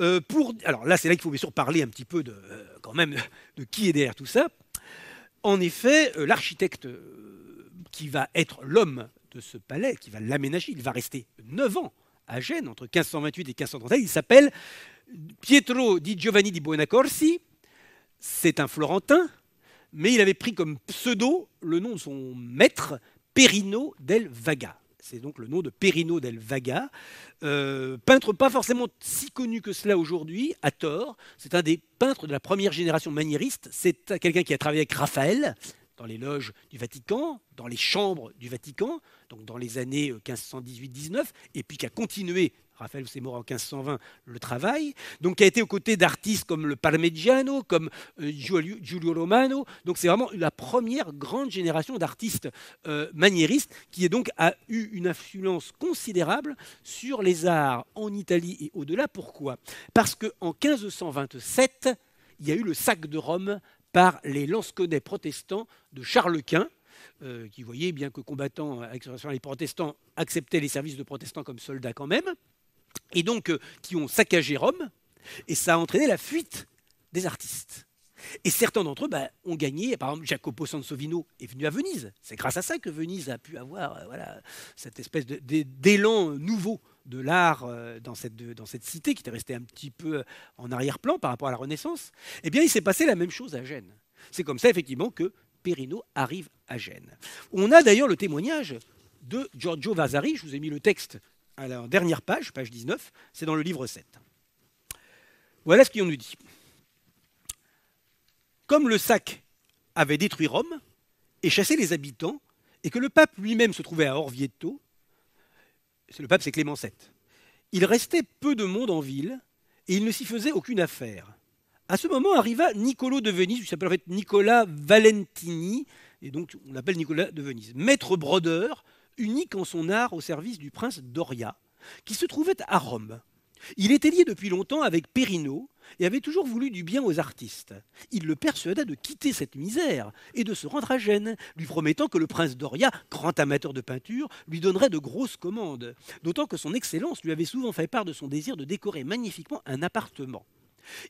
Speaker 1: euh, pour, alors là, c'est là qu'il faut bien sûr parler un petit peu de, euh, quand même de qui est derrière tout ça. En effet, euh, l'architecte qui va être l'homme de ce palais, qui va l'aménager, il va rester 9 ans à Gênes, entre 1528 et 1531. Il s'appelle Pietro di Giovanni di Buonacorsi. C'est un Florentin, mais il avait pris comme pseudo le nom de son maître, Perino del Vaga. C'est donc le nom de Perino del Vaga, euh, peintre pas forcément si connu que cela aujourd'hui, à tort. C'est un des peintres de la première génération maniériste. C'est quelqu'un qui a travaillé avec Raphaël dans les loges du Vatican, dans les chambres du Vatican, donc dans les années 1518-19, euh, et puis qui a continué Raphaël, c'est mort en 1520, le travail, donc qui a été aux côtés d'artistes comme le Parmigiano, comme euh, Giulio, Romano. Donc c'est vraiment la première grande génération d'artistes euh, maniéristes qui est donc, a eu une influence considérable sur les arts en Italie et au-delà. Pourquoi Parce qu'en 1527, il y a eu le sac de Rome par les lansquenets protestants de Charles Quint, euh, qui voyait, bien que combattant avec les protestants, acceptaient les services de protestants comme soldats quand même et donc euh, qui ont saccagé Rome, et ça a entraîné la fuite des artistes. Et certains d'entre eux bah, ont gagné, par exemple Jacopo Sansovino est venu à Venise, c'est grâce à ça que Venise a pu avoir euh, voilà, cette espèce d'élan nouveau de l'art euh, dans cette, dans cette cité qui était restée un petit peu en arrière-plan par rapport à la Renaissance. Eh bien, il s'est passé la même chose à Gênes. C'est comme ça, effectivement, que Perino arrive à Gênes. On a d'ailleurs le témoignage de Giorgio Vasari, je vous ai mis le texte alors, dernière page, page 19, c'est dans le livre 7. Voilà ce qu'on nous dit. Comme le sac avait détruit Rome et chassé les habitants, et que le pape lui-même se trouvait à Orvieto, le pape c'est Clément VII, il restait peu de monde en ville et il ne s'y faisait aucune affaire. À ce moment arriva Nicolo de Venise, il s'appelle en fait Nicolas Valentini, et donc on l'appelle Nicolas de Venise, maître brodeur, unique en son art au service du prince Doria, qui se trouvait à Rome. Il était lié depuis longtemps avec Perino et avait toujours voulu du bien aux artistes. Il le persuada de quitter cette misère et de se rendre à Gênes, lui promettant que le prince Doria, grand amateur de peinture, lui donnerait de grosses commandes, d'autant que son Excellence lui avait souvent fait part de son désir de décorer magnifiquement un appartement.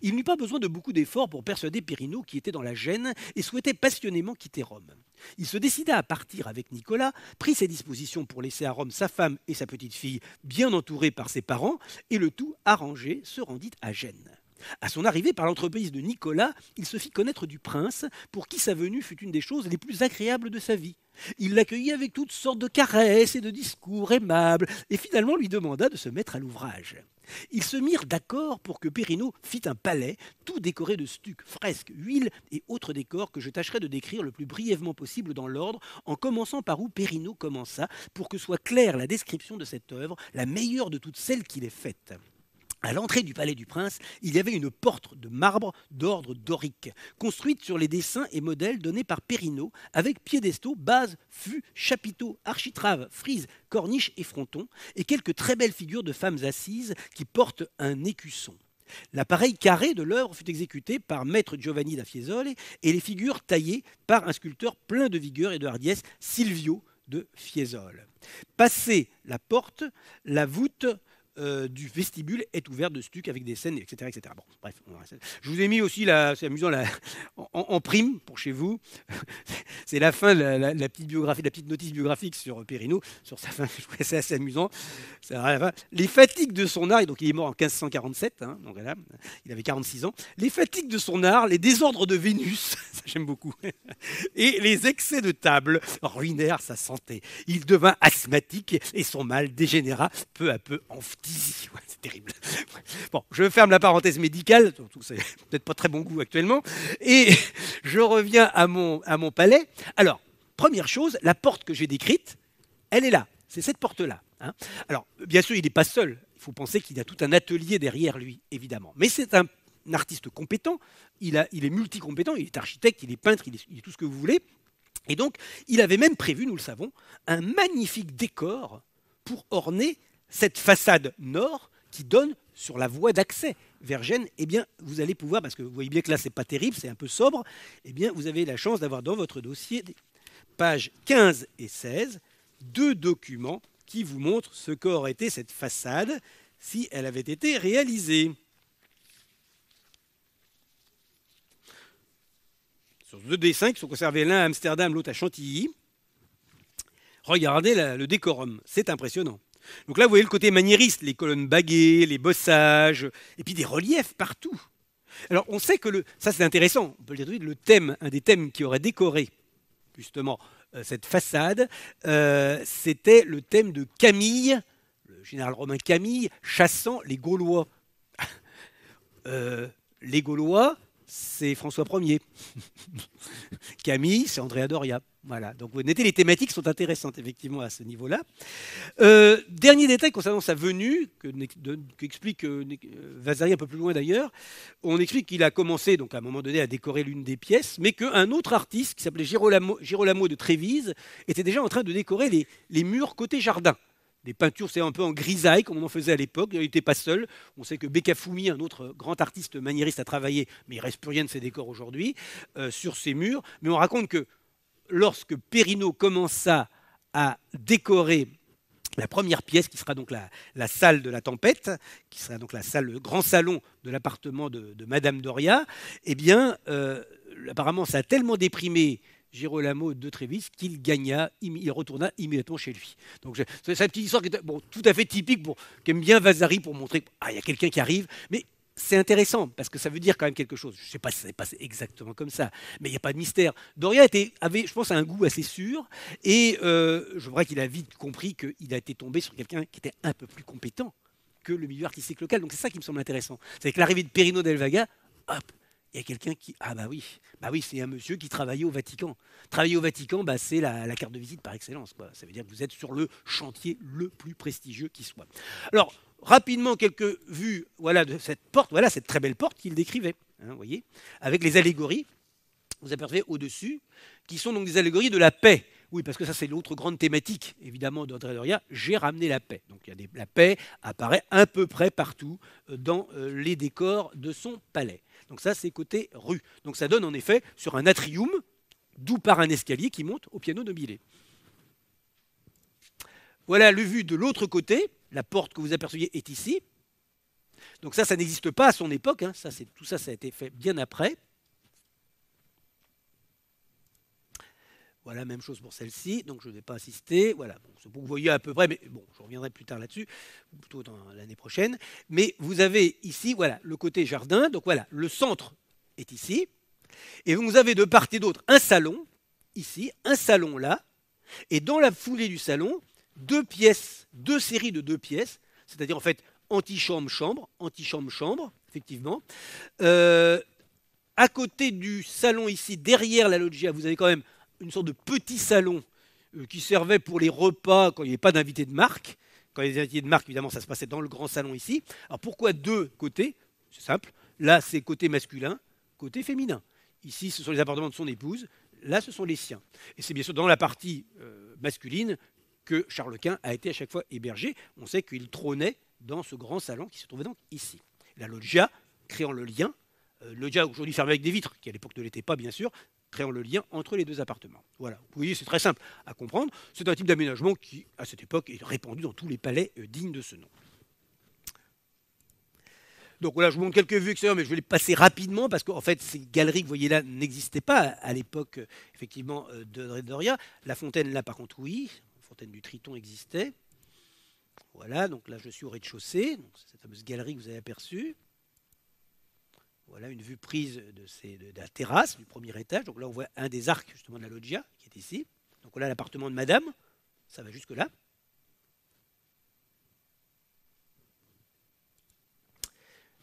Speaker 1: Il n'eut pas besoin de beaucoup d'efforts pour persuader Pirino qui était dans la gêne et souhaitait passionnément quitter Rome. Il se décida à partir avec Nicolas, prit ses dispositions pour laisser à Rome sa femme et sa petite fille bien entourées par ses parents, et le tout arrangé se rendit à Gênes. À son arrivée par l'entreprise de Nicolas, il se fit connaître du prince, pour qui sa venue fut une des choses les plus agréables de sa vie. Il l'accueillit avec toutes sortes de caresses et de discours aimables, et finalement lui demanda de se mettre à l'ouvrage. Ils se mirent d'accord pour que Perrineau fît un palais, tout décoré de stucs, fresques, huiles et autres décors que je tâcherai de décrire le plus brièvement possible dans l'ordre, en commençant par où Perrineau commença, pour que soit claire la description de cette œuvre, la meilleure de toutes celles qu'il ait faites. À l'entrée du palais du prince, il y avait une porte de marbre d'ordre dorique, construite sur les dessins et modèles donnés par Perrineau, avec piédestaux, bases, fûts, chapiteaux, architraves, frises, corniches et frontons, et quelques très belles figures de femmes assises qui portent un écusson. L'appareil carré de l'œuvre fut exécuté par maître Giovanni da Fiesole et les figures taillées par un sculpteur plein de vigueur et de hardiesse, Silvio de Fiesole. Passé la porte, la voûte euh, du vestibule est ouvert de stuc avec des scènes, etc. Bon, bref, je vous ai mis aussi, c'est amusant, la, en, prime pour chez vous, c'est la fin de la, petite biographie, la petite notice biographique sur euh, Perrineau, sur sa fin, je trouvais ça assez amusant. les fatigues de son art, donc il est mort en 1547, hein, donc il avait 46 ans, les fatigues de son art, les désordres de Vénus, ça j'aime beaucoup, et les excès de table ruinèrent sa santé. Il devint asthmatique et son mal dégénéra peu à peu en c'est terrible. Bon, je ferme la parenthèse médicale, surtout c'est peut-être pas très bon goût actuellement, et je reviens à mon, à mon palais. Alors, première chose, la porte que j'ai décrite, elle est là. C'est cette porte-là. Hein. Alors, bien sûr, il n'est pas seul. Il faut penser qu'il a tout un atelier derrière lui, évidemment. Mais c'est un, artiste compétent. Il, est multicompétent. Il est architecte, il est peintre, il il est tout ce que vous voulez. Et donc, il avait même prévu, nous le savons, un magnifique décor pour orner cette façade nord qui donne sur la voie d'accès vers Gênes, eh bien, vous allez pouvoir, parce que vous voyez bien que là, ce n'est pas terrible, c'est un peu sobre, eh bien, vous avez la chance d'avoir dans votre dossier, pages 15 et 16, deux documents qui vous montrent ce qu'aurait été cette façade si elle avait été réalisée. Sur deux dessins qui sont conservés, l'un à Amsterdam, l'autre à Chantilly, regardez le décorum, c'est impressionnant. Donc là, vous voyez le côté maniériste, les colonnes baguées, les bossages, et puis des reliefs partout. Alors on sait que le, ça c'est intéressant, on peut le dire le thème, un des thèmes qui aurait décoré justement euh, cette façade, euh, c'était le thème de Camille, le général romain Camille, chassant les Gaulois. Euh, les Gaulois, c'est François Ier. Camille, c'est Andrea Doria. Voilà, donc vous les thématiques sont intéressantes effectivement à ce niveau-là. Euh, dernier détail concernant sa venue, qu'explique que euh, euh, Vasari un peu plus loin d'ailleurs. On explique qu'il a commencé, donc à un moment donné, à décorer l'une des pièces, mais qu'un autre artiste qui s'appelait Girolamo, de Trévise était déjà en train de décorer les, murs côté jardin des peintures, c'est un peu en grisaille, comme on en faisait à l'époque. Il n'était pas seul. On sait que Bekafumi, un autre grand artiste maniériste, a travaillé, mais il ne reste plus rien de ses décors aujourd'hui, sur ces murs. Mais on raconte que lorsque Perrineau commença à décorer la première pièce qui sera donc la, salle de la tempête, qui sera donc la salle, le grand salon de l'appartement de, Madame Doria, eh bien, euh, apparemment, ça a tellement déprimé Girolamo de Trévis qu'il gagna, il retourna immédiatement chez lui. Donc, c'est cette petite histoire qui est bon, tout à fait typique pour qu'aime bien Vasari pour montrer qu'il ah, y a quelqu'un qui arrive, mais c'est intéressant parce que ça veut dire quand même quelque chose. Je ne sais pas si ça s'est passé exactement comme ça, mais il n'y a pas de mystère. Doria avait, je pense, un goût assez sûr et euh, je crois qu'il a vite compris qu'il a été tombé sur quelqu'un qui était un peu plus compétent que le milieu artistique local. Donc c'est ça qui me semble intéressant. C'est que l'arrivée de Perino Del Vaga, hop, il y a quelqu'un qui ah bah oui bah oui c'est un monsieur qui travaillait au Vatican travailler au Vatican bah c'est la, carte de visite par excellence ça veut dire que vous êtes sur le chantier le plus prestigieux qui soit alors rapidement quelques vues voilà, de cette porte, voilà cette très belle porte qu'il décrivait, hein, voyez, avec les allégories, vous apercevez au-dessus, qui sont donc des allégories de la paix. Oui, parce que ça, c'est l'autre grande thématique, évidemment, d'André Doria. J'ai ramené la paix. Donc, la paix apparaît à peu près partout euh, dans euh, les décors de son palais. Donc, ça, c'est côté rue. Donc, ça donne en effet sur un atrium, d'où par un escalier qui monte au piano de Millet. Voilà le vue de l'autre côté, la porte que vous aperceviez est ici. Donc ça, ça n'existe pas à son époque. Hein. tout ça, ça a été fait bien après. Voilà, même chose pour celle-ci, donc je ne vais pas insister. Voilà, bon, pour que vous voyez à peu près, mais bon, je reviendrai plus tard là-dessus, plutôt dans l'année prochaine. Mais vous avez ici, voilà, le côté jardin, donc voilà, le centre est ici. Et vous avez de part et d'autre un salon, ici, un salon là. Et dans la foulée du salon, deux pièces, deux séries de deux pièces, c'est-à-dire en fait antichambre-chambre, antichambre-chambre, effectivement. Euh, à côté du salon ici, derrière la loggia, vous avez quand même une sorte de petit salon euh, qui servait pour les repas quand il n'y avait pas d'invités de marque. Quand il y avait des invités de marque, évidemment, ça se passait dans le grand salon ici. Alors pourquoi deux côtés C'est simple. Là, c'est côté masculin, côté féminin. Ici, ce sont les appartements de son épouse. Là, ce sont les siens. Et c'est bien sûr dans la partie euh, masculine que Charles Quint a été à chaque fois hébergé. On sait qu'il trônait dans ce grand salon qui se trouvait donc ici. La loggia, créant le lien, euh, loggia aujourd'hui fermée avec des vitres, qui à l'époque ne l'était pas bien sûr, créant le lien entre les deux appartements. Voilà, vous voyez, c'est très simple à comprendre. C'est un type d'aménagement qui, à cette époque, est répandu dans tous les palais euh, dignes de ce nom. Donc voilà, je vous montre quelques vues extérieures, mais je vais les passer rapidement parce qu'en fait, ces galeries que vous voyez là n'existaient pas à l'époque, euh, effectivement, de Doria. La fontaine, là, par contre, oui, fontaine du Triton existait. Voilà, donc là je suis au rez-de-chaussée, cette fameuse galerie que vous avez aperçue. Voilà une vue prise de, la terrasse du premier étage. Donc là on voit un des arcs justement de la loggia qui est ici. Donc voilà l'appartement de madame, ça va jusque là.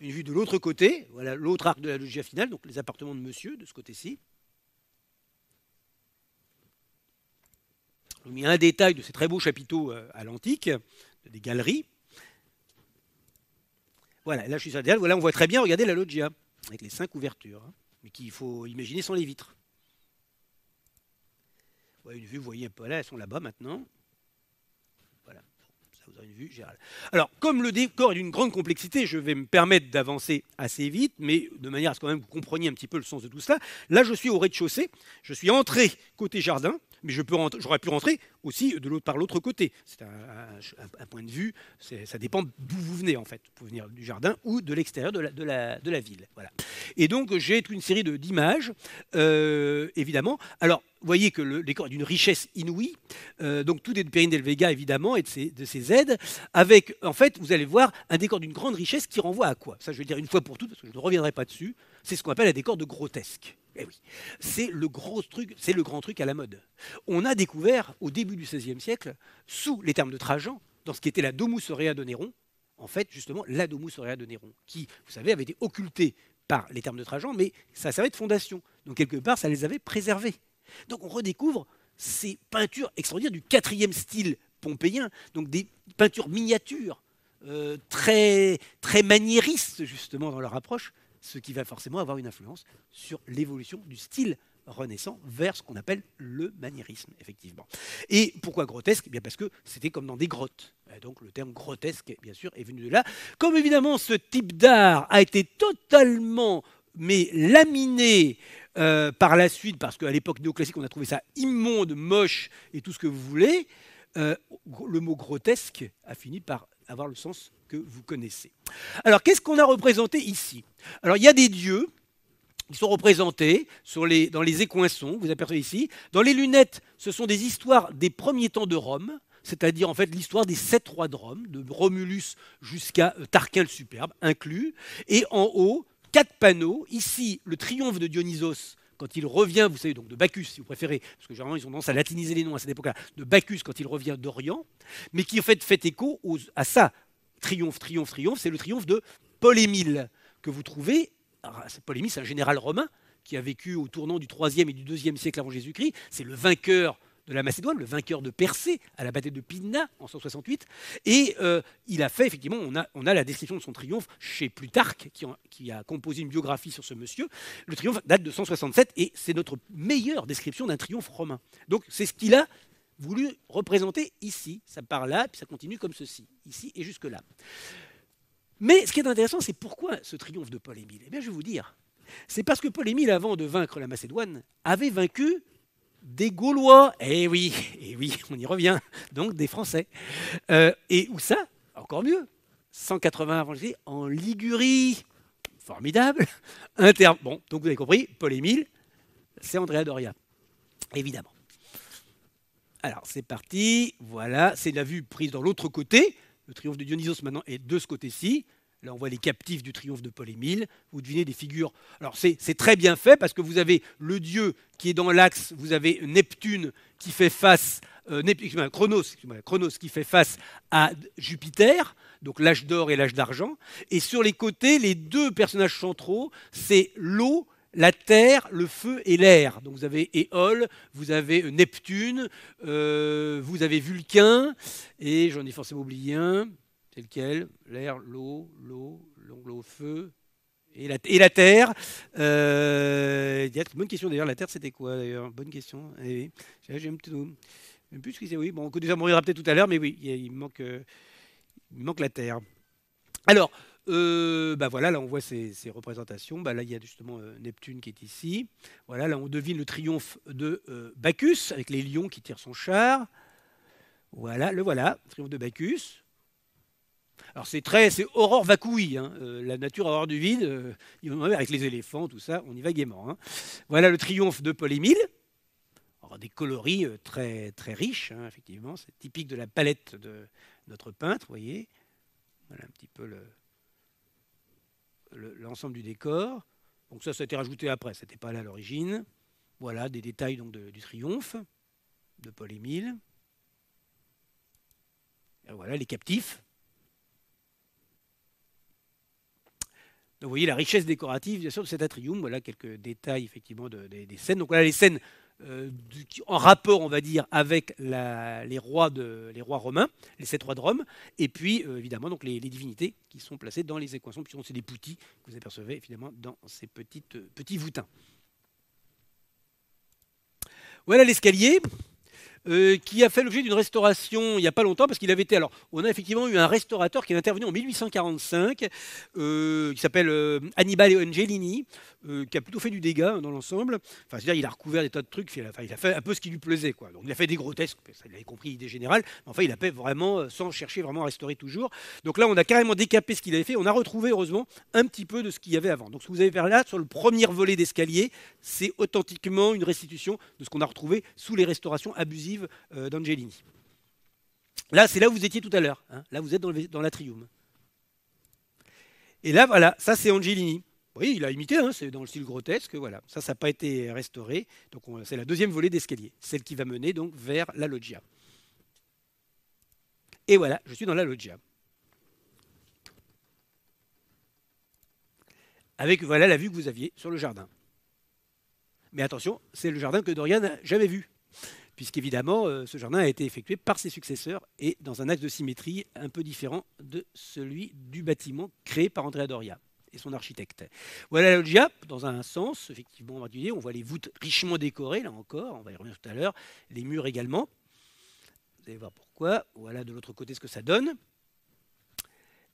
Speaker 1: Une vue de l'autre côté, voilà l'autre arc de la loggia finale, donc les appartements de monsieur de ce côté-ci. vous mis un détail de ces très beaux chapiteaux euh, à l'antique, des galeries. Voilà, là je suis à la Voilà, on voit très bien, regardez la loggia, avec les cinq ouvertures, hein, mais qu'il faut imaginer sans les vitres. une vue, vous voyez un peu là, elles sont là-bas maintenant. Voilà, ça vous aurez une vue générale. Alors, comme le décor est d'une grande complexité, je vais me permettre d'avancer assez vite, mais de manière à ce que quand vous compreniez un petit peu le sens de tout cela. Là, je suis au rez-de-chaussée, je suis entré côté jardin, mais j'aurais pu rentrer aussi de l'autre par l'autre côté. C'est un, point de vue, ça dépend d'où vous venez en fait. Vous pouvez venir du jardin ou de l'extérieur de la, ville. Voilà. Et donc j'ai toute une série d'images, euh, évidemment. Alors, vous voyez que le décor est d'une richesse inouïe, euh, donc tout est de Périne Del Vega évidemment et de ses, de ses, aides, avec en fait, vous allez voir un décor d'une grande richesse qui renvoie à quoi Ça, je vais le dire une fois pour toutes parce que je ne reviendrai pas dessus. C'est ce qu'on appelle un décor de grotesque. Eh oui, c'est le gros truc, c'est le grand truc à la mode. On a découvert au début du XVIe siècle, sous les termes de Trajan, dans ce qui était la Domus Aurea de Néron, en fait justement la Domus Aurea de Néron, qui, vous savez, avait été occultée par les termes de Trajan, mais ça servait de fondation. Donc quelque part, ça les avait préservées. Donc on redécouvre ces peintures extraordinaires du quatrième style pompéien, donc des peintures miniatures, euh, très, très maniéristes justement dans leur approche, ce qui va forcément avoir une influence sur l'évolution du style renaissant vers ce qu'on appelle le maniérisme, effectivement. Et pourquoi grotesque eh bien Parce que c'était comme dans des grottes. Eh, donc le terme grotesque, bien sûr, est venu de là. Comme évidemment ce type d'art a été totalement mais laminé euh, par la suite, parce qu'à l'époque néoclassique, on a trouvé ça immonde, moche et tout ce que vous voulez, euh, le mot grotesque a fini par avoir le sens que vous connaissez. Alors, qu'est-ce qu'on a représenté ici Alors, il y a des dieux qui sont représentés dans les écoinçons, vous apercevez ici. Dans les lunettes, ce sont des histoires des premiers temps de Rome, c'est-à-dire en fait l'histoire des sept rois de Rome, de Romulus jusqu'à euh, Tarquin le Superbe inclus. Et en haut, quatre panneaux. Ici, le triomphe de Dionysos quand il revient, vous savez, donc de Bacchus, si vous préférez, parce que généralement ils ont tendance à latiniser les noms à cette époque-là, de Bacchus quand il revient d'Orient, mais qui en fait fait écho à ça. Triomphe, triomphe, triomphe, c'est le triomphe de Paul-Émile, que vous trouvez, Paul-Émile, c'est un général romain qui a vécu au tournant du 3 et du 2 siècle avant Jésus-Christ, c'est le vainqueur de la Macédoine, le vainqueur de Persée à la bataille de Pydna en 168. Et euh, il a fait, effectivement, on a, la description de son triomphe chez Plutarque, qui, qui, a composé une biographie sur ce monsieur. Le triomphe date de 167 et c'est notre meilleure description d'un triomphe romain. Donc c'est ce qu'il a voulu représenter ici. Ça part là, puis ça continue comme ceci, ici et jusque-là. Mais ce qui est intéressant, c'est pourquoi ce triomphe de Paul-Émile Eh bien, je vais vous dire. C'est parce que Paul-Émile, avant de vaincre la Macédoine, avait vaincu des Gaulois. Eh oui, eh oui, on y revient. Donc des Français. Euh, et où ça Encore mieux. 180 avant jésus en Ligurie. Formidable. Inter bon, donc vous avez compris, Paul Émile, c'est Andrea Doria, évidemment. Alors c'est parti. Voilà, c'est la vue prise dans l'autre côté. Le triomphe de Dionysos maintenant est de ce côté-ci. Là, on voit les captifs du triomphe de Paul-Émile. Vous devinez des figures. Alors, c'est très bien fait parce que vous avez le dieu qui est dans l'axe, vous avez Neptune qui fait face, euh, Chronos, Chronos qui fait face à Jupiter, donc l'âge d'or et l'âge d'argent. Et sur les côtés, les deux personnages centraux, c'est l'eau la terre, le feu et l'air. Donc vous avez Éole, vous avez Neptune, euh, vous avez Vulcain, et j'en ai forcément oublié un. C'est lequel l'air, l'eau, l'eau, au feu et la, et la terre. Euh, bonne question d'ailleurs, la terre c'était quoi d'ailleurs Bonne question. Eh oui, J'aime plus ce qu'il disait, oui, bon, on déjà peut-être tout à l'heure, mais oui, il manque, euh, manque la terre. Alors, euh, bah voilà, là on voit ces, représentations. Bah là il y a justement Neptune qui est ici. Voilà, là on devine le triomphe de Bacchus avec les lions qui tirent son char. Voilà, le voilà, triomphe de Bacchus. Alors c'est très, c'est Aurore Vacouille, hein. euh, la nature horreur du vide, euh, avec les éléphants, tout ça, on y va gaiement. Hein. Voilà le triomphe de Paul Émile. des coloris euh, très, très riches, hein, effectivement, c'est typique de la palette de notre peintre, vous voyez. Voilà un petit peu l'ensemble du décor. Donc ça, ça a été rajouté après, ce n'était pas là à l'origine. Voilà des détails donc, du triomphe de Paul Émile. voilà les captifs, vous voyez la richesse décorative, bien sûr, de cet atrium. Voilà quelques détails, effectivement, des scènes. Donc voilà les scènes euh, en rapport, on va dire, avec les, rois de, romains, les sept rois de Rome, et puis euh, évidemment donc les, divinités qui sont placées dans les équations, puis c'est des poutis que vous apercevez finalement dans ces petites, euh, petits voûtins. Voilà l'escalier. Euh, qui a fait l'objet d'une restauration il n'y a pas longtemps, parce qu'il avait été. Alors, on a effectivement eu un restaurateur qui est intervenu en 1845, euh, qui s'appelle euh, Hannibal Annibale Angelini, qui a plutôt fait du dégât hein, dans l'ensemble. Enfin, c'est-à-dire, il a recouvert des tas de trucs, il a fait un peu ce qui lui plaisait, quoi. Donc, il a fait des grotesques, ça, il avait compris l'idée générale, mais enfin, il a fait vraiment, sans chercher vraiment à restaurer toujours. Donc là, on a carrément décapé ce qu'il avait fait, on a retrouvé, heureusement, un petit peu de ce qu'il y avait avant. Donc, ce que vous avez vers là, sur le premier volet d'escalier, c'est authentiquement une restitution de ce qu'on a retrouvé sous les restaurations abusives euh, d'Angelini. Là, c'est là où vous étiez tout à l'heure. Hein. Là, vous êtes dans, dans l'atrium. Et là, voilà, ça c'est Angelini. Oui, il a imité, hein, c'est dans le style grotesque, voilà. Ça, ça n'a pas été restauré. Donc c'est la deuxième volée d'escalier, celle qui va mener donc vers la loggia. Et voilà, je suis dans la loggia. Avec voilà la vue que vous aviez sur le jardin. Mais attention, c'est le jardin que Dorian n'a jamais vu puisqu'évidemment, euh, ce jardin a été effectué par ses successeurs et dans un axe de symétrie un peu différent de celui du bâtiment créé par Andrea Doria et son architecte. Voilà la loggia, dans un sens, effectivement, on va dire, on voit les voûtes richement décorées, là encore, on va y revenir tout à l'heure, les murs également. Vous allez voir pourquoi. Voilà de l'autre côté ce que ça donne.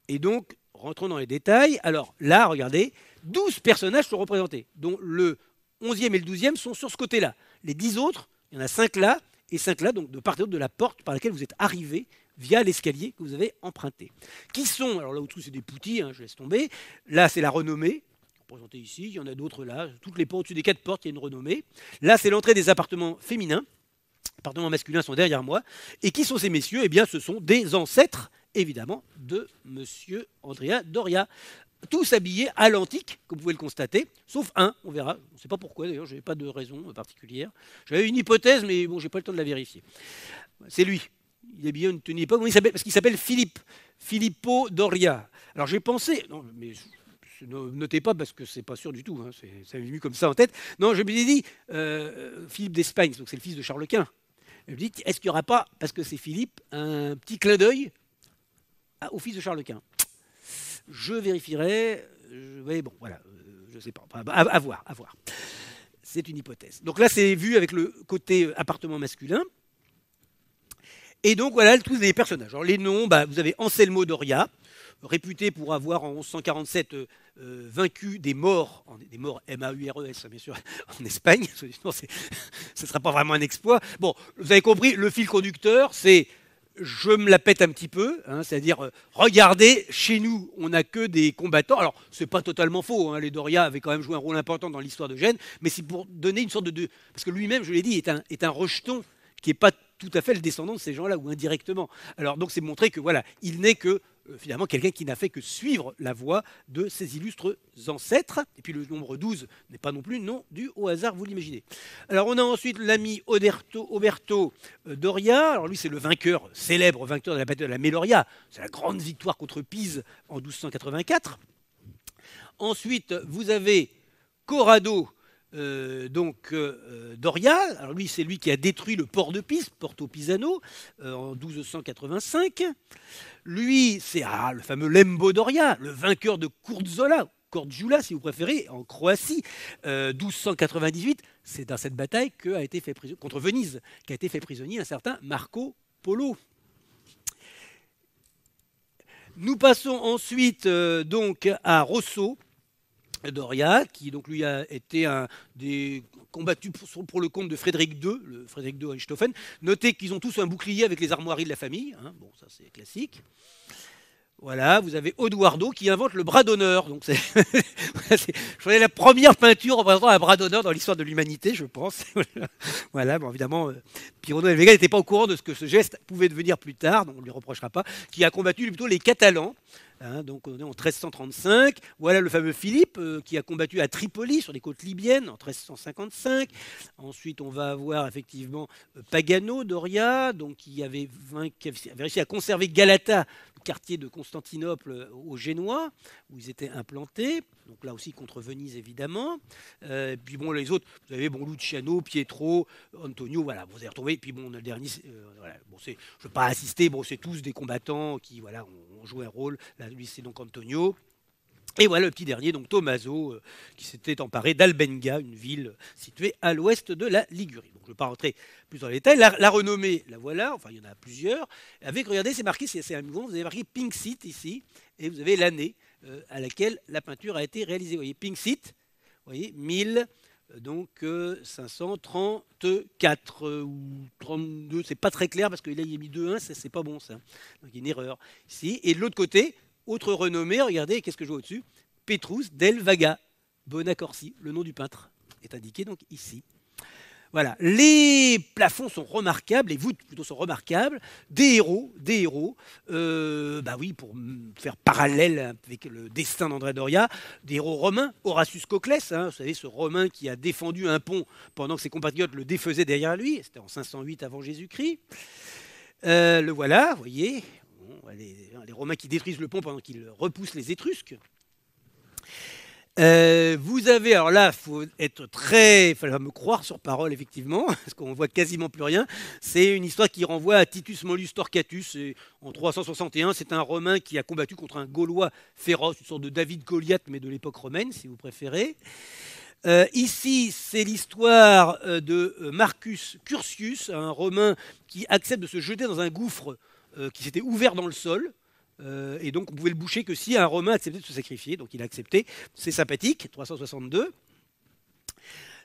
Speaker 1: Et donc, rentrons dans les détails. Alors là, regardez, 12 personnages sont représentés, dont le 11e et le 12e sont sur ce côté-là. Les 10 autres il y en a cinq là et cinq là, donc de part et d'autre de la porte par laquelle vous êtes arrivé via l'escalier que vous avez emprunté. Qui sont, alors là au dessous c'est des poutis, hein, je laisse tomber, là c'est la renommée, représentée ici, il y en a d'autres là, toutes les portes au-dessus des quatre portes, il y a une renommée. Là c'est l'entrée des appartements féminins, les appartements masculins sont derrière moi, et qui sont ces messieurs Eh bien ce sont des ancêtres évidemment, de M. Andrea Doria tous habillés à l'antique, comme vous pouvez le constater, sauf un, on verra, on ne sait pas pourquoi d'ailleurs, je n'avais pas de raison particulière. J'avais une hypothèse, mais bon, n'ai pas le temps de la vérifier. C'est lui. Il est bien une tenue époque, il parce qu'il s'appelle Philippe, Filippo Doria. Alors j'ai pensé, non, mais notez pas parce que c'est pas sûr du tout, hein, ça m'est venu comme ça en tête. Non, je me suis dit, euh, Philippe d'Espagne, donc c'est le fils de Charles Quint. Je me dis, est-ce qu'il n'y aura pas, parce que c'est Philippe, un petit clin d'œil au fils de Charles Quint je vérifierai. Euh, bon, voilà, euh, je ne sais pas. À, voir, à voir. C'est une hypothèse. Donc là, c'est vu avec le côté euh, appartement masculin. Et donc voilà tous les personnages. Alors les noms, bah, vous avez Anselmo Doria, réputé pour avoir en 1147 vaincu des morts, des morts M-A-U-R-E-S hein, bien sûr, en Espagne. ce ne sera pas vraiment un exploit. Bon, vous avez compris, le fil conducteur, c'est je me la pète un petit peu, hein, c'est-à-dire, euh, regardez, chez nous, on n'a que des combattants. Alors, c'est pas totalement faux, hein, les Doria avaient quand même joué un rôle important dans l'histoire de Gênes, mais c'est pour donner une sorte de. parce que lui-même, je l'ai dit, est un, est un rejeton qui n'est pas tout à fait le descendant de ces gens-là, ou indirectement. Alors donc c'est montré que voilà, il n'est que euh, finalement quelqu'un qui n'a fait que suivre la voie de ses illustres ancêtres. Et puis le nombre 12 n'est pas non plus non du au hasard, vous l'imaginez. Alors on a ensuite l'ami Oberto euh, Doria. Alors lui c'est le vainqueur, célèbre vainqueur de la bataille de la Meloria. C'est la grande victoire contre Pise en 1284. Ensuite vous avez Corrado euh, donc euh, euh, Doria, Alors lui, c'est lui qui a détruit le port de Pise, Porto Pisano, en 1285. Lui, c'est ah, le fameux Lembo Doria, le vainqueur de Kurzola, Cordjula, si vous préférez, en Croatie, 1298. C'est dans cette bataille que a été fait contre Venise qu'a été fait prisonnier un certain Marco Polo. Nous passons ensuite donc à Rosso, Doria, qui donc lui a été un des combattus pour, le compte de Frédéric II, le Frédéric II Richthofen. Notez qu'ils ont tous un bouclier avec les armoiries de la famille. Hein. Bon, ça c'est classique. Voilà, vous avez Odoardo qui invente le bras d'honneur. Donc c'est, je la première peinture représentant un bras d'honneur dans l'histoire de l'humanité, je pense. voilà, évidemment, euh, Pirono et Vega n'étaient pas au courant de ce que ce geste pouvait devenir plus tard, donc on ne lui reprochera pas, qui a combattu plutôt les Catalans Hein, donc on est en 1335. Voilà le fameux Philippe euh, qui a combattu à Tripoli sur les côtes libyennes en 1355. Ensuite on va avoir effectivement euh, Pagano d'Oria, donc qui avait, avait, réussi à conserver Galata, le quartier de Constantinople, euh, aux Génois où ils étaient implantés donc là aussi contre Venise évidemment. Euh, puis bon, les autres, vous avez bon Luciano, Pietro, Antonio, voilà, vous avez retrouvé. Puis bon, le dernier, euh, voilà, bon, je ne veux pas assister, bon, c'est tous des combattants qui, voilà, ont, joué un rôle. lui, c'est donc Antonio. Et voilà le petit dernier, donc Tommaso, euh, qui s'était emparé d'Albenga, une ville située à l'ouest de la Ligurie. Donc, je ne vais pas rentrer plus dans les détails. La, renommée, la voilà, enfin il y en a plusieurs. Avec, regardez, c'est marqué, c'est assez amusant, vous avez marqué Pink City, ici, et vous avez l'année. Euh, à laquelle la peinture a été réalisée. Vous voyez, Pink vous voyez, 1000 euh, euh, ou 32, c'est pas très clair parce que là il a mis 2-1, c'est pas bon ça. Donc il y a une erreur ici. Et de l'autre côté, autre renommée, regardez, qu'est-ce que je vois au-dessus Petrus del Vaga, Bonacorsi, le nom du peintre est indiqué donc ici. Voilà. Les plafonds sont remarquables, les voûtes plutôt sont remarquables. Des héros, des héros. Euh, bah oui, pour faire parallèle avec le destin d'André Doria, des héros romains. Horatius Coclès, hein, vous savez, ce romain qui a défendu un pont pendant que ses compatriotes le défaisaient derrière lui. C'était en 508 avant Jésus-Christ. Euh, le voilà, vous voyez, les, les, Romains qui détruisent le pont pendant qu'ils repoussent les Étrusques, euh, vous avez, alors là, faut être très, il fallait me croire sur parole effectivement, parce qu'on voit quasiment plus rien. C'est une histoire qui renvoie à Titus Mollus Torquatus. en 361, c'est un Romain qui a combattu contre un Gaulois féroce, une sorte de David Goliath, mais de l'époque romaine, si vous préférez. Euh, ici, c'est l'histoire euh, de Marcus Curtius, un Romain qui accepte de se jeter dans un gouffre qui s'était ouvert dans le sol euh, et donc on pouvait le boucher que si un Romain acceptait de se sacrifier. Donc il a accepté. C'est sympathique, 362.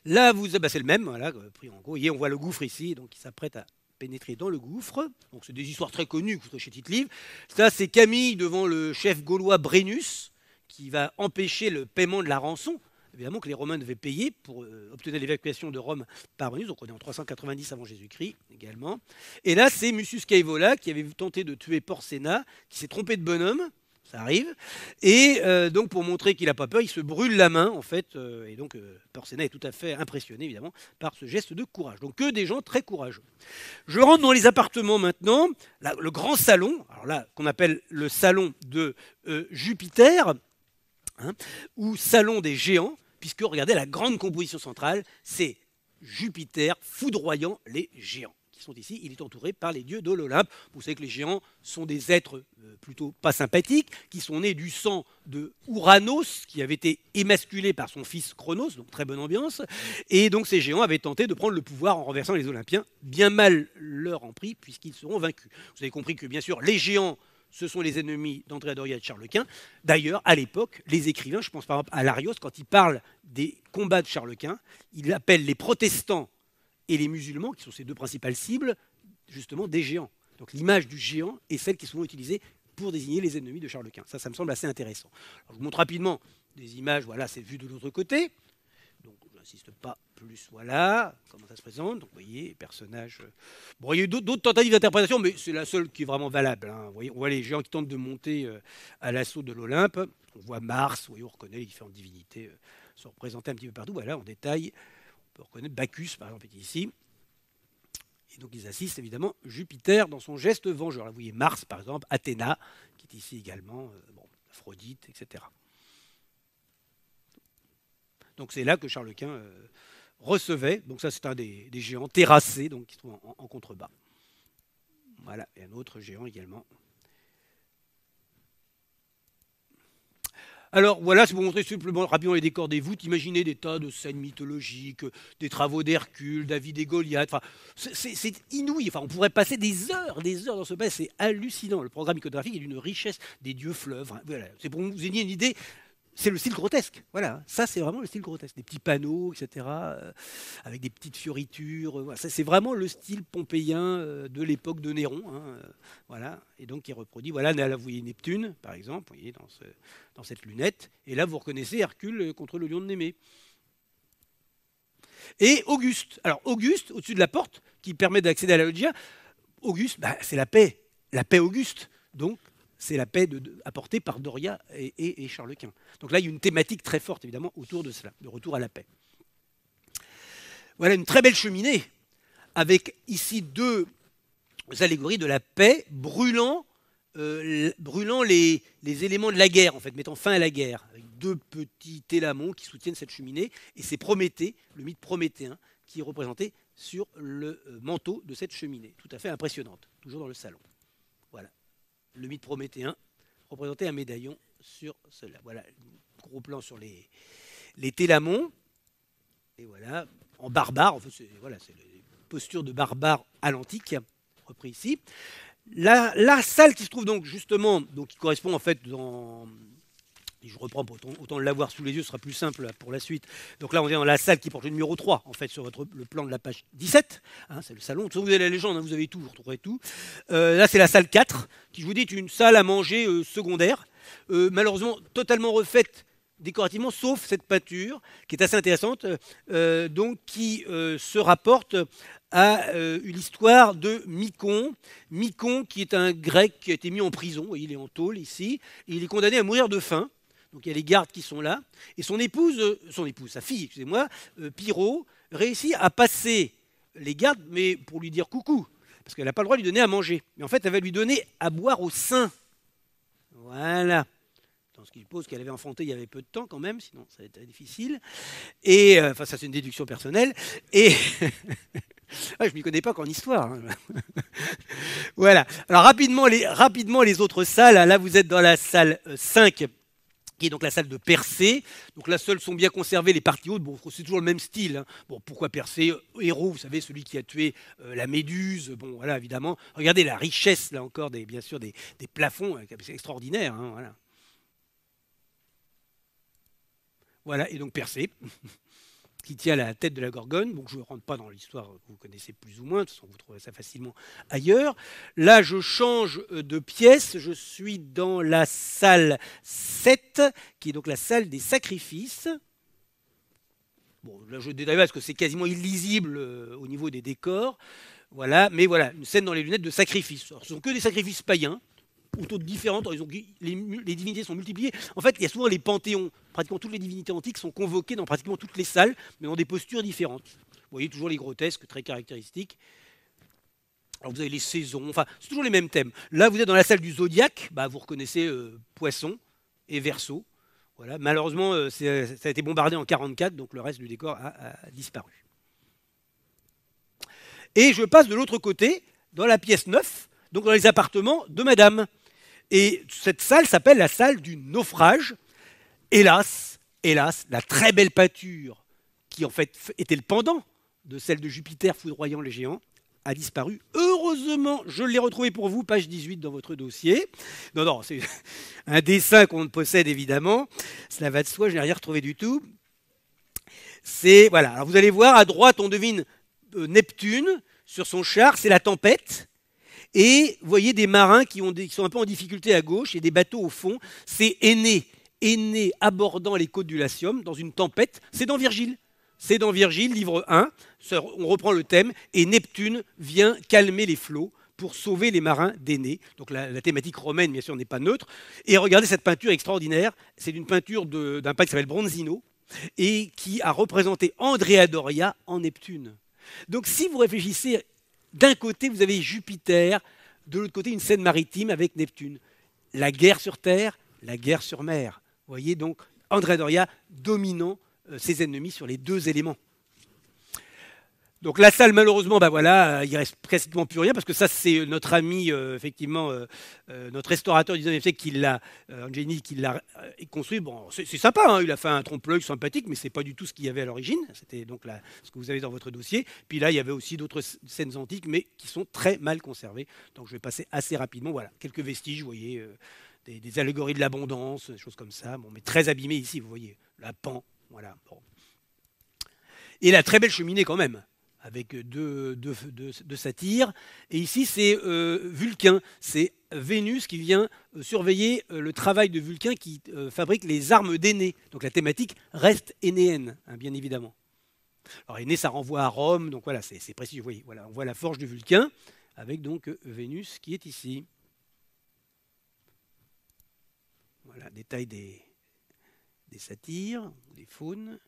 Speaker 1: Là, vous, ah, bah, c'est le même, voilà, euh, pris en gros. on voit le gouffre ici, donc il s'apprête à pénétrer dans le gouffre. Donc c'est des histoires très connues que vous chez Tite Livre. Ça, c'est Camille devant le chef gaulois Brennus qui va empêcher le paiement de la rançon évidemment que les Romains devaient payer pour euh, obtenir l'évacuation de Rome par Marius. donc on est en 390 avant Jésus-Christ également. Et là, c'est Mucius Caevola qui avait tenté de tuer Porcena, qui s'est trompé de bonhomme, ça arrive. Et euh, donc, pour montrer qu'il n'a pas peur, il se brûle la main, en fait. Euh, et donc, euh, est tout à fait impressionné, évidemment, par ce geste de courage. Donc, que des gens très courageux. Je rentre dans les appartements maintenant. le grand salon, alors là, qu'on appelle le salon de Jupiter, hein, ou salon des géants puisque regardez la grande composition centrale, c'est Jupiter foudroyant les géants qui sont ici. Il est entouré par les dieux de l'Olympe. Vous savez que les géants sont des êtres euh, plutôt pas sympathiques, qui sont nés du sang de Ouranos, qui avait été émasculé par son fils Chronos. donc très bonne ambiance. Et donc ces géants avaient tenté de prendre le pouvoir en renversant les Olympiens. Bien mal leur en prix, puisqu'ils seront vaincus. Vous avez compris que bien sûr les géants ce sont les ennemis d'André Doria et de Charles Quint. D'ailleurs, à l'époque, les écrivains, je pense par exemple à Larios, quand il parle des combats de Charles Quint, il appelle les protestants et les musulmans, qui sont ses deux principales cibles, justement des géants. Donc l'image du géant est celle qui est souvent utilisée pour désigner les ennemis de Charles Quint. Ça, ça me semble assez intéressant. je vous montre rapidement des images, voilà, c'est vu de l'autre côté n'insiste pas plus. Voilà comment ça se présente. Donc, vous voyez, personnage. Euh, bon, il y a eu d'autres tentatives d'interprétation, mais c'est la seule qui est vraiment valable. Hein. on voit les géants qui tentent de monter euh, à l'assaut de l'Olympe. On voit Mars, vous voyez, on reconnaît les différentes divinités euh, sont représentées un petit peu partout. Voilà, en détail, on peut reconnaître Bacchus, par exemple, est ici. Et donc ils assistent évidemment Jupiter dans son geste vengeur. vous voyez Mars, par exemple, Athéna, qui est ici également, Aphrodite, etc. Donc c'est là que Charles Quint euh, recevait. Donc ça, c'est un des, géants terrassés, donc qui se trouve en, contrebas. Voilà, et un autre géant également. Alors voilà, c'est pour montrer simplement rapidement les décors des voûtes. Imaginez des tas de scènes mythologiques, des travaux d'Hercule, David et Goliath. Enfin, c'est inouï. Enfin, on pourrait passer des heures, des heures dans ce palais. C'est hallucinant. Le programme iconographique est d'une richesse des dieux fleuves. Voilà, c'est pour vous ayez une idée c'est le style grotesque. Voilà, ça c'est vraiment le style grotesque. Des petits panneaux, etc., euh, avec des petites fioritures. Ça euh, c'est vraiment le style pompéien euh, de l'époque de Néron. Hein, voilà, et donc qui reproduit. Voilà, là vous voyez Neptune, par exemple, vous voyez, dans, cette lunette. Et là vous reconnaissez Hercule contre le lion de Némée. Et Auguste. Alors Auguste, au-dessus de la porte, qui permet d'accéder à la loggia, Auguste, bah, c'est la paix. La paix Auguste. Donc c'est la paix apportée par Doria et, Charles Quint. Donc là, il y a une thématique très forte, évidemment, autour de cela, de retour à la paix. Voilà une très belle cheminée, avec ici deux allégories de la paix brûlant, euh, les, éléments de la guerre, en fait, mettant fin à la guerre, avec deux petits télamons qui soutiennent cette cheminée, et c'est Prométhée, le mythe prométhéen, qui est représenté sur le euh, manteau de cette cheminée, tout à fait impressionnante, toujours dans le salon. Voilà le mythe prométhéen, représentait un médaillon sur cela. Voilà, gros plan sur les, les télamons. Et voilà, en barbare, c'est, voilà, c'est de barbare à l'antique, repris ici. La, salle qui se trouve donc justement, donc qui correspond en fait dans, je reprends, autant, autant l'avoir sous les yeux, ce sera plus simple pour la suite. Donc là, on est dans la salle qui porte le numéro 3, en fait, sur votre, le plan de la page 17. Hein, c'est le salon. vous avez la légende, hein, vous avez tout, vous retrouverez tout. Euh, là, c'est la salle 4, qui, je vous dis, est une salle à manger euh, secondaire, euh, malheureusement totalement refaite décorativement, sauf cette peinture, qui est assez intéressante, donc qui se rapporte à une histoire de Micon. Micon, qui est un grec qui a été mis en prison, il est en tôle ici, il est condamné à mourir de faim. Donc il y a les gardes qui sont là. Et son épouse, euh, son épouse, sa fille, excusez-moi, euh, pirot réussit à passer les gardes, mais pour lui dire coucou. Parce qu'elle n'a pas le droit de lui donner à manger. Mais en fait, elle va lui donner à boire au sein. Voilà. Dans ce qu'il pose qu'elle avait enfanté il y avait peu de temps quand même, sinon ça va être difficile. Et, euh, enfin, ça c'est une déduction personnelle. Et. Ah, je ne m'y connais pas qu'en histoire. Hein. voilà. Alors rapidement les, rapidement les autres salles. Là, vous êtes dans la salle 5 qui est donc la salle de percée. Donc là, seuls sont bien conservées les parties hautes. Bon, c'est toujours le même style. Hein. Bon, pourquoi percée euh, Héros, vous savez, celui qui a tué euh, la méduse. Bon, voilà, évidemment. Regardez la richesse, là encore, des, bien sûr, des, plafonds. Hein, c'est extraordinaire. Hein, voilà. voilà, et donc percée. qui tient la tête de la Gorgone. Donc je ne rentre pas dans l'histoire, que vous connaissez plus ou moins, de toute façon vous trouverez ça facilement ailleurs. Là, je change euh, de pièce, je suis dans la salle 7, qui est donc la salle des sacrifices. Bon, là je détaille parce que c'est quasiment illisible euh, au niveau des décors. Voilà, mais voilà, une scène dans les lunettes de sacrifice. ce ne sont que des sacrifices païens, autour de différentes. Ils ont, les, divinités sont multipliées. En fait, il y a souvent les panthéons. Pratiquement toutes les divinités antiques sont convoquées dans pratiquement toutes les salles, mais dans des postures différentes. Vous voyez toujours les grotesques très caractéristiques. Alors vous avez les saisons, enfin, c'est toujours les mêmes thèmes. Là, vous êtes dans la salle du zodiaque, bah, vous reconnaissez euh, poisson et Verseau. Voilà. Malheureusement, euh, euh, ça a été bombardé en 1944, donc le reste du décor a disparu. Et je passe de l'autre côté, dans la pièce 9, donc dans les appartements de Madame. Et cette salle s'appelle la salle du naufrage. Hélas, hélas, la très belle peinture qui en fait était le pendant de celle de Jupiter foudroyant les géants, a disparu. Heureusement, je l'ai retrouvé pour vous, page 18 dans votre dossier. Non, non, c'est un dessin qu'on ne possède évidemment. Cela va de soi, je n'ai rien retrouvé du tout. C'est voilà. vous allez voir à droite, on devine euh, Neptune sur son char, c'est la tempête. Et vous voyez des marins qui, sont un peu en difficulté à gauche et des bateaux au fond. C'est Aîné, Aîné abordant les côtes du Latium dans une tempête. C'est dans Virgile. C'est dans Virgile, livre 1. On reprend le thème. Et Neptune vient calmer les flots pour sauver les marins d'aînés. Donc la, thématique romaine, bien sûr, n'est pas neutre. Et regardez cette peinture extraordinaire. C'est une peinture d'un peintre qui s'appelle Bronzino et qui a représenté Andrea Doria en Neptune. Donc si vous réfléchissez d'un côté, vous avez Jupiter, de l'autre côté, une scène maritime avec Neptune. La guerre sur terre, la guerre sur mer. Vous voyez donc André Doria dominant euh, ses ennemis sur les deux éléments. Donc la salle, malheureusement, ben voilà, il reste presque plus rien parce que ça, c'est euh, notre ami, euh, effectivement, euh, notre restaurateur du 19e siècle qui l'a, qui l'a construit. Bon, c'est sympa, hein, il a fait un trompe-l'œil sympathique, mais c'est pas du tout ce qu'il y avait à l'origine. C'était donc là, ce que vous avez dans votre dossier. Puis là, il y avait aussi d'autres scènes antiques, mais qui sont très mal conservées. Donc je vais passer assez rapidement. Voilà, quelques vestiges, vous voyez, des, allégories de l'abondance, des choses comme ça. Bon, mais très abîmées ici, vous voyez, la pan, voilà. Et la très belle cheminée quand même avec deux, satires, Et ici, c'est euh, Vulcain, c'est Vénus qui vient euh, surveiller euh, le travail de Vulcain qui fabrique les armes d'Énée. Donc la thématique reste énéenne, hein, bien évidemment. Alors aîné, ça renvoie à Rome, donc voilà, c'est précis. Vous voyez, voilà, on voit la forge de Vulcain avec donc Vénus qui est ici. Voilà, détail des, satires, des faunes.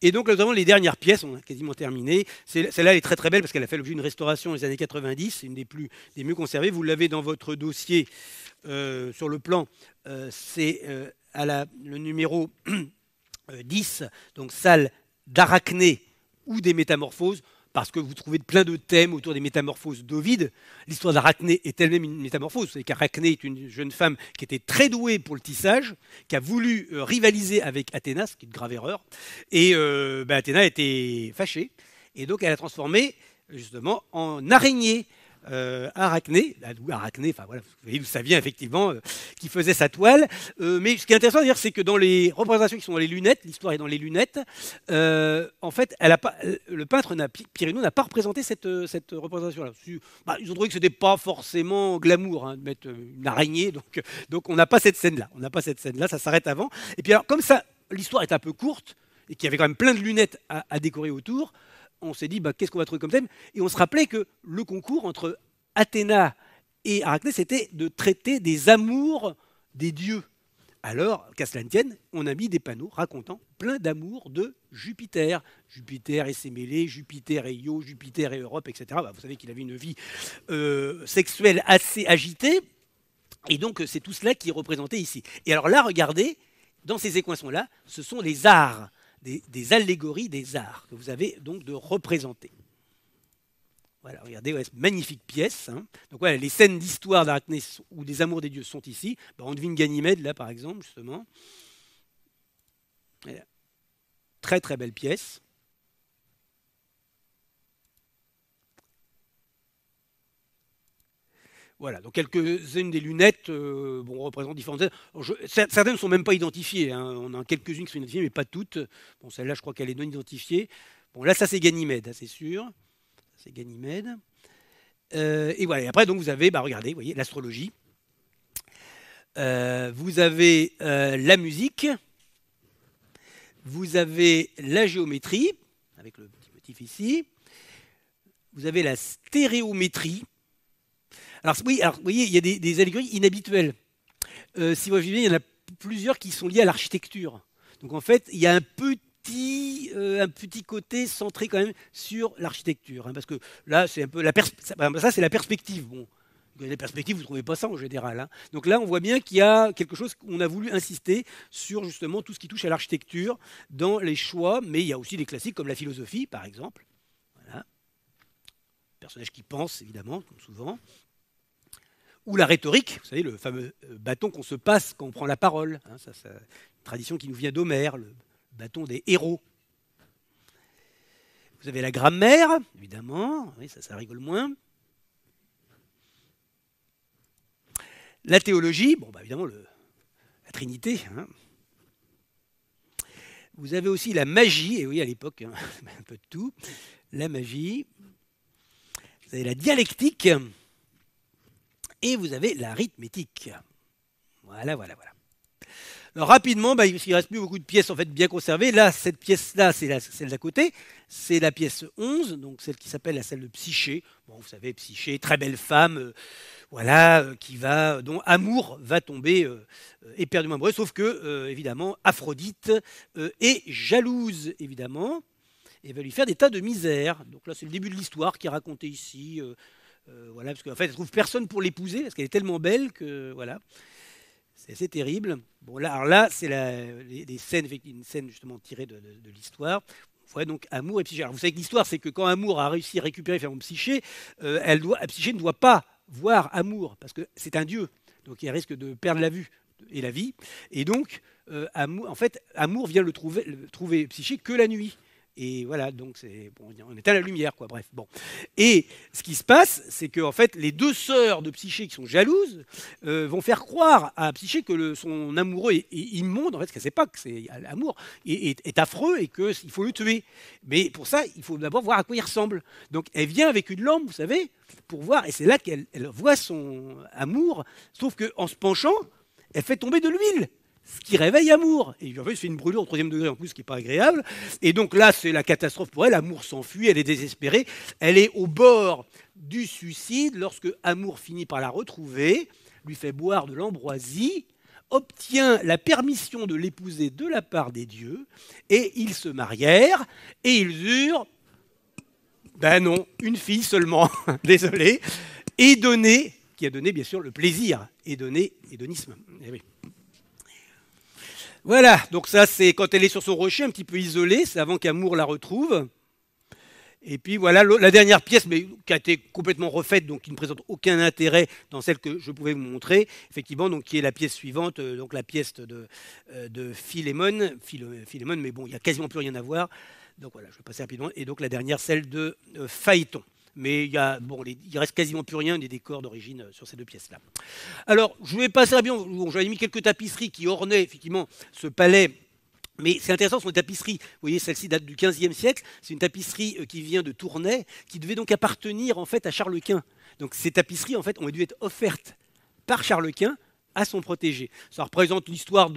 Speaker 1: Et donc, avons les dernières pièces, on a quasiment terminé. Celle-là, est très très belle parce qu'elle a fait l'objet d'une restauration des années 90. C'est une des, plus, des mieux conservées. Vous l'avez dans votre dossier euh, sur le plan. Euh, c'est euh, le numéro 10, donc salle d'Arachné ou des métamorphoses parce que vous trouvez plein de thèmes autour des métamorphoses d'Ovide. L'histoire d'Arachné est elle-même une métamorphose. Vous savez qu'Arachné est une jeune femme qui était très douée pour le tissage, qui a voulu euh, rivaliser avec Athéna, ce qui est une grave erreur. Et euh, ben, Athéna était fâchée. Et donc elle a transformé justement en araignée euh, Arachné, vous voyez d'où ça vient effectivement, euh, qui faisait sa toile. Euh, mais ce qui est intéressant dire, c'est que dans les représentations qui sont dans les lunettes, l'histoire est dans les lunettes, euh, en fait, elle a pas, le peintre Pirino n'a pas représenté cette, représentation-là. Bah, ils ont trouvé que ce n'était pas forcément glamour hein, de mettre une araignée, donc, on n'a pas cette scène-là. On n'a pas cette scène-là, ça s'arrête avant. Et puis alors, comme ça, l'histoire est un peu courte, et qu'il y avait quand même plein de lunettes à décorer autour, on s'est dit, bah, qu'est-ce qu'on va trouver comme thème Et on se rappelait que le concours entre Athéna et Arachné, c'était de traiter des amours des dieux. Alors, qu'à cela ne tienne, on a mis des panneaux racontant plein d'amours de Jupiter. Jupiter et ses mêlées, Jupiter et Io, Jupiter et Europe, etc. Bah, vous savez qu'il avait une vie euh, sexuelle assez agitée. Et donc, c'est tout cela qui est représenté ici. Et alors là, regardez, dans ces écoinçons là ce sont les arts des, allégories des arts que vous avez donc de représenter. Voilà, regardez, magnifique pièce. Hein. Donc voilà, les scènes d'histoire d'Arachnès ou des amours des dieux sont ici. on devine Ganymède là par exemple, justement. Très très belle pièce. Voilà, donc quelques-unes des lunettes euh, bon, représentent différentes. certaines ne sont même pas identifiées. Hein. On a quelques-unes qui sont identifiées, mais pas toutes. Bon, celle-là, je crois qu'elle est non identifiée. Bon, là, ça c'est Ganymède, c'est sûr. C'est Ganymède. Euh, et voilà. Et après, donc, vous avez, bah, regardez, vous voyez, l'astrologie. Euh, vous avez la musique. Vous avez la géométrie, avec le petit motif ici. Vous avez la stéréométrie. Alors oui, alors, vous voyez, il y a des, allégories inhabituelles. Euh, si vous voyez, il y en a plusieurs qui sont liées à l'architecture. Donc en fait, il y a un petit, euh, un petit côté centré quand même sur l'architecture. Hein, parce que là, c'est un peu la ça, c'est la perspective. Bon, les perspectives, vous ne trouvez pas ça en général. Hein. Donc là, on voit bien qu'il y a quelque chose qu'on a voulu insister sur justement tout ce qui touche à l'architecture dans les choix, mais il y a aussi des classiques comme la philosophie, par exemple. Voilà. Personnage qui pensent, évidemment, comme souvent ou la rhétorique, vous savez, le fameux euh, bâton qu'on se passe quand on prend la parole. Hein, une tradition qui nous vient d'Homère, le bâton des héros. Vous avez la grammaire, évidemment, oui, ça, ça rigole moins. La théologie, bon, bah, évidemment, la Trinité. Hein. Vous avez aussi la magie, et oui, à l'époque, hein, un peu de tout. La magie. Vous avez la dialectique et vous avez l'arithmétique. Voilà, voilà, voilà. Alors rapidement, bah, il ne reste plus beaucoup de pièces en fait bien conservées. Là, cette pièce-là, c'est celle d'à côté. C'est la pièce 11, donc celle qui s'appelle la celle de Psyché. Bon, vous savez, Psyché, très belle femme, euh, voilà, euh, qui va, euh, dont Amour va tomber euh, éperdument amoureux, sauf que, évidemment, Aphrodite est jalouse, évidemment, et va lui faire des tas de misères. Donc là, c'est le début de l'histoire qui est raconté ici. Euh, voilà, parce qu'en fait, elle trouve personne pour l'épouser, parce qu'elle est tellement belle que voilà. C'est assez terrible. Bon, là, là, c'est la scènes, une scène justement tirée de, l'histoire. l'histoire. donc Amour et Psyché. vous savez que l'histoire, c'est que quand Amour a réussi à récupérer Psyché, euh, elle doit, Psyché ne doit pas voir Amour, parce que c'est un dieu. Donc il risque de perdre la vue et la vie. Et donc, euh, Amour, en fait, Amour vient le trouver, le trouver Psyché que la nuit. Et voilà, donc c'est bon, on éteint la lumière, quoi. Bref, bon. Et ce qui se passe, c'est que en fait, les deux sœurs de Psyché qui sont jalouses euh, vont faire croire à Psyché que son amoureux est, immonde, en fait, qu'elle sait pas que c'est euh, l'amour est, est, affreux et qu'il faut le tuer. Mais pour ça, il faut d'abord voir à quoi il ressemble. Donc, elle vient avec une lampe, vous savez, pour voir, et c'est là qu'elle voit son amour. Sauf que en se penchant, elle fait tomber de l'huile ce qui réveille amour. Et en fait, c'est une brûlure au troisième degré en plus, ce qui n'est pas agréable. Et donc là, c'est la catastrophe pour elle. Amour s'enfuit, elle est désespérée. Elle est au bord du suicide lorsque amour finit par la retrouver, lui fait boire de l'ambroisie, obtient la permission de l'épouser de la part des dieux, et ils se marièrent, et ils eurent, ben non, une fille seulement, désolé, et donné, qui a donné bien sûr le plaisir, et donné, hédonisme. Et eh oui. Voilà, donc ça c'est quand elle est sur son rocher, un petit peu isolée, c'est avant qu'Amour la retrouve. Et puis voilà la dernière pièce, mais qui a été complètement refaite, donc qui ne présente aucun intérêt dans celle que je pouvais vous montrer, effectivement, donc qui est la pièce suivante, euh, donc la pièce de, euh, de Philémon, Philémon, mais bon, il n'y a quasiment plus rien à voir. Donc voilà, je vais passer rapidement. Et donc la dernière, celle de euh, Phaéton mais il, y a, bon, il reste quasiment plus rien des décors d'origine euh, sur ces deux pièces-là. Alors, je vais passer à bien. J'avais mis quelques tapisseries qui ornaient effectivement ce palais mais c'est intéressant, sont des tapisseries. Vous voyez, celle-ci date du XVe siècle. C'est une tapisserie euh, qui vient de Tournai, qui devait donc appartenir en fait à Charles Quint. Donc ces tapisseries, en fait, ont dû être offertes par Charles Quint à son protégé. Ça représente l'histoire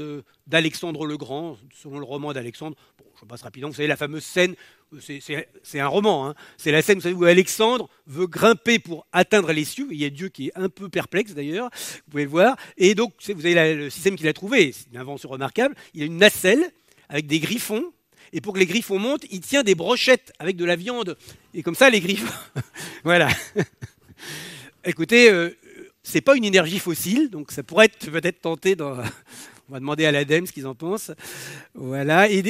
Speaker 1: d'Alexandre le Grand, selon le roman d'Alexandre. Bon, je passe rapidement, vous savez, la fameuse scène, c'est un roman, hein. c'est la scène où Alexandre veut grimper pour atteindre les cieux, il y a Dieu qui est un peu perplexe d'ailleurs, vous pouvez le voir, et donc vous avez le système qu'il a trouvé, c'est une invention remarquable, il a une nacelle avec des griffons, et pour que les griffons montent, il tient des brochettes avec de la viande, et comme ça les griffons, voilà. Écoutez, euh, c'est pas une énergie fossile, donc ça pourrait être peut-être tenté dans. On va demander à l'ADEME ce qu'ils en pensent. Voilà. Et,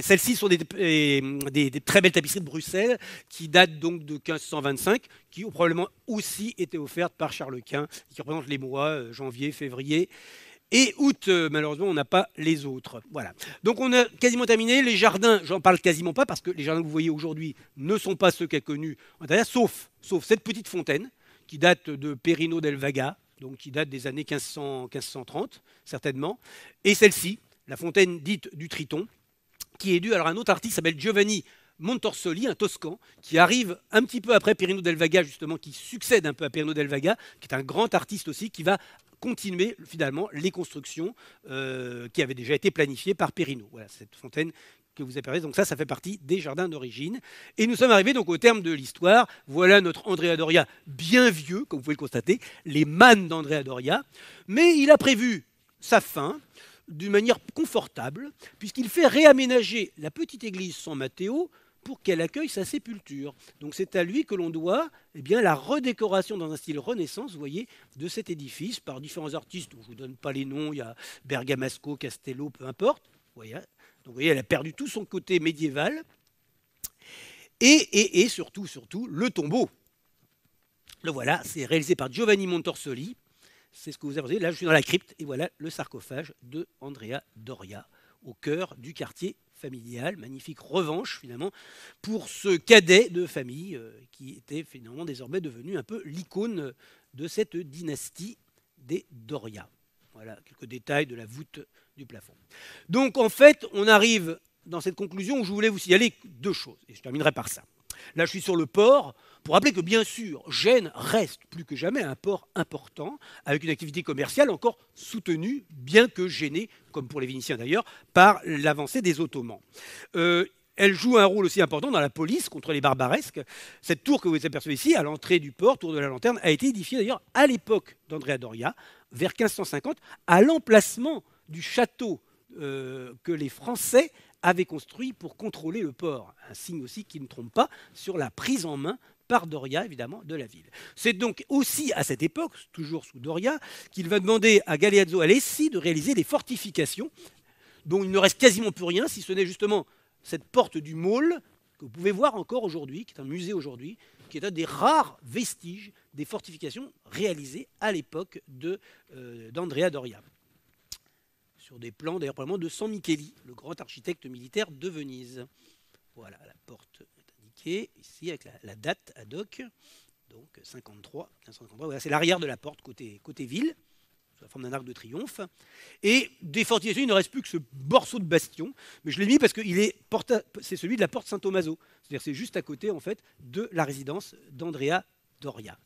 Speaker 1: celles-ci sont des, très belles tapisseries de Bruxelles qui datent donc de 1525, qui ont probablement aussi été offertes par Charles Quint, qui représentent les mois euh, janvier, février et août. Euh, malheureusement, on n'a pas les autres. Voilà. Donc on a quasiment terminé. Les jardins, j'en parle quasiment pas parce que les jardins que vous voyez aujourd'hui ne sont pas ceux qu'a connus sauf, sauf cette petite fontaine qui date de Perino del Vaga, donc qui date des années 1530, certainement, et celle-ci, la fontaine dite du Triton, qui est due alors à un autre artiste qui s'appelle Giovanni Montorsoli, un Toscan, qui arrive un petit peu après Perino del Vaga, justement, qui succède un peu à Perino del Vaga, qui est un grand artiste aussi, qui va continuer finalement les constructions euh, qui avaient déjà été planifiées par Perino. Voilà cette fontaine que vous Donc ça, ça fait partie des jardins d'origine. Et nous sommes arrivés donc au terme de l'histoire. Voilà notre Andrea Doria bien vieux, comme vous pouvez le constater, les mannes d'Andrea Doria. Mais il a prévu sa fin d'une manière confortable, puisqu'il fait réaménager la petite église San Matteo pour qu'elle accueille sa sépulture. Donc c'est à lui que l'on doit eh bien, la redécoration dans un style renaissance, vous voyez, de cet édifice par différents artistes, je ne vous donne pas les noms, il y a Bergamasco, Castello, peu importe. Vous voyez, hein. Donc vous voyez, elle a perdu tout son côté médiéval. Et, et, surtout, surtout, le tombeau. Le voilà, c'est réalisé par Giovanni Montorsoli. C'est ce que vous avez. Là, je suis dans la crypte et voilà le sarcophage de Andrea Doria au cœur du quartier familial. Magnifique revanche finalement pour ce cadet de famille euh, qui était finalement désormais devenu un peu l'icône de cette dynastie des Doria. Voilà quelques détails de la voûte plafond. Donc en fait, on arrive dans cette conclusion où je voulais vous signaler deux choses, et je terminerai par ça. Là, je suis sur le port, pour rappeler que bien sûr, Gênes reste plus que jamais un port important, avec une activité commerciale encore soutenue, bien que gênée, comme pour les Vénitiens d'ailleurs, par l'avancée des Ottomans. Euh, elle joue un rôle aussi important dans la police contre les barbaresques. Cette tour que vous apercevez ici, à l'entrée du port, tour de la lanterne, a été édifiée d'ailleurs à l'époque d'Andrea Doria, vers 1550, à l'emplacement du château euh, que les Français avaient construit pour contrôler le port. Un signe aussi qui ne trompe pas sur la prise en main par Doria, évidemment, de la ville. C'est donc aussi à cette époque, toujours sous Doria, qu'il va demander à Galeazzo Alessi de réaliser des fortifications dont il ne reste quasiment plus rien, si ce n'est justement cette porte du môle que vous pouvez voir encore aujourd'hui, qui est un musée aujourd'hui, qui est un des rares vestiges des fortifications réalisées à l'époque euh, d'Andrea Doria sur des plans d'ailleurs probablement de San Micheli, le grand architecte militaire de Venise. Voilà, la porte est indiquée ici avec la, date ad hoc, donc 53, c'est l'arrière de la porte côté, ville, sous la forme d'un arc de triomphe. Et des fortifications, il ne reste plus que ce morceau de bastion, mais je l'ai mis parce que c'est celui de la porte Saint-Thomaso. C'est-à-dire c'est juste à côté en fait de la résidence d'Andrea Doria.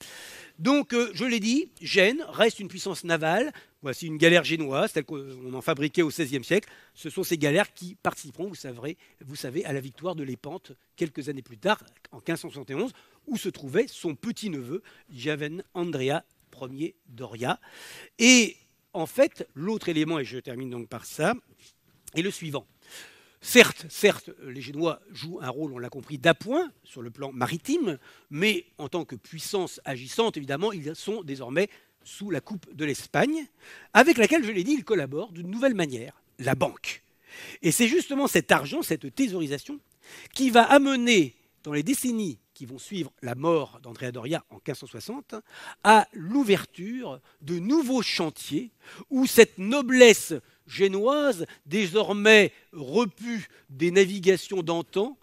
Speaker 1: Donc, euh, je l'ai dit, Gênes reste une puissance navale. Voici une galère génoise, telle qu'on en fabriquait au XVIe siècle. Ce sont ces galères qui participeront, vous savez, vous savez à la victoire de Lépante quelques années plus tard, en 1571, où se trouvait son petit-neveu, Javen Andrea Ier d'Oria. Et en fait, l'autre élément, et je termine donc par ça, est le suivant. Certes, certes, les Génois jouent un rôle, on l'a compris, d'appoint sur le plan maritime, mais en tant que puissance agissante, évidemment, ils sont désormais sous la coupe de l'Espagne, avec laquelle, je l'ai dit, il collabore d'une nouvelle manière, la banque. Et c'est justement cet argent, cette thésaurisation, qui va amener, dans les décennies qui vont suivre la mort d'Andrea Doria en 1560, à l'ouverture de nouveaux chantiers où cette noblesse génoise, désormais repue des navigations d'antan,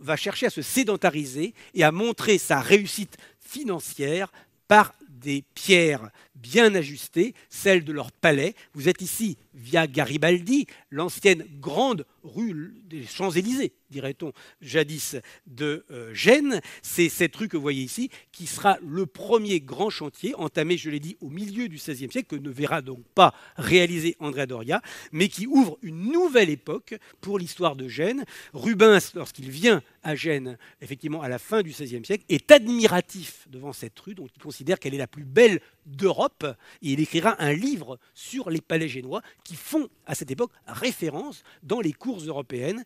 Speaker 1: va chercher à se sédentariser et à montrer sa réussite financière par des pierres bien ajustée, celle de leur palais. Vous êtes ici via Garibaldi, l'ancienne grande rue des Champs-Élysées, dirait-on, jadis de euh, Gênes. C'est cette rue que vous voyez ici qui sera le premier grand chantier entamé, je l'ai dit, au milieu du XVIe siècle, que ne verra donc pas réaliser André Doria, mais qui ouvre une nouvelle époque pour l'histoire de Gênes. Rubens, lorsqu'il vient à Gênes, effectivement à la fin du XVIe siècle, est admiratif devant cette rue, donc il considère qu'elle est la plus belle d'Europe et il écrira un livre sur les palais génois qui font à cette époque référence dans les courses européennes.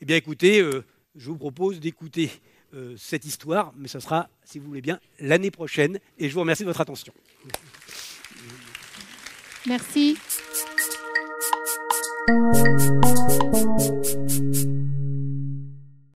Speaker 1: Eh bien écoutez, euh, je vous propose d'écouter euh, cette histoire, mais ce sera, si vous voulez bien, l'année prochaine et je vous remercie de votre attention. Merci.